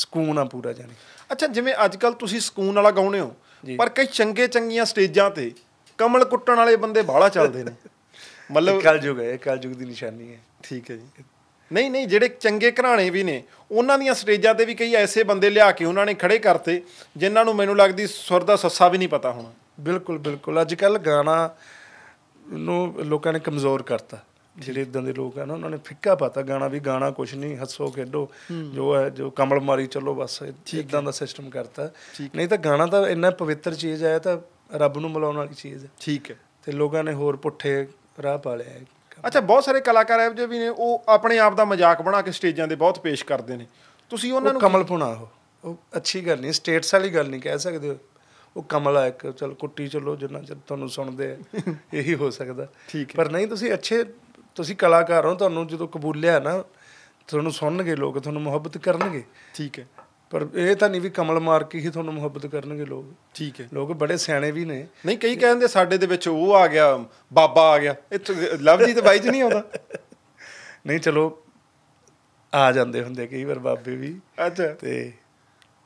A: ਸਕੂਨ ਆ ਪੂਰਾ ਜਾਨੀ ਅੱਛਾ ਜਿਵੇਂ ਅੱਜ ਕੱਲ ਤੁਸੀਂ ਸਕੂਨ ਵਾਲਾ ਗਾਉਂਦੇ ਹੋ
B: ਪਰ ਕਈ ਚੰਗੇ ਚੰਗੀਆਂ ਸਟੇਜਾਂ ਤੇ ਕਮਲ ਕੁੱਟਣ ਵਾਲੇ ਬੰਦੇ ਬਾਹਲਾ ਚੱਲਦੇ ਨੇ ਮਤਲਬ ਕਲਯੁਗ ਹੈ ਕਲਯੁਗ ਦੀ ਨਿਸ਼ਾਨੀ ਹੈ ਠੀਕ ਹੈ ਜੀ ਨਹੀਂ ਨਹੀਂ ਜਿਹੜੇ ਚੰਗੇ ਘਰਾਣੇ ਵੀ ਨੇ ਉਹਨਾਂ ਦੀਆਂ ਸਟੇਜਾਂ ਤੇ ਵੀ ਕਈ ਐਸੇ ਬੰਦੇ ਲਿਆ ਕੇ ਉਹਨਾਂ ਨੇ ਖੜੇ ਕਰਤੇ ਜਿਨ੍ਹਾਂ ਨੂੰ ਮੈਨੂੰ ਲੱਗਦੀ ਸੁਰ ਦਾ
A: ਸੱਸਾ ਵੀ ਨਹੀਂ ਪਤਾ ਹੋਣਾ ਬਿਲਕੁਲ ਬਿਲਕੁਲ ਅੱਜ ਕੱਲ ਗਾਣਾ ਨੂੰ ਲੋਕਾਂ ਨੇ ਕਮਜ਼ੋਰ ਕਰਤਾ ਜਿਹੜੇ ਇਦਾਂ ਦੇ ਲੋਕ ਆ ਨਾ ਉਹਨਾਂ ਨੇ ਫਿੱਕਾ ਪਾਤਾ ਗਾਣਾ ਵੀ ਗਾਣਾ ਕੁਛ ਨਹੀਂ ਹੱਸੋ ਖੇਡੋ ਜੋ ਹੈ ਜੋ ਕਮਲ ਮਾਰੀ ਚੱਲੋ ਬਸ ਇਦਾਂ ਦਾ ਸਿਸਟਮ ਕਰਤਾ ਨਹੀਂ ਤਾਂ ਗਾਣਾ ਤਾਂ ਇੰਨਾ ਪਵਿੱਤਰ ਚੀਜ਼ ਆ ਤਾਂ ਰੱਬ ਨੂੰ ਮਿਲਾਉਣ ਵਾਲੀ ਚੀਜ਼ ਹੈ ਠੀਕ ਹੈ ਤੇ ਲੋਕਾਂ ਨੇ ਹੋਰ ਪੁੱਠੇ ਰਾਹ ਪਾ ਲਿਆ
B: ਅੱਛਾ ਬਹੁਤ ਸਾਰੇ ਕਲਾਕਾਰ ਐਬ ਜੋ ਵੀ ਨੇ ਉਹ ਆਪਣੇ ਆਪ ਦਾ ਮਜ਼ਾਕ ਬਣਾ ਕੇ ਸਟੇਜਾਂ ਤੇ ਬਹੁਤ ਪੇਸ਼ ਕਰਦੇ ਨੇ
A: ਤੁਸੀਂ ਉਹਨਾਂ ਨੂੰ ਕਮਲ ਪੁਣਾ ਉਹ ਅੱਛੀ ਗੱਲ ਨਹੀਂ ਸਟੇਟਸ ਵਾਲੀ ਗੱਲ ਨਹੀਂ ਕਹਿ ਸਕਦੇ ਉਹ ਕਮਲਾ ਇੱਕ ਚਲ ਕੁੱਟੀ ਚਲੋ ਜਿੰਨਾ ਚਿਰ ਤੁਹਾਨੂੰ ਸੁਣਦੇ ਆ ਇਹੀ ਹੋ ਸਕਦਾ ਪਰ ਨਹੀਂ ਤੁਸੀਂ ਅੱਛੇ ਤੁਸੀਂ ਕਲਾਕਾਰ ਹੋ ਤੁਹਾਨੂੰ ਜਦੋਂ ਕਬੂਲਿਆ ਨਾ ਤੁਹਾਨੂੰ ਸੁਣਨਗੇ ਲੋਕ ਤੁਹਾਨੂੰ ਮੁਹੱਬਤ ਕਰਨਗੇ ਠੀਕ ਹੈ ਪਰ ਇਹ ਤਾਂ ਨਹੀਂ ਵੀ ਕਮਲ ਮਾਰ ਕੇ ਹੀ ਤੁਹਾਨੂੰ ਮੁਹੱਬਤ ਕਰਨਗੇ ਲੋਕ ਠੀਕ ਹੈ ਲੋਕ ਬੜੇ ਸਿਆਣੇ ਵੀ ਨੇ ਨਹੀਂ ਕਈ
B: ਕਹਿੰਦੇ ਸਾਡੇ ਦੇ ਵਿੱਚ ਉਹ ਆ ਗਿਆ ਬਾਬਾ ਆ ਗਿਆ ਇੱਥੇ ਲਵਜੀਤ ਬਾਈ ਚ ਨਹੀਂ
A: ਆਉਂਦਾ ਨਹੀਂ ਚਲੋ ਆ ਜਾਂਦੇ ਹੁੰਦੇ ਕਈ ਵਾਰ ਬਾਬੇ ਵੀ ਅੱਛਾ ਤੇ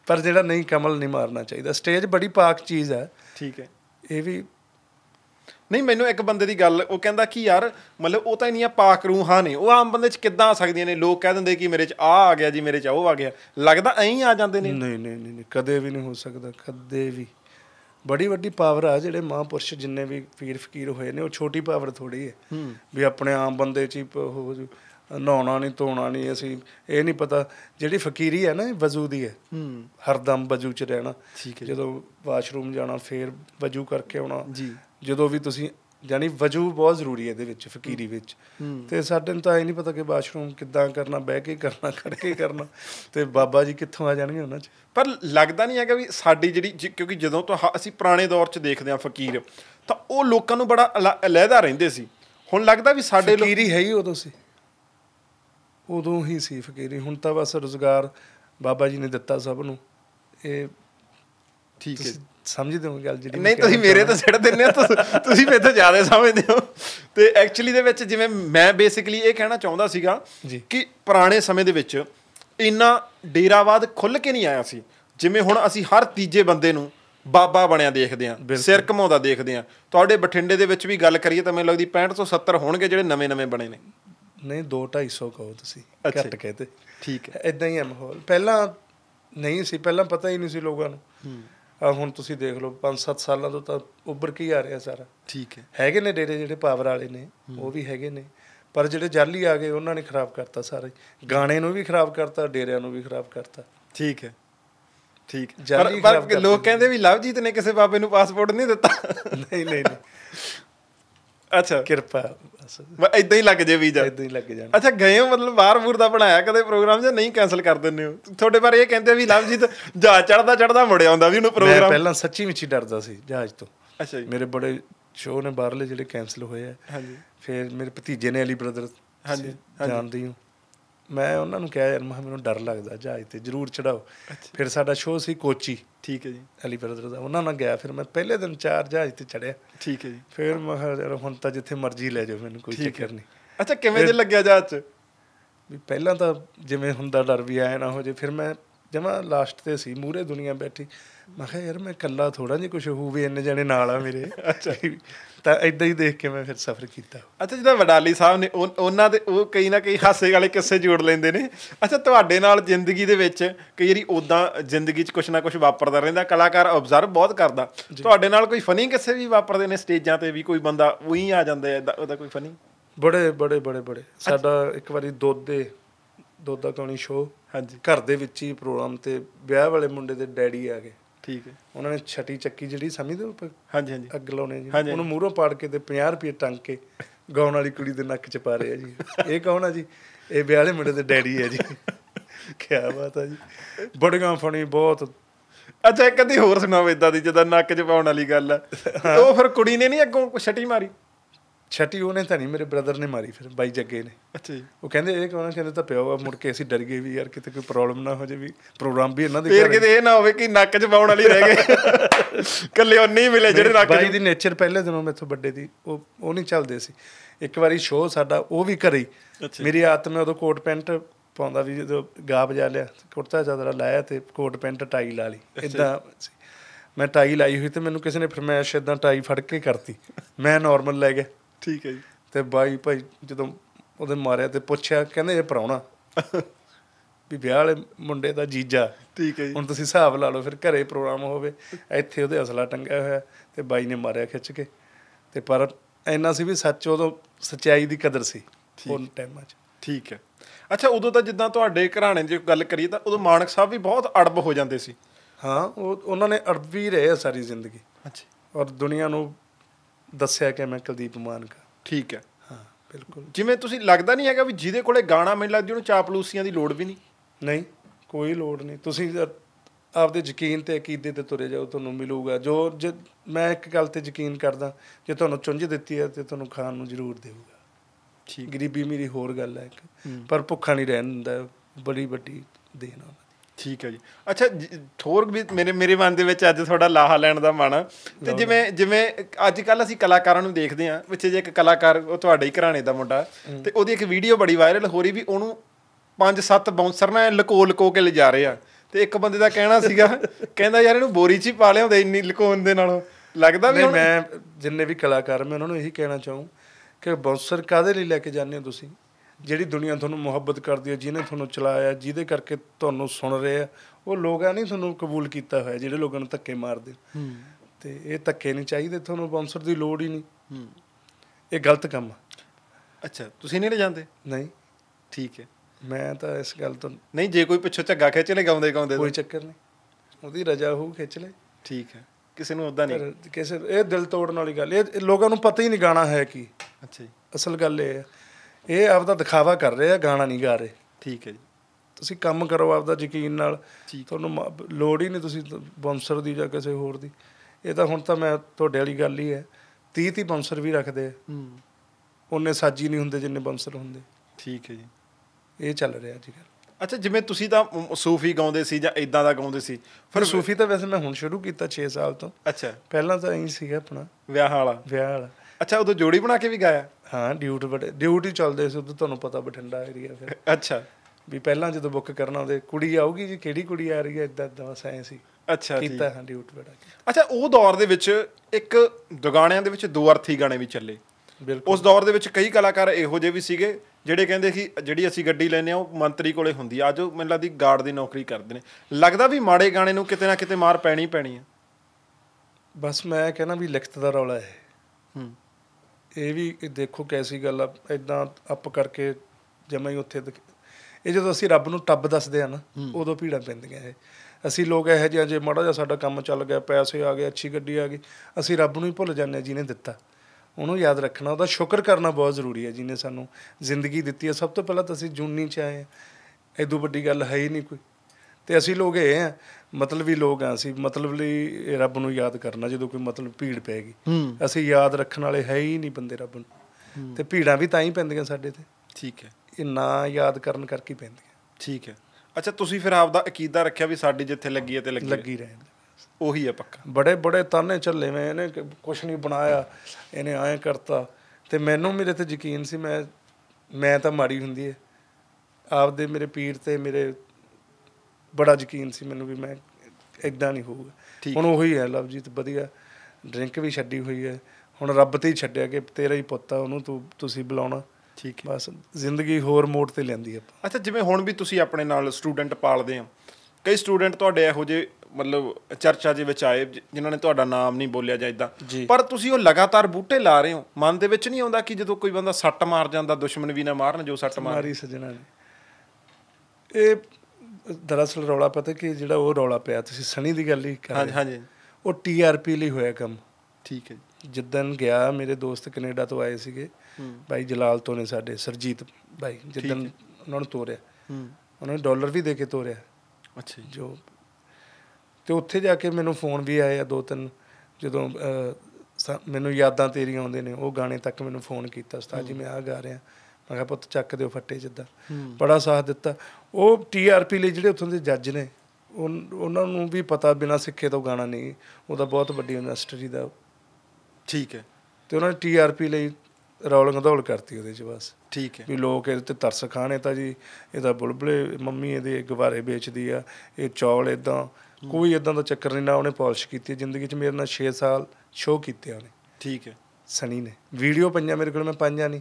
A: ਪਰ ਜਿਹੜਾ ਨਹੀਂ ਕਮਲ ਨਹੀਂ ਮਾਰਨਾ ਚਾਹੀਦਾ ਸਟੇਜ ਬੜੀ ਪਾਕ ਚੀਜ਼ ਹੈ ਠੀਕ ਹੈ ਇਹ ਵੀ ਨਹੀਂ ਮੈਨੂੰ ਇੱਕ ਬੰਦੇ ਦੀ ਗੱਲ ਉਹ ਕਹਿੰਦਾ ਕਿ ਯਾਰ
B: ਮਤਲਬ ਉਹ ਤਾਂ ਇੰਨੀਆਂ ਪਾਕ ਰੂਹਾਂ ਨੇ ਉਹ ਆਮ ਬੰਦੇ 'ਚ ਕਿੱਦਾਂ ਆ ਸਕਦੀਆਂ ਨੇ ਲੋਕ ਕਹਿ ਦਿੰਦੇ ਕਿ ਮੇਰੇ 'ਚ ਆ ਆ ਗਿਆ ਜੀ ਮੇਰੇ 'ਚ ਉਹ ਆ ਗਿਆ
A: ਲੱਗਦਾ ਐਂ ਆ ਜਾਂਦੇ ਨੇ ਨਹੀਂ ਨਹੀਂ ਨਹੀਂ ਕਦੇ ਵੀ ਨਹੀਂ ਹੋ ਸਕਦਾ ਕਦੇ ਵੀ ਬੜੀ ਵੱਡੀ ਪਾਵਰ ਆ ਜਿਹੜੇ ਮਹਾਪੁਰਸ਼ ਜਿੰਨੇ ਵੀ ਪੀਰ ਫਕੀਰ ਹੋਏ ਨੇ ਉਹ ਛੋਟੀ ਪਾਵਰ ਥੋੜੀ ਹੈ ਵੀ ਆਪਣੇ ਆਮ ਬੰਦੇ 'ਚ ਹੀ ਹੋ ਨਹਾਉਣਾ ਨਹੀਂ ਧੋਣਾ ਨਹੀਂ ਅਸੀਂ ਇਹ ਨਹੀਂ ਪਤਾ ਜਿਹੜੀ ਫਕੀਰੀ ਹੈ ਨਾ ਵਜ਼ੂ ਦੀ ਹੈ ਹਰਦਮ ਵਜ਼ੂ ਚ ਰਹਿਣਾ ਜਦੋਂ ਵਾਸ਼ਰੂਮ ਜਾਣਾ ਫੇਰ ਵਜ਼ੂ ਕਰਕੇ ਆਉਣਾ ਜਦੋਂ ਵੀ ਤੁਸੀਂ ਯਾਨੀ ਵਜੂ ਬਹੁਤ ਜ਼ਰੂਰੀ ਹੈ ਇਹਦੇ ਵਿੱਚ ਫਕੀਰੀ ਵਿੱਚ ਤੇ ਸਾਡੇ ਨੂੰ ਤਾਂ ਇਹ ਨਹੀਂ ਪਤਾ ਕਿ ਬਾਥਰੂਮ ਕਿੱਦਾਂ ਕਰਨਾ ਬਹਿ ਕੇ ਕਰਨਾ ਖੜ ਕੇ ਕਰਨਾ ਤੇ ਬਾਬਾ ਜੀ ਕਿੱਥੋਂ ਆ ਜਾਣਗੇ ਉਹਨਾਂ 'ਚ
B: ਪਰ ਲੱਗਦਾ ਨਹੀਂ ਹੈਗਾ ਵੀ ਸਾਡੀ ਜਿਹੜੀ ਕਿਉਂਕਿ ਜਦੋਂ ਤੋਂ ਅਸੀਂ ਪੁਰਾਣੇ ਦੌਰ 'ਚ ਦੇਖਦੇ ਆ ਫਕੀਰ ਤਾਂ ਉਹ ਲੋਕਾਂ ਨੂੰ ਬੜਾ ਅਲਹਿਦਾ ਰਹਿੰਦੇ ਸੀ ਹੁਣ ਲੱਗਦਾ ਵੀ ਸਾਡੇ ਫਕੀਰੀ ਹੈ ਹੀ
A: ਉਦੋਂ ਸੀ ਉਦੋਂ ਹੀ ਸੀ ਫਕੀਰੀ ਹੁਣ ਤਾਂ ਬਸ ਰੋਜ਼ਗਾਰ ਬਾਬਾ ਜੀ ਨੇ ਦਿੱਤਾ ਸਭ ਨੂੰ ਇਹ ਠੀਕ ਹੈ ਸਮਝਦੇ ਹੋ ਗੱਲ ਜਿਹੜੀ ਨਹੀਂ ਤੁਸੀਂ ਮੇਰੇ ਤਾਂ ਸਿਰ ਦਿੰਦੇ ਹੋ ਤੁਸੀਂ ਮੇਰੇ ਤੋਂ ਜ਼ਿਆਦਾ ਸਮਝਦੇ ਹੋ ਤੇ ਐਕਚੁਅਲੀ ਦੇ
B: ਵਿੱਚ ਜਿਵੇਂ ਮੈਂ ਬੇਸਿਕਲੀ ਇਹ ਕਹਿਣਾ ਚਾਹੁੰਦਾ ਸੀਗਾ ਕਿ ਪੁਰਾਣੇ ਸਮੇਂ ਦੇ ਵਿੱਚ ਇੰਨਾ ਡੇਰਾਵਾਦ ਖੁੱਲ ਕੇ ਨਹੀਂ ਆਇਆ ਸੀ ਜਿਵੇਂ ਹੁਣ ਅਸੀਂ ਹਰ ਤੀਜੇ ਬੰਦੇ ਨੂੰ ਬਾਬਾ ਬਣਿਆ ਦੇਖਦੇ ਆ ਸਿਰ ਘਮਾਉਂਦਾ ਦੇਖਦੇ ਆ ਤੁਹਾਡੇ ਬਠਿੰਡੇ ਦੇ ਵਿੱਚ ਵੀ ਗੱਲ ਕਰੀਏ ਤਾਂ ਮੈਨੂੰ ਲੱਗਦੀ 65 ਤੋਂ 70 ਹੋਣਗੇ ਜਿਹੜੇ ਨਵੇਂ-ਨਵੇਂ ਬਣੇ ਨੇ
A: ਨਹੀਂ 2 250 ਕਹੋ ਤੁਸੀਂ ਘੱਟ ਕਹਤੇ ਠੀਕ ਹੈ ਇਦਾਂ ਹੀ ਹੈ ਮਾਹੌਲ ਪਹਿਲਾਂ ਨਹੀਂ ਸੀ ਪਹਿਲਾਂ ਪਤਾ ਹੀ ਨਹੀਂ ਸੀ ਲੋਕਾਂ ਨੂੰ ਆ ਹੁਣ ਤੁਸੀਂ ਦੇਖ ਲਓ 5-7 ਸਾਲਾਂ ਤੋਂ ਤਾਂ ਉੱਭਰ ਕੇ ਆ ਰਿਹਾ ਸਾਰਾ ਠੀਕ ਹੈ ਹੈਗੇ ਨੇ ਡੇਰੇ ਜਿਹੜੇ ਪਾਵਰ ਵਾਲੇ ਨੇ ਉਹ ਵੀ ਹੈਗੇ ਨੇ ਪਰ ਜਿਹੜੇ ਜਾਲੀ ਆ ਗਏ ਉਹਨਾਂ ਨੇ ਖਰਾਬ ਕਰਤਾ ਸਾਰੇ ਗਾਣੇ ਨੂੰ ਵੀ ਖਰਾਬ ਕਰਤਾ ਡੇਰਿਆਂ ਨੂੰ ਵੀ ਖਰਾਬ ਕਰਤਾ ਠੀਕ ਹੈ ਠੀਕ ਪਰ ਲੋਕ ਕਹਿੰਦੇ ਵੀ ਲਵਜੀਤ ਨੇ ਕਿਸੇ
B: ਬਾਬੇ ਨੂੰ ਪਾਸਪੋਰਟ ਨਹੀਂ ਦਿੱਤਾ
A: ਨਹੀਂ ਨਹੀਂ ਅੱਛਾ ਕਿਰਪਾ ਇਦਾਂ ਹੀ ਲੱਗ ਜੇ ਵੀਜ਼ਾ ਇਦਾਂ ਹੀ ਲੱਗ ਜਾਣਾ
B: ਅੱਛਾ ਗਏ ਹੋ ਮਤਲਬ ਬਾਹਰ ਬੂਰ ਦਾ ਬਣਾਇਆ ਕਦੇ ਪ੍ਰੋਗਰਾਮ ਜਾਂ ਨਹੀਂ ਕੈਨਸਲ ਕਰ ਦਿੰਦੇ ਹੋ ਤੁਹਾਡੇ ਬਾਰੇ ਇਹ ਕਹਿੰਦੇ ਵੀ ਲਵਜੀਤ ਜਹਾਜ਼ ਚੜਦਾ ਚੜਦਾ ਮੁੜ ਆਉਂਦਾ ਵੀ ਉਹਨੂੰ ਪ੍ਰੋਗਰਾਮ ਮੈਂ ਪਹਿਲਾਂ
A: ਸੱਚੀ ਵਿੱਚ ਹੀ ਡਰਦਾ ਸੀ ਜਹਾਜ਼ ਤੋਂ ਅੱਛਾ ਜੀ ਮੇਰੇ ਬੜੇ ਸ਼ੋਅ ਨੇ ਬਾਹਰਲੇ ਜਿਹੜੇ ਕੈਨਸਲ ਹੋਏ ਆ ਹਾਂਜੀ ਫਿਰ ਮੇਰੇ ਭਤੀਜੇ ਨੇ ਅਲੀ ਬ੍ਰਦਰ ਹਾਂਜੀ ਜਾਣਦੇ ਹੋ ਮੈਂ ਉਹਨਾਂ ਨੂੰ ਕਿਹਾ ਯਾਰ ਮੈਨੂੰ ਡਰ ਲੱਗਦਾ ਜਹਾਜ਼ ਤੇ ਜ਼ਰੂਰ ਚੜਾਓ ਫਿਰ ਸਾਡਾ ਸ਼ੋਅ ਸੀ ਕੋਚੀ ਠੀਕ ਹੈ ਜੀ ਅਲੀ ਬ੍ਰਦਰ ਦਾ ਉਹਨਾਂ ਨਾਲ ਗਿਆ ਫਿਰ ਮੈਂ ਪਹਿਲੇ ਦਿਨ ਚਾਰ ਜਹਾਜ਼ ਤੇ ਚੜਿਆ ਠੀਕ ਹੈ ਜੀ ਫਿਰ ਮੈਂ ਯਾਰ ਹੁਣ ਤਾਂ ਜਿੱਥੇ ਮਰਜ਼ੀ ਲੈ ਜਾਓ ਮੈਨੂੰ ਕੋਈ ਚੱਕਰ ਨਹੀਂ ਅੱਛਾ ਕਿਵੇਂ ਦੇ ਲੱਗਿਆ ਜਹਾਜ਼ 'ਚ ਵੀ ਪਹਿਲਾਂ ਤਾਂ ਜਿਵੇਂ ਹੁੰਦਾ ਡਰ ਵੀ ਆਇਆ ਨਾ ਹੋ ਜੇ ਫਿਰ ਮੈਂ ਜਮਾ ਲਾਸਟ ਤੇ ਸੀ ਮੂਰੇ ਦੁਨੀਆ ਬੈਠੀ ਮੈਂ ਕਿਹਾ ਯਾਰ ਮੈਂ ਕੱਲਾ ਥੋੜਾ ਜਿਹਾ ਕੁਝ ਹੋਵੇ ਵੀ ਇੰਨੇ ਜਣੇ ਨਾਲ ਆ ਮੇਰੇ ਅੱਛਾ ਤਾਂ ਇਦਾਂ ਹੀ ਦੇਖ ਕੇ ਮੈਂ ਫਿਰ ਸਫ਼ਰ ਕੀਤਾ
B: ਅੱਛਾ ਜਿਹੜਾ ਵਡਾਲੀ ਸਾਹਿਬ ਨੇ ਉਹਨਾਂ ਦੇ ਉਹ ਕਈ ਨਾ ਕਈ ਹਾਸੇ ਵਾਲੇ ਕਿੱਸੇ ਜੋੜ ਲੈਂਦੇ ਨੇ ਅੱਛਾ ਤੁਹਾਡੇ ਨਾਲ ਜ਼ਿੰਦਗੀ ਦੇ ਵਿੱਚ ਕਈ ਵਾਰੀ ਉਦਾਂ ਜ਼ਿੰਦਗੀ 'ਚ ਕੁਝ ਨਾ ਕੁਝ ਵਾਪਰਦਾ ਰਹਿੰਦਾ ਕਲਾਕਾਰ ਆਬਜ਼ਰਵ ਬਹੁਤ ਕਰਦਾ ਤੁਹਾਡੇ ਨਾਲ ਕੋਈ ਫਨੀ ਕਿੱਸੇ ਵੀ ਵਾਪਰਦੇ ਨੇ ਸਟੇਜਾਂ ਤੇ ਵੀ ਕੋਈ ਬੰਦਾ ਉਹੀ ਆ ਜਾਂਦਾ ਹੈ ਉਹਦਾ ਕੋਈ ਫਨੀ
A: ਬੜੇ ਬੜੇ ਬੜੇ ਬੜੇ ਸਾਡਾ ਇੱਕ ਵਾਰੀ ਦੁੱਧ ਦੇ ਦੋਦਾ ਕੌਣੀ ਸ਼ੋ ਹਾਂਜੀ ਘਰ ਦੇ ਵਿੱਚ ਹੀ ਪ੍ਰੋਗਰਾਮ ਤੇ ਵਿਆਹ ਵਾਲੇ ਮੁੰਡੇ ਦੇ ਡੈਡੀ ਆ ਗਏ ਠੀਕ ਹੈ ਉਹਨਾਂ ਨੇ ਛੱਟੀ ਚੱਕੀ ਜਿਹੜੀ ਸਮਝਦੇ ਹੋ ਹਾਂਜੀ ਹਾਂਜੀ ਅੱਗ ਲਾਉਣੇ ਜੀ ਉਹਨੂੰ ਮੂਹਰੋਂ ਪਾੜ ਕੇ ਤੇ 50 ਰੁਪਏ ਟੰਗ ਕੇ ਗਾਉਣ ਵਾਲੀ ਕੁੜੀ ਦੇ ਨੱਕ 'ਚ ਪਾ ਰਿਆ ਜੀ ਇਹ ਕੌਣ ਆ ਜੀ ਇਹ ਵਿਆਹ ਵਾਲੇ ਮੁੰਡੇ ਦੇ ਡੈਡੀ ਆ ਜੀ ਕੀ ਬਾਤ ਆ ਜੀ ਬੜੀਆਂ ਫਣੀ ਬਹੁਤ ਅੱਛਾ
B: ਇੱਕ ਅੱਧੀ ਹੋਰ ਸੁਣਾਓ
A: ਇਦਾਂ ਦੀ ਜਦੋਂ ਨੱਕ 'ਚ ਪਾਉਣ ਵਾਲੀ ਗੱਲ ਆ ਉਹ ਫਿਰ ਕੁੜੀ ਨੇ ਨਹੀਂ ਅੱਗੋਂ ਛੱਟੀ ਮਾਰੀ ਛੱਟੀ ਉਹਨੇ ਤਾਂ ਨਹੀਂ ਮੇਰੇ ਬ੍ਰਦਰ ਨੇ ਮਾਰੀ ਫਿਰ ਬਾਈ ਜੱਗੇ ਨੇ ਅੱਛਾ ਉਹ ਕਹਿੰਦੇ ਇਹ ਕੌਣ ਕਹਿੰਦੇ ਤਾਂ ਪਿਓ ਆ ਮੁੜ ਕੇ ਅਸੀਂ ਡਰ ਗਏ ਵੀ ਯਾਰ ਕਿਤੇ ਕੋਈ ਪ੍ਰੋਬਲਮ ਨਾ ਹੋ ਜੇ ਵੀ ਪ੍ਰੋਗਰਾਮ ਵੀ ਇਹਨਾਂ ਦੇ ਫਿਰ ਕਿਤੇ ਇਹ ਨਾ
B: ਹੋਵੇ ਕਿ ਨੱਕ 'ਚ ਪਾਉਣ ਵਾਲੀ ਰਹਿ ਗਏ ਕੱਲੇ ਉਹ ਨਹੀਂ ਮਿਲੇ ਜਿਹੜੇ ਨੱਕ ਬਾਈ ਦੀ
A: ਨੇਚਰ ਪਹਿਲੇ ਦਿਨੋਂ ਮੈਥੋਂ ਵੱਡੇ ਦੀ ਉਹ ਉਹ ਨਹੀਂ ਚੱਲਦੇ ਸੀ ਇੱਕ ਵਾਰੀ ਸ਼ੋਅ ਸਾਡਾ ਉਹ ਵੀ ਕਰੀ ਮੇਰੀ ਆਤ ਮੈਂ ਉਦੋਂ ਕੋਟ ਪੈਂਟ ਪਾਉਂਦਾ ਵੀ ਜਦੋਂ ਗਾ ਬਜਾ ਲਿਆ ਕੁੜਤਾ ਚਾਦਰਾ ਲਾਇਆ ਤੇ ਕੋਟ ਪੈਂਟ ਟਾਈ ਲਾ ਲਈ ਇਦਾਂ ਮੈਂ ਟਾਈ ਲਾਈ ਹੋਈ ਤੇ ਮੈਨੂੰ ਕਿਸੇ ਨੇ ਫਰਮਾਇਸ਼ ਇਦਾਂ ਟਾਈ ਫੜ ਕੇ ਕਰਤੀ ਮੈਂ ਨਾਰਮਲ ਲੈ ਗਿਆ ਠੀਕ ਹੈ ਜੀ ਤੇ ਬਾਈ ਭਾਈ ਜਦੋਂ ਉਹਦੇ ਮਾਰਿਆ ਤੇ ਪੁੱਛਿਆ ਕਹਿੰਦੇ ਇਹ ਪਰਾਉਣਾ ਵੀ ਵਿਆਹ ਵਾਲੇ ਮੁੰਡੇ ਦਾ ਜੀਜਾ ਠੀਕ ਹੈ ਜੀ ਹੁਣ ਤੁਸੀਂ ਹਿਸਾਬ ਲਾ ਲਓ ਫਿਰ ਘਰੇ ਪ੍ਰੋਗਰਾਮ ਹੋਵੇ ਇੱਥੇ ਉਹਦੇ ਅਸਲਾ ਟੰਗਿਆ ਹੋਇਆ ਤੇ ਬਾਈ ਨੇ ਮਾਰਿਆ ਖਿੱਚ ਕੇ ਤੇ ਪਰ ਐਨਾ ਸੀ ਵੀ ਸੱਚ ਉਹਦੋਂ ਸਚਾਈ ਦੀ ਕਦਰ ਸੀ ਉਹਨ ਟਾਈਮਾਂ 'ਚ ਠੀਕ ਹੈ ਅੱਛਾ ਉਦੋਂ ਤਾਂ ਜਿੱਦਾਂ ਤੁਹਾਡੇ ਘਰਾਣੇ ਦੀ ਗੱਲ ਕਰੀਏ ਤਾਂ ਉਦੋਂ ਮਾਨਕ ਸਾਹਿਬ ਵੀ ਬਹੁਤ ਅੜਬ ਹੋ ਜਾਂਦੇ ਸੀ ਹਾਂ ਉਹ ਉਹਨਾਂ ਨੇ ਅੜਬ ਵੀ ਰਹੇ ਸਾਰੀ ਜ਼ਿੰਦਗੀ ਅੱਛਾ ਔਰ ਦੁਨੀਆ ਨੂੰ ਦੱਸਿਆ ਕਿ ਮੈਂ ਕੁਲਦੀਪ ਮਾਨਕ ਠੀਕ ਹੈ ਹਾਂ ਬਿਲਕੁਲ ਜਿਵੇਂ ਤੁਸੀਂ ਲੱਗਦਾ ਨਹੀਂ ਹੈਗਾ ਵੀ ਜਿਹਦੇ ਕੋਲੇ ਗਾਣਾ ਮੈਨੂੰ ਲੱਗਦੀ ਉਹਨੂੰ ਚਾਪਲੂਸੀਆਂ ਦੀ ਲੋੜ ਵੀ ਨਹੀਂ ਨਹੀਂ ਕੋਈ ਲੋੜ ਨਹੀਂ ਤੁਸੀਂ ਆਪਦੇ ਯਕੀਨ ਤੇ ਅਕੀਦੇ ਤੇ ਤੁਰੇ ਜਾਓ ਤੁਹਾਨੂੰ ਮਿਲੂਗਾ ਜੋ ਮੈਂ ਇੱਕ ਗੱਲ ਤੇ ਯਕੀਨ ਕਰਦਾ ਜੇ ਤੁਹਾਨੂੰ ਚੁੰਝ ਦਿੱਤੀ ਹੈ ਤੇ ਤੁਹਾਨੂੰ ਖਾਣ ਨੂੰ ਜ਼ਰੂਰ ਦੇਊਗਾ ਠੀਕ ਗਰੀਬੀ ਮੇਰੀ ਹੋਰ ਗੱਲ ਹੈ ਇੱਕ ਪਰ ਭੁੱਖਾ ਨਹੀਂ ਰਹਿਣ ਦਿੰਦਾ ਬੜੀ ਵੱਡੀ ਦੇਣਾ ਠੀਕ ਹੈ ਜੀ ਅੱਛਾ ਥੋਰ ਵੀ ਮੇਰੇ ਮੇਰੇ ਮਨ ਦੇ ਵਿੱਚ ਅੱਜ ਤੁਹਾਡਾ ਲਾਹਾ ਲੈਣ ਦਾ ਮਨ ਤੇ ਜਿਵੇਂ
B: ਜਿਵੇਂ ਅੱਜ ਕੱਲ ਅਸੀਂ ਕਲਾਕਾਰਾਂ ਨੂੰ ਦੇਖਦੇ ਆ ਵਿੱਚ ਜੇ ਇੱਕ ਕਲਾਕਾਰ ਉਹ ਤੁਹਾਡੇ ਹੀ ਘਰਾਣੇ ਦਾ ਮੁੰਡਾ ਤੇ ਉਹਦੀ ਇੱਕ ਵੀਡੀਓ ਬੜੀ ਵਾਇਰਲ ਹੋ ਰਹੀ ਵੀ ਉਹਨੂੰ ਪੰਜ ਸੱਤ ਬਾਉਂਸਰ ਨਾਲ ਲਕੋ ਲਕੋ ਕੇ ਲਿਜਾ ਰਹੇ ਆ ਤੇ ਇੱਕ ਬੰਦੇ ਦਾ ਕਹਿਣਾ ਸੀਗਾ ਕਹਿੰਦਾ ਯਾਰ ਇਹਨੂੰ ਬੋਰੀ 'ਚ ਹੀ ਪਾ ਲਿਆਉਂਦੇ ਇੰਨੀ ਲਕੋਣ ਦੇ ਨਾਲੋਂ
A: ਲੱਗਦਾ ਵੀ ਮੈਂ ਜਿੰਨੇ ਵੀ ਕਲਾਕਾਰ ਮੈਂ ਉਹਨਾਂ ਨੂੰ ਇਹੀ ਕਹਿਣਾ ਚਾਹੂੰ ਕਿ ਬਾਉਂਸਰ ਕਾਦੇ ਲਈ ਲੈ ਕੇ ਜਾਂਦੇ ਹੋ ਤੁਸੀਂ ਜਿਹੜੀ ਦੁਨੀਆ ਤੁਹਾਨੂੰ ਮੁਹੱਬਤ ਕਰਦੀ ਹੈ ਜਿਹਨੇ ਤੁਹਾਨੂੰ ਚਲਾਇਆ ਜਿਹਦੇ ਕਰਕੇ ਤੁਹਾਨੂੰ ਸੁਣ ਰਹੇ ਆ ਉਹ ਆ ਨਹੀਂ ਤੁਹਾਨੂੰ ਕਬੂਲ ਕੀਤਾ ਹੋਇਆ ਜਿਹੜੇ ਲੋਕਾਂ ਨੂੰ ਧੱਕੇ ਮਾਰਦੇ ਤੇ ਇਹ ਧੱਕੇ ਨਹੀਂ ਚਾਹੀਦੇ ਤੁਹਾਨੂੰ ਬੌਂਸਰ ਦੀ ਲੋੜ ਹੀ ਨਹੀਂ ਇਹ ਗਲਤ ਕੰਮ ਅੱਛਾ ਤੁਸੀਂ ਨਹੀਂ ਜਾਂਦੇ ਨਹੀਂ ਠੀਕ ਹੈ ਮੈਂ ਤਾਂ ਇਸ ਗੱਲ ਤੋਂ ਨਹੀਂ ਜੇ ਕੋਈ ਪਿੱਛੋਂ ਝੱਗਾ ਖਿੱਚ ਲੈ ਗਾਉਂਦੇ ਗਾਉਂਦੇ ਕੋਈ ਚੱਕਰ ਨਹੀਂ ਉਹਦੀ ਰਜਾ ਹੋਊ ਖਿੱਚ ਲੈ ਠੀਕ ਹੈ ਕਿਸੇ ਨੂੰ ਉਦਾਂ ਨਹੀਂ ਕਿਸੇ ਇਹ ਦਿਲ ਤੋੜਨ ਵਾਲੀ ਗੱਲ ਇਹ ਲੋਕਾਂ ਨੂੰ ਪਤਾ ਹੀ ਨਹੀਂ ਗਾਣਾ ਹੈ ਕੀ ਅੱਛਾ ਜੀ ਅਸਲ ਗੱਲ ਇਹ ਹੈ ਇਹ ਆਪਦਾ ਦਿਖਾਵਾ ਕਰ ਰਹੇ ਆ ਗਾਣਾ ਨਹੀਂ ਗਾ ਰਹੇ ਠੀਕ ਹੈ ਜੀ ਤੁਸੀਂ ਕੰਮ ਕਰੋ ਆਪਦਾ ਯਕੀਨ ਨਾਲ ਤੁਹਾਨੂੰ ਲੋੜ ਹੀ ਨਹੀਂ ਤੁਸੀਂ ਬੌਂਸਰ ਦੀ ਜਾਂ ਕਿਸੇ ਹੋਰ ਦੀ ਇਹ ਤਾਂ ਹੁਣ ਤਾਂ ਮੈਂ ਤੁਹਾਡੇ ਵਾਲੀ ਗੱਲ ਹੀ ਹੈ 30 ਤੀ ਬੌਂਸਰ ਵੀ ਰੱਖਦੇ ਹੂੰ ਉਹਨੇ ਸਾਜੀ ਨਹੀਂ ਹੁੰਦੇ ਜਿੰਨੇ ਬੰਸਰ ਹੁੰਦੇ ਠੀਕ ਹੈ ਜੀ ਇਹ ਚੱਲ ਰਿਹਾ ਜੀ ਅੱਛਾ ਜਿਵੇਂ ਤੁਸੀਂ ਤਾਂ
B: ਸੂਫੀ ਗਾਉਂਦੇ ਸੀ ਜਾਂ ਇਦਾਂ ਦਾ ਗਾਉਂਦੇ ਸੀ ਫਿਰ ਸੂਫੀ
A: ਤਾਂ ਵੈਸੇ ਮੈਂ ਹੁਣ ਸ਼ੁਰੂ ਕੀਤਾ 6 ਸਾਲ ਤੋਂ ਅੱਛਾ ਪਹਿਲਾਂ ਤਾਂ ਐਂ ਸੀਗਾ ਆਪਣਾ ਵਿਆਹ ਵਾਲਾ ਵਿਆਹ ਵਾਲਾ ਅੱਛਾ ਉਦੋਂ ਜੋੜੀ ਬਣਾ ਕੇ ਵੀ ਗਾਇਆ ਹਾਂ ਡਿਊਟ ਡਿਊਟੀ ਚੱਲਦੇ ਸੀ ਉਦੋਂ ਤੁਹਾਨੂੰ ਪਤਾ ਬਠਿੰਡਾ ਏਰੀਆ ਫਿਰ ਅੱਛਾ ਵੀ ਪਹਿਲਾਂ ਜਦੋਂ ਬੁੱਕ ਕਰਨਾ ਉਹਦੇ ਕੁੜੀ ਆਊਗੀ ਜੀ ਕਿਹੜੀ ਕੁੜੀ ਆ ਰਹੀ ਹੈ ਇਦਾਂ ਦਾ ਸਾਇ ਸੀ ਅੱਛਾ ਠੀਕ ਕੀਤਾ ਹਾਂ ਡਿਊਟ ਬੜਾ
B: ਅੱਛਾ ਉਹ ਦੌਰ ਦੇ ਵਿੱਚ ਇੱਕ ਦੁਗਾਣਿਆਂ ਦੇ ਵਿੱਚ ਦੋ ਅਰਥੀ ਗਾਣੇ ਵੀ ਚੱਲੇ ਬਿਲਕੁਲ ਉਸ ਦੌਰ ਦੇ ਵਿੱਚ ਕਈ ਕਲਾਕਾਰ ਇਹੋ ਜਿਹੇ ਵੀ ਸੀਗੇ ਜਿਹੜੇ ਕਹਿੰਦੇ ਸੀ ਜਿਹੜੀ ਅਸੀਂ ਗੱਡੀ ਲੈਨੇ ਆ ਉਹ ਮੰਤਰੀ ਕੋਲੇ ਹੁੰਦੀ ਆ ਅੱਜ ਮੈਨੂੰ ਲੱਗਦੀ ਗਾਰਡ ਦੀ ਨੌਕਰੀ ਕਰਦੇ ਨੇ ਲੱਗਦਾ ਵੀ ਮਾੜੇ ਗਾਣੇ ਨੂੰ ਕਿਤੇ ਨਾ ਕਿਤੇ ਮਾਰ ਪੈਣੀ ਪੈਣੀ ਆ
A: ਬਸ ਮੈਂ ਕਹਿੰਦਾ ਵੀ ਲਿਖਤ ਦਾ ਰੌਲਾ ਹੈ ਹੂੰ ਇਹ ਵੀ ਦੇਖੋ ਕੈਸੀ ਗੱਲ ਆ ਇਦਾਂ ਅਪ ਕਰਕੇ ਜਮਾ ਹੀ ਉੱਥੇ ਇਹ ਜਦੋਂ ਅਸੀਂ ਰੱਬ ਨੂੰ ਟੱਬ ਦੱਸਦੇ ਆ ਨਾ ਉਦੋਂ ਭੀੜਾਂ ਪੈਂਦੀਆਂ ਇਹ ਅਸੀਂ ਲੋਕ ਇਹੋ ਜਿਹੇ ਜੇ ਮਾੜਾ ਜਿਹਾ ਸਾਡਾ ਕੰਮ ਚੱਲ ਗਿਆ ਪੈਸੇ ਆ ਗਏ ਅੱਛੀ ਗੱਡੀ ਆ ਗਈ ਅਸੀਂ ਰੱਬ ਨੂੰ ਹੀ ਭੁੱਲ ਜਾਂਦੇ ਜਿਹਨੇ ਦਿੱਤਾ ਉਹਨੂੰ ਯਾਦ ਰੱਖਣਾ ਉਹਦਾ ਸ਼ੁਕਰ ਕਰਨਾ ਬਹੁਤ ਜ਼ਰੂਰੀ ਹੈ ਜਿਹਨੇ ਸਾਨੂੰ ਜ਼ਿੰਦਗੀ ਦਿੱਤੀ ਹੈ ਸਭ ਤੋਂ ਪਹਿਲਾਂ ਤਾਂ ਅਸੀਂ ਜੁਨੀ ਚ ਆਏ ਐਦੋਂ ਵੱਡੀ ਗੱਲ ਹੈ ਹੀ ਨਹੀਂ ਕੋਈ ਤੇ ਅਸੀਂ ਲੋਕ ਇਹ ਆ ਮਤਲਬੀ ਲੋਕ ਆ ਅਸੀਂ ਮਤਲਬ ਲਈ ਰੱਬ ਨੂੰ ਯਾਦ ਕਰਨਾ ਜਦੋਂ ਕੋਈ ਮਤਲਬ ਭੀੜ ਪੈ ਗਈ ਅਸੀਂ ਯਾਦ ਰੱਖਣ ਵਾਲੇ ਹੈ ਹੀ ਨਹੀਂ ਬੰਦੇ ਰੱਬ ਨੂੰ ਤੇ ਭੀੜਾਂ ਵੀ ਤਾਂ ਹੀ ਪੈਂਦੀਆਂ ਸਾਡੇ ਤੇ ਠੀਕ ਹੈ ਇਹ ਨਾ ਯਾਦ ਕਰਨ ਕਰਕੇ ਪੈਂਦੀਆਂ ਠੀਕ ਹੈ ਅੱਛਾ ਤੁਸੀਂ
B: ਫਿਰ ਆਪ ਦਾ ਅਕੀਦਾ ਰੱਖਿਆ ਵੀ ਸਾਡੀ ਜਿੱਥੇ ਲੱਗੀ ਹੈ ਤੇ ਲੱਗੀ ਲੱਗੀ ਰਹੇ
A: ਉਹੀ ਹੈ ਪੱਕਾ ਬੜੇ ਬੜੇ ਤਾਨੇ ਚੱਲੇ ਵੇ ਇਹਨੇ ਕੁਛ ਨਹੀਂ ਬਣਾਇਆ ਇਹਨੇ ਐਂ ਕਰਤਾ ਤੇ ਮੈਨੂੰ ਮੇਰੇ ਤੇ ਯਕੀਨ ਸੀ ਮੈਂ ਮੈਂ ਤਾਂ ਮਾਰੀ ਹੁੰਦੀ ਹੈ ਆਪਦੇ ਮੇਰੇ ਪੀਰ ਤੇ ਮੇਰੇ ਬੜਾ ਯਕੀਨ ਸੀ ਮੈਨੂੰ ਵੀ ਮੈਂ ਇਦਾਂ ਨਹੀਂ ਹੋਊਗਾ ਹੁਣ ਉਹੀ ਹੈ ਲਵਜੀਤ ਵਧੀਆ ਡਰਿੰਕ ਵੀ ਛੱਡੀ ਹੋਈ ਹੈ ਹੁਣ ਰੱਬ ਤੇ ਹੀ ਛੱਡਿਆ ਕਿ ਤੇਰਾ ਹੀ ਪੁੱਤ ਆ ਉਹਨੂੰ ਤੂੰ ਤੁਸੀਂ ਬੁਲਾਉਣਾ ਠੀਕ ਹੈ ਬਸ ਜ਼ਿੰਦਗੀ ਹੋਰ ਮੋੜ ਤੇ ਲੈਂਦੀ ਹੈ
B: ਅੱਛਾ ਜਿਵੇਂ ਹੁਣ ਵੀ ਤੁਸੀਂ ਆਪਣੇ ਨਾਲ ਸਟੂਡੈਂਟ ਪਾਲਦੇ ਆ ਕਈ ਸਟੂਡੈਂਟ ਤੁਹਾਡੇ ਇਹੋ ਜਿਹੇ ਮਤਲਬ ਚਰਚਾ ਦੇ ਵਿੱਚ ਆਏ ਜਿਨ੍ਹਾਂ ਨੇ ਤੁਹਾਡਾ ਨਾਮ ਨਹੀਂ ਬੋਲਿਆ ਜਾਂ ਇਦਾਂ ਪਰ ਤੁਸੀਂ ਉਹ ਲਗਾਤਾਰ ਬੂਟੇ ਲਾ ਰਹੇ ਹੋ ਮਨ ਦੇ ਵਿੱਚ ਨਹੀਂ ਆਉਂਦਾ ਕਿ ਜਦੋਂ ਕੋਈ ਬੰਦਾ ਸੱਟ ਮਾਰ ਜਾਂਦਾ ਦੁਸ਼ਮਣ ਵੀ ਨਾ ਮਾਰਨ ਜੋ ਸੱਟ ਮਾਰੀ
A: ਸਜਣਾ ਨੇ ਇਹ ਦਰਅਸਲ ਰੌਲਾ ਪਤਾ ਕਿ ਜਿਹੜਾ ਉਹ ਰੌਲਾ ਪਿਆ ਤੁਸੀਂ ਸਣੀ ਦੀ ਗੱਲ ਹੀ ਕਰ ਹਾਂਜੀ ਹਾਂਜੀ ਉਹ ਟੀਆਰਪੀ ਲਈ ਹੋਇਆ ਕੰਮ ਠੀਕ ਹੈ ਜਿੱਦਨ ਗਿਆ ਮੇਰੇ ਦੋਸਤ ਕੈਨੇਡਾ ਤੋਂ ਆਏ ਸੀਗੇ ਭਾਈ ਜਲਾਲ ਤੋਂ ਨੇ ਸਾਡੇ ਸਰਜੀਤ ਭਾਈ ਜਿੱਦਨ ਉਹਨਾਂ ਨੂੰ ਤੋਰਿਆ ਉਹਨਾਂ ਨੇ ਡਾਲਰ ਵੀ ਦੇ ਕੇ ਤੋਰਿਆ ਅੱਛਾ ਜੋ ਤੇ ਉੱਥੇ ਜਾ ਕੇ ਮੈਨੂੰ ਫੋਨ ਵੀ ਆਏ ਆ ਦੋ ਤਿੰਨ ਜਦੋਂ ਮੈਨੂੰ ਯਾਦਾਂ ਤੇਰੀਆਂ ਆਉਂਦੇ ਨੇ ਉਹ ਗਾਣੇ ਤੱਕ ਮੈਨੂੰ ਫੋਨ ਕੀਤਾ ਉਸਤਾਦ ਜੀ ਮੈਂ ਆ ਗਾ ਰਿਹਾ ਮੈਂ ਕਿਹਾ ਪੁੱਤ ਚੱਕ ਦਿਓ ਫੱਟੇ ਜਿੱਦਾਂ ਬੜਾ ਸਾਥ ਦਿੱਤਾ ਉਹ ਟੀਆਰਪੀ ਲਈ ਜਿਹੜੇ ਉੱਥੋਂ ਦੇ ਜੱਜ ਨੇ ਉਹਨਾਂ ਨੂੰ ਵੀ ਪਤਾ ਬਿਨਾ ਸਿੱਖੇ ਤੋਂ ਗਾਣਾ ਨਹੀਂ ਉਹਦਾ ਬਹੁਤ ਵੱਡੀ ਇੰਡਸਟਰੀ ਦਾ ਠੀਕ ਹੈ ਤੇ ਉਹਨਾਂ ਨੇ ਟੀਆਰਪੀ ਲਈ ਰੌਲਿੰਗ ਧੌਲ ਕਰਤੀ ਉਹਦੇ ਚ ਬਸ ਠੀਕ ਹੈ ਵੀ ਲੋਕ ਇਹਦੇ ਤੇ ਤਰਸ ਖਾਣੇ ਤਾਂ ਜੀ ਇਹਦਾ ਬੁਲਬਲੇ ਮੰਮੀ ਇਹਦੇ ਗਵਾਰੇ ਵੇਚਦੀ ਆ ਇਹ ਚੌਲ ਇਦਾਂ ਕੋਈ ਇਦਾਂ ਦਾ ਚੱਕਰ ਨਹੀਂ ਨਾ ਉਹਨੇ ਪਾਲਿਸ਼ ਕੀਤੀ ਜ਼ਿੰਦਗੀ ਚ ਮੇਰੇ ਨਾਲ 6 ਸਾਲ ਸ਼ੋਅ ਕੀਤੇ ਉਹਨੇ ਠੀਕ ਹੈ ਸਣੀ ਨੇ ਵੀਡੀਓ ਪੰਜਾਂ ਮੇਰੇ ਕੋਲ ਮੈਂ ਪੰਜਾਂ ਨਹੀਂ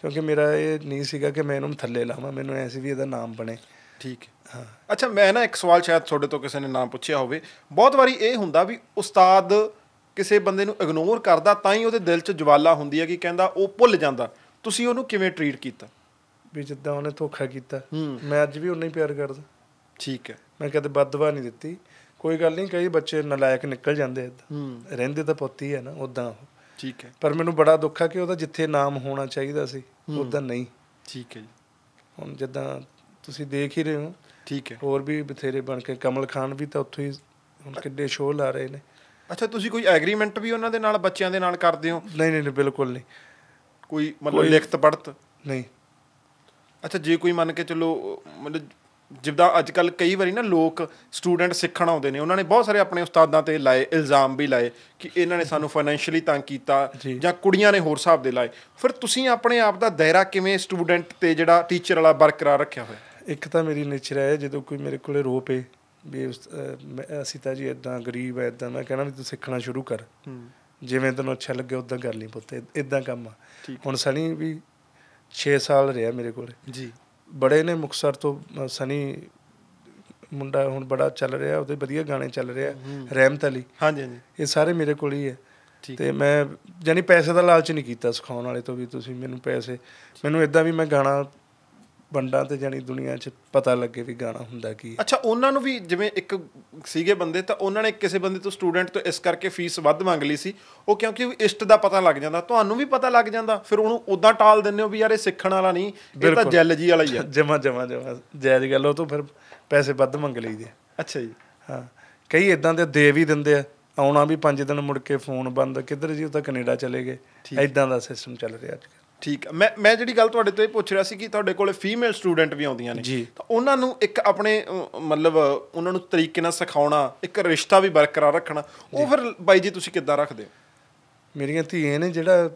A: ਕਿਉਂਕਿ ਮੇਰਾ ਇਹ ਨਹੀਂ ਸੀਗਾ ਕਿ ਮੈਂ ਇਹਨੂੰ ਥੱਲੇ ਲਾਵਾਂ ਮੈਨੂੰ ਐਸੀ ਵੀ ਇਹਦਾ ਨਾਮ ਬਣੇ ਠੀਕ ਹਾਂ
B: ਅੱਛਾ ਮੈਂ ਨਾ ਇੱਕ ਸਵਾਲ ਸ਼ਾਇਦ ਤੁਹਾਡੇ ਤੋਂ ਕਿਸੇ ਨੇ ਨਾਮ ਪੁੱਛਿਆ ਹੋਵੇ ਬਹੁਤ ਵਾਰੀ ਇਹ ਹੁੰਦਾ ਵੀ ਉਸਤਾਦ ਕਿਸੇ ਬੰਦੇ ਨੂੰ ਇਗਨੋਰ ਕਰਦਾ ਤਾਂ ਹੀ ਉਹਦੇ ਦਿਲ 'ਚ ਜਵਾਲਾ ਹੁੰਦੀ ਹੈ ਕਿ ਕਹਿੰਦਾ ਉਹ ਭੁੱਲ ਜਾਂਦਾ ਤੁਸੀਂ ਉਹਨੂੰ
A: ਕਿਵੇਂ ਟ੍ਰੀਟ ਕੀਤਾ ਵੀ ਜਿੱਦਾਂ ਉਹਨੇ ਧੋਖਾ ਕੀਤਾ ਮੈਂ ਅੱਜ ਵੀ ਉਹਨਾਂ ਹੀ ਪਿਆਰ ਕਰਦਾ ਠੀਕ ਹੈ ਮੈਂ ਕਦੇ ਬਦਦਵਾ ਨਹੀਂ ਦਿੱਤੀ ਕੋਈ ਗੱਲ ਨਹੀਂ ਕਈ ਬੱਚੇ ਨਲਾਇਕ ਨਿਕਲ ਜਾਂਦੇ ਇਦਾਂ ਰਹਿੰਦੇ ਤਾਂ ਪੁੱਤੀ ਹੈ ਨਾ ਉਦਾਂ ਠੀਕ ਹੈ ਪਰ ਮੈਨੂੰ ਬੜਾ ਦੁੱਖ ਆ ਕਿ ਉਹਦਾ ਜਿੱਥੇ ਨਾਮ ਹੋਣਾ ਚਾਹੀਦਾ ਸੀ ਉਦਾਂ ਨਹੀਂ ਠੀਕ ਹੈ ਜੀ ਹੁਣ ਜਦਾਂ ਤੁਸੀਂ ਦੇਖ ਹੀ ਰਹੇ ਹੋ ਠੀਕ ਹੈ ਹੋਰ ਵੀ ਬਥੇਰੇ ਬਣ ਕੇ ਕਮਲ ਖਾਨ ਵੀ ਤਾਂ ਉੱਥੇ ਹੀ ਹੁਣ ਕਿੱਡੇ ਸ਼ੋਅ ਲਾ ਰਹੇ ਨੇ ਅੱਛਾ ਤੁਸੀਂ ਕੋਈ ਐਗਰੀਮੈਂਟ ਵੀ ਉਹਨਾਂ ਦੇ ਨਾਲ ਬੱਚਿਆਂ ਦੇ ਨਾਲ ਕਰਦੇ ਹੋ ਨਹੀਂ ਨਹੀਂ ਨਹੀਂ ਬਿਲਕੁਲ ਨਹੀਂ ਕੋਈ ਮਤਲਬ ਲਿਖਤ ਪੜਤ ਨਹੀਂ
B: ਅੱਛਾ ਜੇ ਕੋਈ ਮੰਨ ਕੇ ਚੱਲੋ ਮਤਲਬ ਜਿਵੇਂ ਅੱਜ ਕੱਲ ਕਈ ਵਾਰੀ ਨਾ ਲੋਕ ਸਟੂਡੈਂਟ ਸਿੱਖਣ ਆਉਂਦੇ ਨੇ ਉਹਨਾਂ ਨੇ ਬਹੁਤ ਸਾਰੇ ਆਪਣੇ ਉਸਤਾਦਾਂ ਤੇ ਲਾਏ ਇਲਜ਼ਾਮ ਵੀ ਲਾਏ ਕਿ ਇਹਨਾਂ ਨੇ ਸਾਨੂੰ ਫਾਈਨੈਂਸ਼ੀਅਲੀ ਤੰਗ ਕੀਤਾ ਜਾਂ ਕੁੜੀਆਂ ਨੇ ਹੋਰ ਹਿਸਾਬ ਦੇ ਲਾਏ ਫਿਰ ਤੁਸੀਂ ਆਪਣੇ ਆਪ ਦਾ ਦਾਇਰਾ ਕਿਵੇਂ ਸਟੂਡੈਂਟ ਤੇ ਜਿਹੜਾ ਟੀਚਰ ਵਾਲਾ ਬਰਕਰਾਰ ਰੱਖਿਆ ਹੋਇਆ
A: ਇੱਕ ਤਾਂ ਮੇਰੀ ਨੇਚਰ ਹੈ ਜਦੋਂ ਕੋਈ ਮੇਰੇ ਕੋਲੇ ਰੋ ਏ ਵੀ ਅਸੀਂ ਤਾਂ ਜੀ ਇਦਾਂ ਗਰੀਬ ਐ ਇਦਾਂ ਮੈਂ ਕਹਿੰਦਾ ਵੀ ਤੂੰ ਸਿੱਖਣਾ ਸ਼ੁਰੂ ਕਰ ਜਿਵੇਂ ਤੈਨੂੰ ਅੱਛਾ ਲੱਗੇ ਉਦਾਂ ਕਰ ਲਈ ਪੁੱਤ ਇਦਾਂ ਕੰਮ ਹੁਣ ਸਣੀ ਵੀ 6 ਸਾਲ ਰਿਹਾ ਮੇਰੇ ਕੋਲੇ ਜੀ ਬੜੇ ਨੇ ਮੁਕਸਰ ਤੋਂ ਸਨੀ ਮੁੰਡਾ ਹੁਣ ਬੜਾ ਚੱਲ ਰਿਹਾ ਉਹਦੇ ਵਧੀਆ ਗਾਣੇ ਚੱਲ ਰਿਹਾ ਰਹਿਮਤ ਅਲੀ ਹਾਂਜੀ ਹਾਂਜੀ ਇਹ ਸਾਰੇ ਮੇਰੇ ਕੋਲ ਹੀ ਹੈ ਤੇ ਮੈਂ ਯਾਨੀ ਪੈਸੇ ਦਾ ਲਾਲਚ ਨਹੀਂ ਕੀਤਾ ਸਿਖਾਉਣ ਵਾਲੇ ਤੋਂ ਵੀ ਤੁਸੀਂ ਮੈਨੂੰ ਪੈਸੇ ਮੈਨੂੰ ਇਦਾਂ ਵੀ ਮੈਂ ਗਾਣਾ ਵੰਡਾਂ ਤੇ ਜਾਨੀ ਦੁਨੀਆ 'ਚ ਪਤਾ ਲੱਗੇ ਵੀ ਗਾਣਾ ਹੁੰਦਾ ਕੀ
B: ਅੱਛਾ ਉਹਨਾਂ ਨੂੰ ਵੀ ਜਿਵੇਂ ਇੱਕ ਸੀਗੇ ਬੰਦੇ ਤਾਂ ਉਹਨਾਂ ਨੇ ਕਿਸੇ ਬੰਦੇ ਤੋਂ ਸਟੂਡੈਂਟ ਤੋਂ ਇਸ ਕਰਕੇ ਫੀਸ ਵੱਧ ਮੰਗ ਲਈ ਸੀ ਉਹ ਕਿਉਂਕਿ ਇਸ਼ਟ ਦਾ ਪਤਾ ਲੱਗ ਜਾਂਦਾ ਤੁਹਾਨੂੰ ਵੀ ਪਤਾ ਲੱਗ ਜਾਂਦਾ ਫਿਰ ਉਹਨੂੰ ਉਦਾਂ ਟਾਲ ਦਿੰਦੇ ਹੋ ਵੀ ਯਾਰ
A: ਇਹ ਸਿੱਖਣ ਵਾਲਾ ਨਹੀਂ ਇਹ ਤਾਂ ਜੈਲ ਜੀ ਵਾਲਾ ਹੀ ਆ ਜਮਾ ਜਮਾ ਜਮਾ ਜੈਦ ਗੱਲ ਉਹ ਤੋਂ ਫਿਰ ਪੈਸੇ ਵੱਧ ਮੰਗ ਲਈਦੇ ਅੱਛਾ ਜੀ ਹਾਂ ਕਈ ਇਦਾਂ ਦੇ ਦੇ ਵੀ ਦਿੰਦੇ ਆ ਆਉਣਾ ਵੀ 5 ਦਿਨ ਮੁੜ ਕੇ ਫੋਨ ਬੰਦ ਕਿੱਧਰ ਜੀ ਉਹ ਤਾਂ ਕੈਨੇਡਾ ਚਲੇ ਗਏ ਇਦਾਂ ਦਾ ਸਿਸਟਮ ਚੱਲ ਰਿਹਾ ਅੱਜ ਠੀਕ ਮੈਂ ਮੈਂ ਜਿਹੜੀ
B: ਗੱਲ ਤੁਹਾਡੇ ਤੋਂ ਇਹ ਪੁੱਛ ਰਿਹਾ ਸੀ ਕਿ ਤੁਹਾਡੇ ਕੋਲੇ ਫੀਮੇਲ ਸਟੂਡੈਂਟ ਵੀ ਆਉਂਦੀਆਂ ਨੇ ਤਾਂ ਉਹਨਾਂ ਨੂੰ ਇੱਕ ਆਪਣੇ ਮਤਲਬ ਉਹਨਾਂ ਨੂੰ ਤਰੀਕੇ ਨਾਲ ਸਿਖਾਉਣਾ ਇੱਕ ਰਿਸ਼ਤਾ ਵੀ ਬਰਕਰਾਰ ਰੱਖਣਾ ਉਹ ਫਿਰ ਬਾਈ ਜੀ ਤੁਸੀਂ ਕਿੱਦਾਂ ਰੱਖਦੇ ਹੋ
A: ਮੇਰੀਆਂ ਧੀਆਂ ਨੇ ਜਿਹੜਾ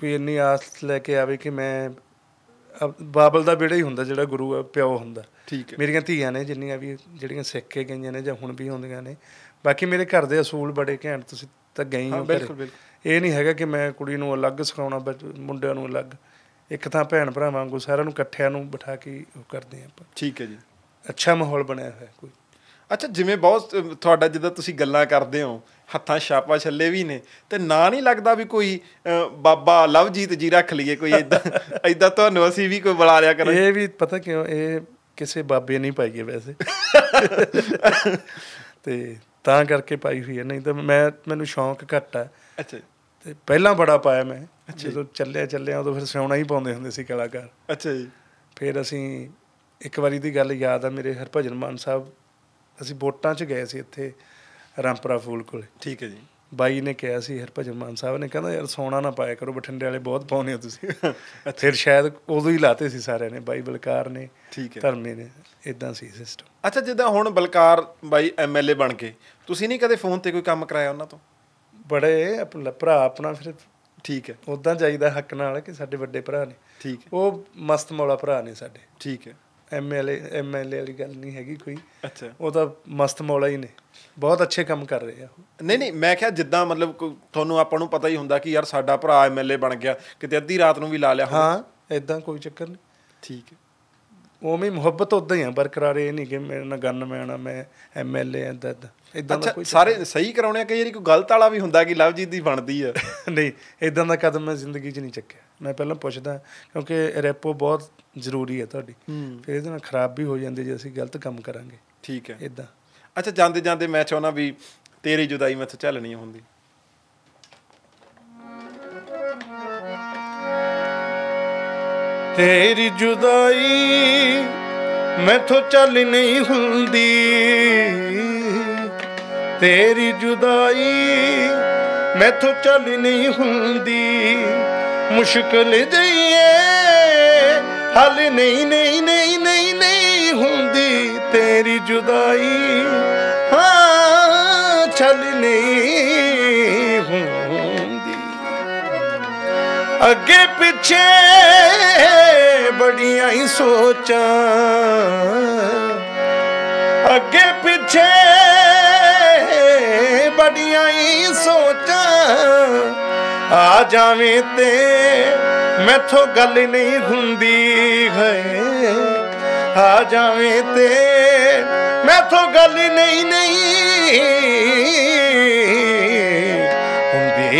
A: ਕੋਈ ਇੰਨੀ ਆਸ ਲੈ ਕੇ ਆਵੇ ਕਿ ਮੈਂ ਬਾਬਲ ਦਾ ਬੇੜਾ ਹੀ ਹੁੰਦਾ ਜਿਹੜਾ ਗੁਰੂ ਆ ਪਿਓ ਹੁੰਦਾ ਠੀਕ ਹੈ ਮੇਰੀਆਂ ਧੀਆਂ ਨੇ ਜਿੰਨੀਆਂ ਵੀ ਜਿਹੜੀਆਂ ਸਿੱਖ ਕੇ ਗਈਆਂ ਨੇ ਜਾਂ ਹੁਣ ਵੀ ਹੁੰਦੀਆਂ ਨੇ ਬਾਕੀ ਮੇਰੇ ਘਰ ਦੇ ਅਸੂਲ ਬੜੇ ਘੈਂਟ ਤੁਸੀਂ ਤਾਂ ਗਏ ਹੋ ਬਿਲਕੁਲ ਬਿਲਕੁਲ ਇਹ ਨਹੀਂ ਹੈਗਾ ਕਿ ਮੈਂ ਕੁੜੀ ਨੂੰ ਅਲੱਗ ਸਿਖਾਉਣਾ ਮੁੰਡਿਆਂ ਨੂੰ ਅਲੱਗ ਇੱਕ ਤਾਂ ਭੈਣ ਭਰਾ ਵਾਂਗੂ ਸਾਰਿਆਂ ਨੂੰ ਇਕੱਠਿਆਂ ਨੂੰ ਬਿਠਾ ਕੇ ਉਹ ਕਰਦੇ ਆਪਾਂ ਠੀਕ ਹੈ ਜੀ ਅੱਛਾ ਮਾਹੌਲ ਬਣਿਆ ਹੋਇਆ ਕੋਈ
B: ਅੱਛਾ ਜਿਵੇਂ ਬਹੁਤ ਤੁਹਾਡਾ ਜਿੱਦਾਂ ਤੁਸੀਂ ਗੱਲਾਂ ਕਰਦੇ ਹੋ ਹੱਥਾਂ ਛਾਪਾ ਛੱਲੇ ਵੀ ਨੇ ਤੇ ਨਾ ਨਹੀਂ ਲੱਗਦਾ ਵੀ ਕੋਈ ਬਾਬਾ ਲਵਜੀਤ ਜੀ ਰੱਖ ਲਈਏ ਕੋਈ ਇਦਾਂ ਇਦਾਂ ਤੁਹਾਨੂੰ ਅਸੀਂ ਵੀ ਕੋਈ ਬੁਲਾ ਲਿਆ ਕਰਾਂਗੇ ਇਹ
A: ਵੀ ਪਤਾ ਕਿਉਂ ਇਹ ਕਿਸੇ ਬਾਬੇ ਨਹੀਂ ਪਾਈਏ ਵੈਸੇ ਤੇ ਤਾਂ ਕਰਕੇ ਪਾਈ ਹੋਈ ਹੈ ਨਹੀਂ ਤਾਂ ਮੈਂ ਮੈਨੂੰ ਸ਼ੌਂਕ ਘੱਟ ਅੱਛਾ ਤੇ ਪਹਿਲਾਂ ਬੜਾ ਪਾਇਆ ਮੈਂ ਜਦੋਂ ਚੱਲਿਆ ਚੱਲਿਆ ਉਦੋਂ ਫਿਰ ਸਿਉਣਾ ਹੀ ਪਾਉਂਦੇ ਹੁੰਦੇ ਸੀ ਕਲਾਕਾਰ ਅੱਛਾ ਜੀ ਫਿਰ ਅਸੀਂ ਇੱਕ ਵਾਰੀ ਦੀ ਗੱਲ ਯਾਦ ਆ ਮੇਰੇ ਹਰਭਜਨ ਮਾਨ ਸਾਹਿਬ ਅਸੀਂ ਵੋਟਾਂ 'ਚ ਗਏ ਸੀ ਇੱਥੇ ਰਾਮਪੁਰਾ ਫੂਲ ਕੋਲੇ ਠੀਕ ਹੈ ਜੀ ਬਾਈ ਨੇ ਕਿਹਾ ਸੀ ਹਰਭਜਨ ਮਾਨ ਸਾਹਿਬ ਨੇ ਕਹਿੰਦਾ ਯਾਰ ਸੋਨਾ ਨਾ ਪਾਇਆ ਕਰੋ ਬਠਿੰਡੇ ਵਾਲੇ ਬਹੁਤ ਪਾਉਨੇ ਹੋ ਤੁਸੀਂ ਫਿਰ ਸ਼ਾਇਦ ਉਦੋਂ ਹੀ ਲਾਤੇ ਸੀ ਸਾਰਿਆਂ ਨੇ ਬਾਈ ਬਲਕਾਰ ਨੇ ਠੀਕ ਹੈ ਧਰਮੇ ਨੇ ਇਦਾਂ ਸੀ ਸਿਸਟਮ
B: ਅੱਛਾ ਜਿੱਦਾਂ ਹੁਣ ਬਲਕਾਰ ਬਾਈ ਐਮਐਲਏ ਬਣ ਕੇ ਤੁਸੀਂ ਨਹੀਂ ਕਦੇ ਫੋਨ ਤੇ ਕੋਈ ਕੰਮ ਕਰਾਇਆ ਉਹਨਾਂ ਤੋਂ
A: ਬੜੇ ਭਰਾ ਆਪਣਾ ਫਿਰ ਠੀਕ ਹੈ ਉਦਾਂ ਚਾਹੀਦਾ ਹੱਕ ਨਾਲ ਕਿ ਸਾਡੇ ਵੱਡੇ ਭਰਾ ਨੇ ਠੀਕ ਹੈ ਉਹ ਮਸਤ ਮੌਲਾ ਭਰਾ ਨੇ ਸਾਡੇ ਠੀਕ ਹੈ ਐਮਐਲਏ ਐਮਐਲਏ ਵਾਲੀ ਗੱਲ ਨਹੀਂ ਹੈਗੀ ਕੋਈ ਅੱਛਾ ਉਹ ਤਾਂ ਮਸਤ ਮੌਲਾ ਹੀ ਨੇ ਬਹੁਤ ਅੱਛੇ ਕੰਮ ਕਰ ਰਹੇ ਆ ਨਹੀਂ ਨਹੀਂ ਮੈਂ ਕਿਹਾ ਜਿੱਦਾਂ
B: ਮਤਲਬ ਤੁਹਾਨੂੰ ਆਪਾਂ ਨੂੰ ਪਤਾ ਹੀ ਹੁੰਦਾ ਕਿ ਯਾਰ ਸਾਡਾ ਭਰਾ ਐਮਐਲਏ ਬਣ ਗਿਆ ਕਿਤੇ ਅੱਧੀ ਰਾਤ ਨੂੰ ਵੀ ਲਾ ਲਿਆ ਹਾਂ
A: ਐਦਾਂ ਕੋਈ ਚੱਕਰ ਨਹੀਂ ਠੀਕ ਹੈ ਉਵੇਂ ਮੁਹੱਬਤ ਉਦਾਂ ਹੀ ਆ ਬਰਕਰਾਰ ਇਹ ਨਹੀਂ ਕਿ ਮੇਰੇ ਨਾਲ ਗਨਮੈਨ ਮੈਣਾ ਮੈਂ ਐਮਐਲਏ ਐ ਦੱਦ ਇਦਾਂ ਦਾ ਕੋਈ ਸਾਰੇ
B: ਸਹੀ ਕਰਾਉਣੇ ਆ ਕਈ ਵਾਰੀ ਕੋਈ ਗਲਤ ਵਾਲਾ ਵੀ ਹੁੰਦਾ ਕਿ ਲਵਜੀਤ ਦੀ ਬਣਦੀ ਆ
A: ਨਹੀਂ ਇਦਾਂ ਦਾ ਕਦਮ ਮੈਂ ਜ਼ਿੰਦਗੀ 'ਚ ਨਹੀਂ ਚੱਕਿਆ ਮੈਂ ਪਹਿਲਾਂ ਪੁੱਛਦਾ ਕਿਉਂਕਿ ਰੈਪੋ ਬਹੁਤ ਜ਼ਰੂਰੀ ਹੈ ਤੁਹਾਡੀ ਫਿਰ ਇਹਦੇ ਨਾਲ ਖਰਾਬ ਵੀ ਹੋ ਜਾਂਦੀ ਜੇ ਅਸੀਂ ਗਲਤ ਕੰਮ ਕਰਾਂਗੇ ਠੀਕ ਹੈ ਇਦਾਂ
B: ਅੱਛਾ ਜਾਂਦੇ ਜਾਂਦੇ ਮੈਂ ਚਾਹੁੰਦਾ ਵੀ ਤੇਰੀ ਜੁਦਾਈ ਮੈਥੋਂ ਝੱਲਣੀ ਹੁੰਦੀ
A: ਤੇਰੀ ਜੁਦਾਈ ਮੈਥੋਂ ਚੱਲ ਨਹੀਂ ਹੁੰਦੀ ਤੇਰੀ ਜੁਦਾਈ ਮੈਥੋਂ ਚੱਲ ਨਹੀਂ ਹੁੰਦੀ ਮੁਸ਼ਕਲ ਜਈਏ ਹੱਲ ਨਹੀਂ ਨਹੀਂ ਨਹੀਂ ਨਹੀਂ ਨਹੀਂ ਹੁੰਦੀ ਤੇਰੀ ਜੁਦਾਈ ਹਾਂ ਚੱਲ ਨਹੀਂ ਹੁੰਦੀ ਅੱਗੇ ਪਿੱਛੇ ਬੜੀਆਂ ਹੀ ਸੋਚਾਂ ਅੱਗੇ ਪਿੱਛੇ ਬੜੀਆਂ ਹੀ ਸੋਚਾਂ ਆ ਜਾਵੇਂ ਤੇ ਮੈਥੋਂ ਗੱਲ ਨਹੀਂ ਹੁੰਦੀ ਹੈ ਆ ਜਾਵੇਂ ਤੇ ਮੈਥੋਂ ਗੱਲ ਨਹੀਂ ਨਹੀਂ ਹੁੰਦੀ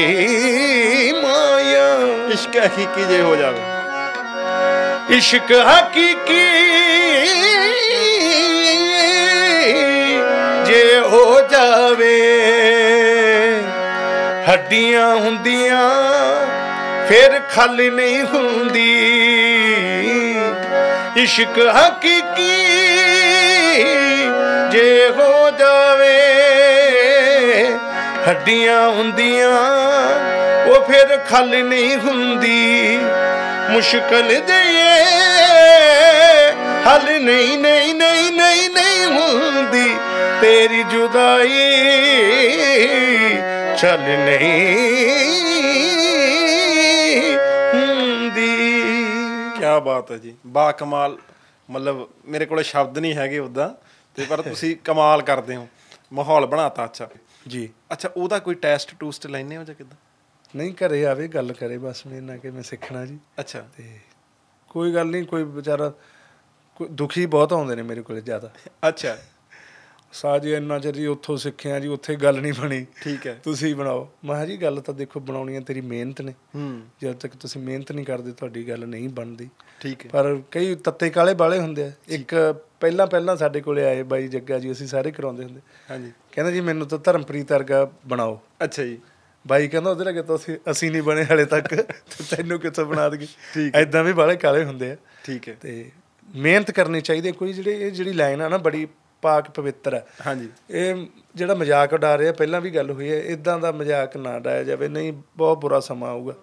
A: ਮਾਇਆ ਇਸ਼ਕ ਹਕੀਕੀ ਜੇ ਹੋ ਜਾਵੇ ਇਸ਼ਕ ਹਕੀਕੀ ਜਾਵੇ ਹੱਡੀਆਂ ਹੁੰਦੀਆਂ ਫਿਰ ਖਾਲੀ ਨਹੀਂ ਹੁੰਦੀ ਇਸ਼ਕ ਹਕੀਕੀ ਜੇ ਹੋ ਜਾਵੇ ਹੱਡੀਆਂ ਹੁੰਦੀਆਂ ਉਹ ਫਿਰ ਖਾਲੀ ਨਹੀਂ ਹੁੰਦੀ ਮੁਸ਼ਕਲ ਦੇ ਹੱਲ ਨਹੀਂ ਨਹੀਂ ਨਹੀਂ ਨਹੀਂ ਨਹੀਂ ਹੁੰਦੀ ਤੇਰੀ ਜੁਦਾਈ ਚੱਲ ਨਹੀਂ ਹੁੰਦੀ
B: ਕੀ ਬਾਤ ਹੈ ਜੀ ਬਾ ਕਮਾਲ ਮਤਲਬ ਮੇਰੇ ਕੋਲੇ ਸ਼ਬਦ ਨਹੀਂ ਹੈਗੇ ਉਦਾਂ ਤੇ ਪਰ ਤੁਸੀਂ ਕਮਾਲ ਕਰਦੇ ਹੋ ਮਾਹੌਲ ਬਣਾਤਾ ਅੱਛਾ ਜੀ ਅੱਛਾ ਉਹਦਾ ਕੋਈ ਟੈਸਟ
A: ਟੂਸਟ ਲੈਣੇ ਹੋ ਜਾਂ ਕਿਦਾਂ ਨਹੀਂ ਘਰੇ ਆਵੇ ਗੱਲ ਕਰੇ ਬਸ ਮੈਂ ਨਾ ਕਿ ਮੈਂ ਸਿੱਖਣਾ ਜੀ ਅੱਛਾ ਤੇ ਕੋਈ ਗੱਲ ਨਹੀਂ ਕੋਈ ਵਿਚਾਰਾ ਦੁਖੀ ਬਹੁਤ ਆਉਂਦੇ ਨੇ ਮੇਰੇ ਕੋਲੇ ਜ਼ਿਆਦਾ ਅੱਛਾ ਸਾਹ ਜੀ ਇੰਨਾ ਚਿਰ ਜੀ ਉੱਥੋਂ ਸਿੱਖਿਆ ਜੀ ਉੱਥੇ ਗੱਲ ਨਹੀਂ ਬਣੀ ਠੀਕ ਹੈ ਤੁਸੀਂ ਬਣਾਓ ਮੈਂ ਜੀ ਗੱਲ ਤਾਂ ਦੇਖੋ ਬਣਾਉਣੀ ਹੈ ਤੇਰੀ ਮਿਹਨਤ ਨੇ ਹੂੰ ਜਦ ਤੱਕ ਤੁਸੀਂ ਮਿਹਨਤ ਨਹੀਂ ਕਰਦੇ ਤੁਹਾਡੀ ਗੱਲ ਨਹੀਂ ਬਣਦੀ ਠੀਕ ਹੈ ਪਰ ਕਈ ਤੱਤੇ ਕਾਲੇ ਬਾਲੇ ਹੁੰਦੇ ਆ ਇੱਕ ਪਹਿਲਾਂ ਪਹਿਲਾਂ ਸਾਡੇ ਕੋਲੇ ਆਏ ਬਾਈ ਜੱਗਾ ਜੀ ਅਸੀਂ ਸਾਰੇ ਕਰਾਉਂਦੇ ਹੁੰਦੇ ਹਾਂਜੀ ਕਹਿੰਦਾ ਜੀ ਮੈਨੂੰ ਤਾਂ ਧਰਮਪ੍ਰੀਤ ਵਰਗਾ ਬਣਾਓ ਅੱਛਾ ਜੀ ਬਾਈ ਕਹਿੰਦਾ ਉਹਦੇ ਲੱਗੇ ਤਾਂ ਅਸੀਂ ਅਸੀਂ ਨਹੀਂ ਬਣੇ ਹਲੇ ਤੱਕ ਤੈਨੂੰ ਕਿੱਥੋਂ ਬਣਾ ਦਗੇ ਐਦਾਂ ਵੀ ਬਾਲੇ ਕਾਲੇ ਹੁੰਦੇ ਆ ਠੀਕ ਹੈ ਤੇ ਮਿਹਨਤ ਕਰਨੀ ਚਾਹੀਦੀ ਕੋਈ ਜਿਹੜੇ ਇਹ ਜਿਹੜੀ ਲਾਈਨ ਆ ਨਾ ਬੜੀ ਪਾਕ ਪਵਿੱਤਰ ਹੈ ਹਾਂਜੀ ਇਹ ਜਿਹੜਾ ਮਜ਼ਾਕ ਉਡਾ ਰਿਹਾ ਪਹਿਲਾਂ ਵੀ ਗੱਲ ਹੋਈ ਹੈ ਇਦਾਂ ਦਾ ਮਜ਼ਾਕ ਨਾ ਡਾਇਆ ਜਾਵੇ ਨਹੀਂ ਬਹੁਤ ਬੁਰਾ ਸਮਾਂ ਆਊਗਾ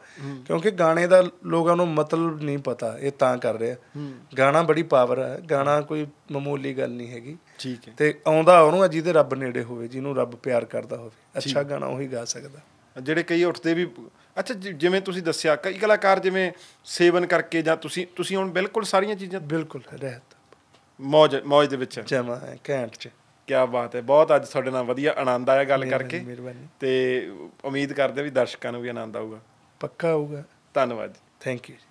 A: ਕਿਉਂਕਿ ਗਾਣੇ ਦਾ ਲੋਕਾਂ ਨੂੰ ਮਤਲਬ ਨਹੀਂ ਪਤਾ ਇਹ ਤਾਂ ਕਰ ਰਿਹਾ ਗਾਣਾ ਬੜੀ ਪਾਵਰ ਹੈ ਗਾਣਾ ਕੋਈ ਮਾਮੂਲੀ ਗੱਲ ਨਹੀਂ ਹੈਗੀ ਠੀਕ ਹੈ ਤੇ ਆਉਂਦਾ ਉਹਨੂੰ ਜਿਹਦੇ ਰੱਬ ਨੇੜੇ ਹੋਵੇ ਜਿਹਨੂੰ ਰੱਬ ਪਿਆਰ ਕਰਦਾ ਹੋਵੇ ਅੱਛਾ ਗਾਣਾ ਉਹੀ ਗਾ ਸਕਦਾ
B: ਜਿਹੜੇ ਕਈ ਉੱਠਦੇ ਵੀ ਅੱਛਾ ਜਿਵੇਂ ਤੁਸੀਂ ਦੱਸਿਆ ਕਈ ਕਲਾਕਾਰ ਜਿਵੇਂ ਸੇਵਨ ਕਰਕੇ ਜਾਂ ਤੁਸੀਂ ਤੁਸੀਂ ਹੁਣ ਬਿਲਕੁਲ ਸਾਰੀਆਂ ਚੀਜ਼ਾਂ ਬਿਲਕੁਲ ਰਹਿਤ ਮੌਜ ਮੌਜ ਦੇ ਵਿੱਚ ਜਮਾ ਘੈਂਟ ਚ ਕੀ ਬਾਤ ਹੈ ਬਹੁਤ ਅੱਜ ਤੁਹਾਡੇ ਨਾਲ ਵਧੀਆ ਆਨੰਦ ਆਇਆ ਗੱਲ ਕਰਕੇ ਤੇ ਉਮੀਦ ਕਰਦੇ ਵੀ ਦਰਸ਼ਕਾਂ ਨੂੰ ਵੀ ਆਨੰਦ ਆਊਗਾ
A: ਪੱਕਾ ਆਊਗਾ ਧੰਨਵਾਦ ਥੈਂਕ ਯੂ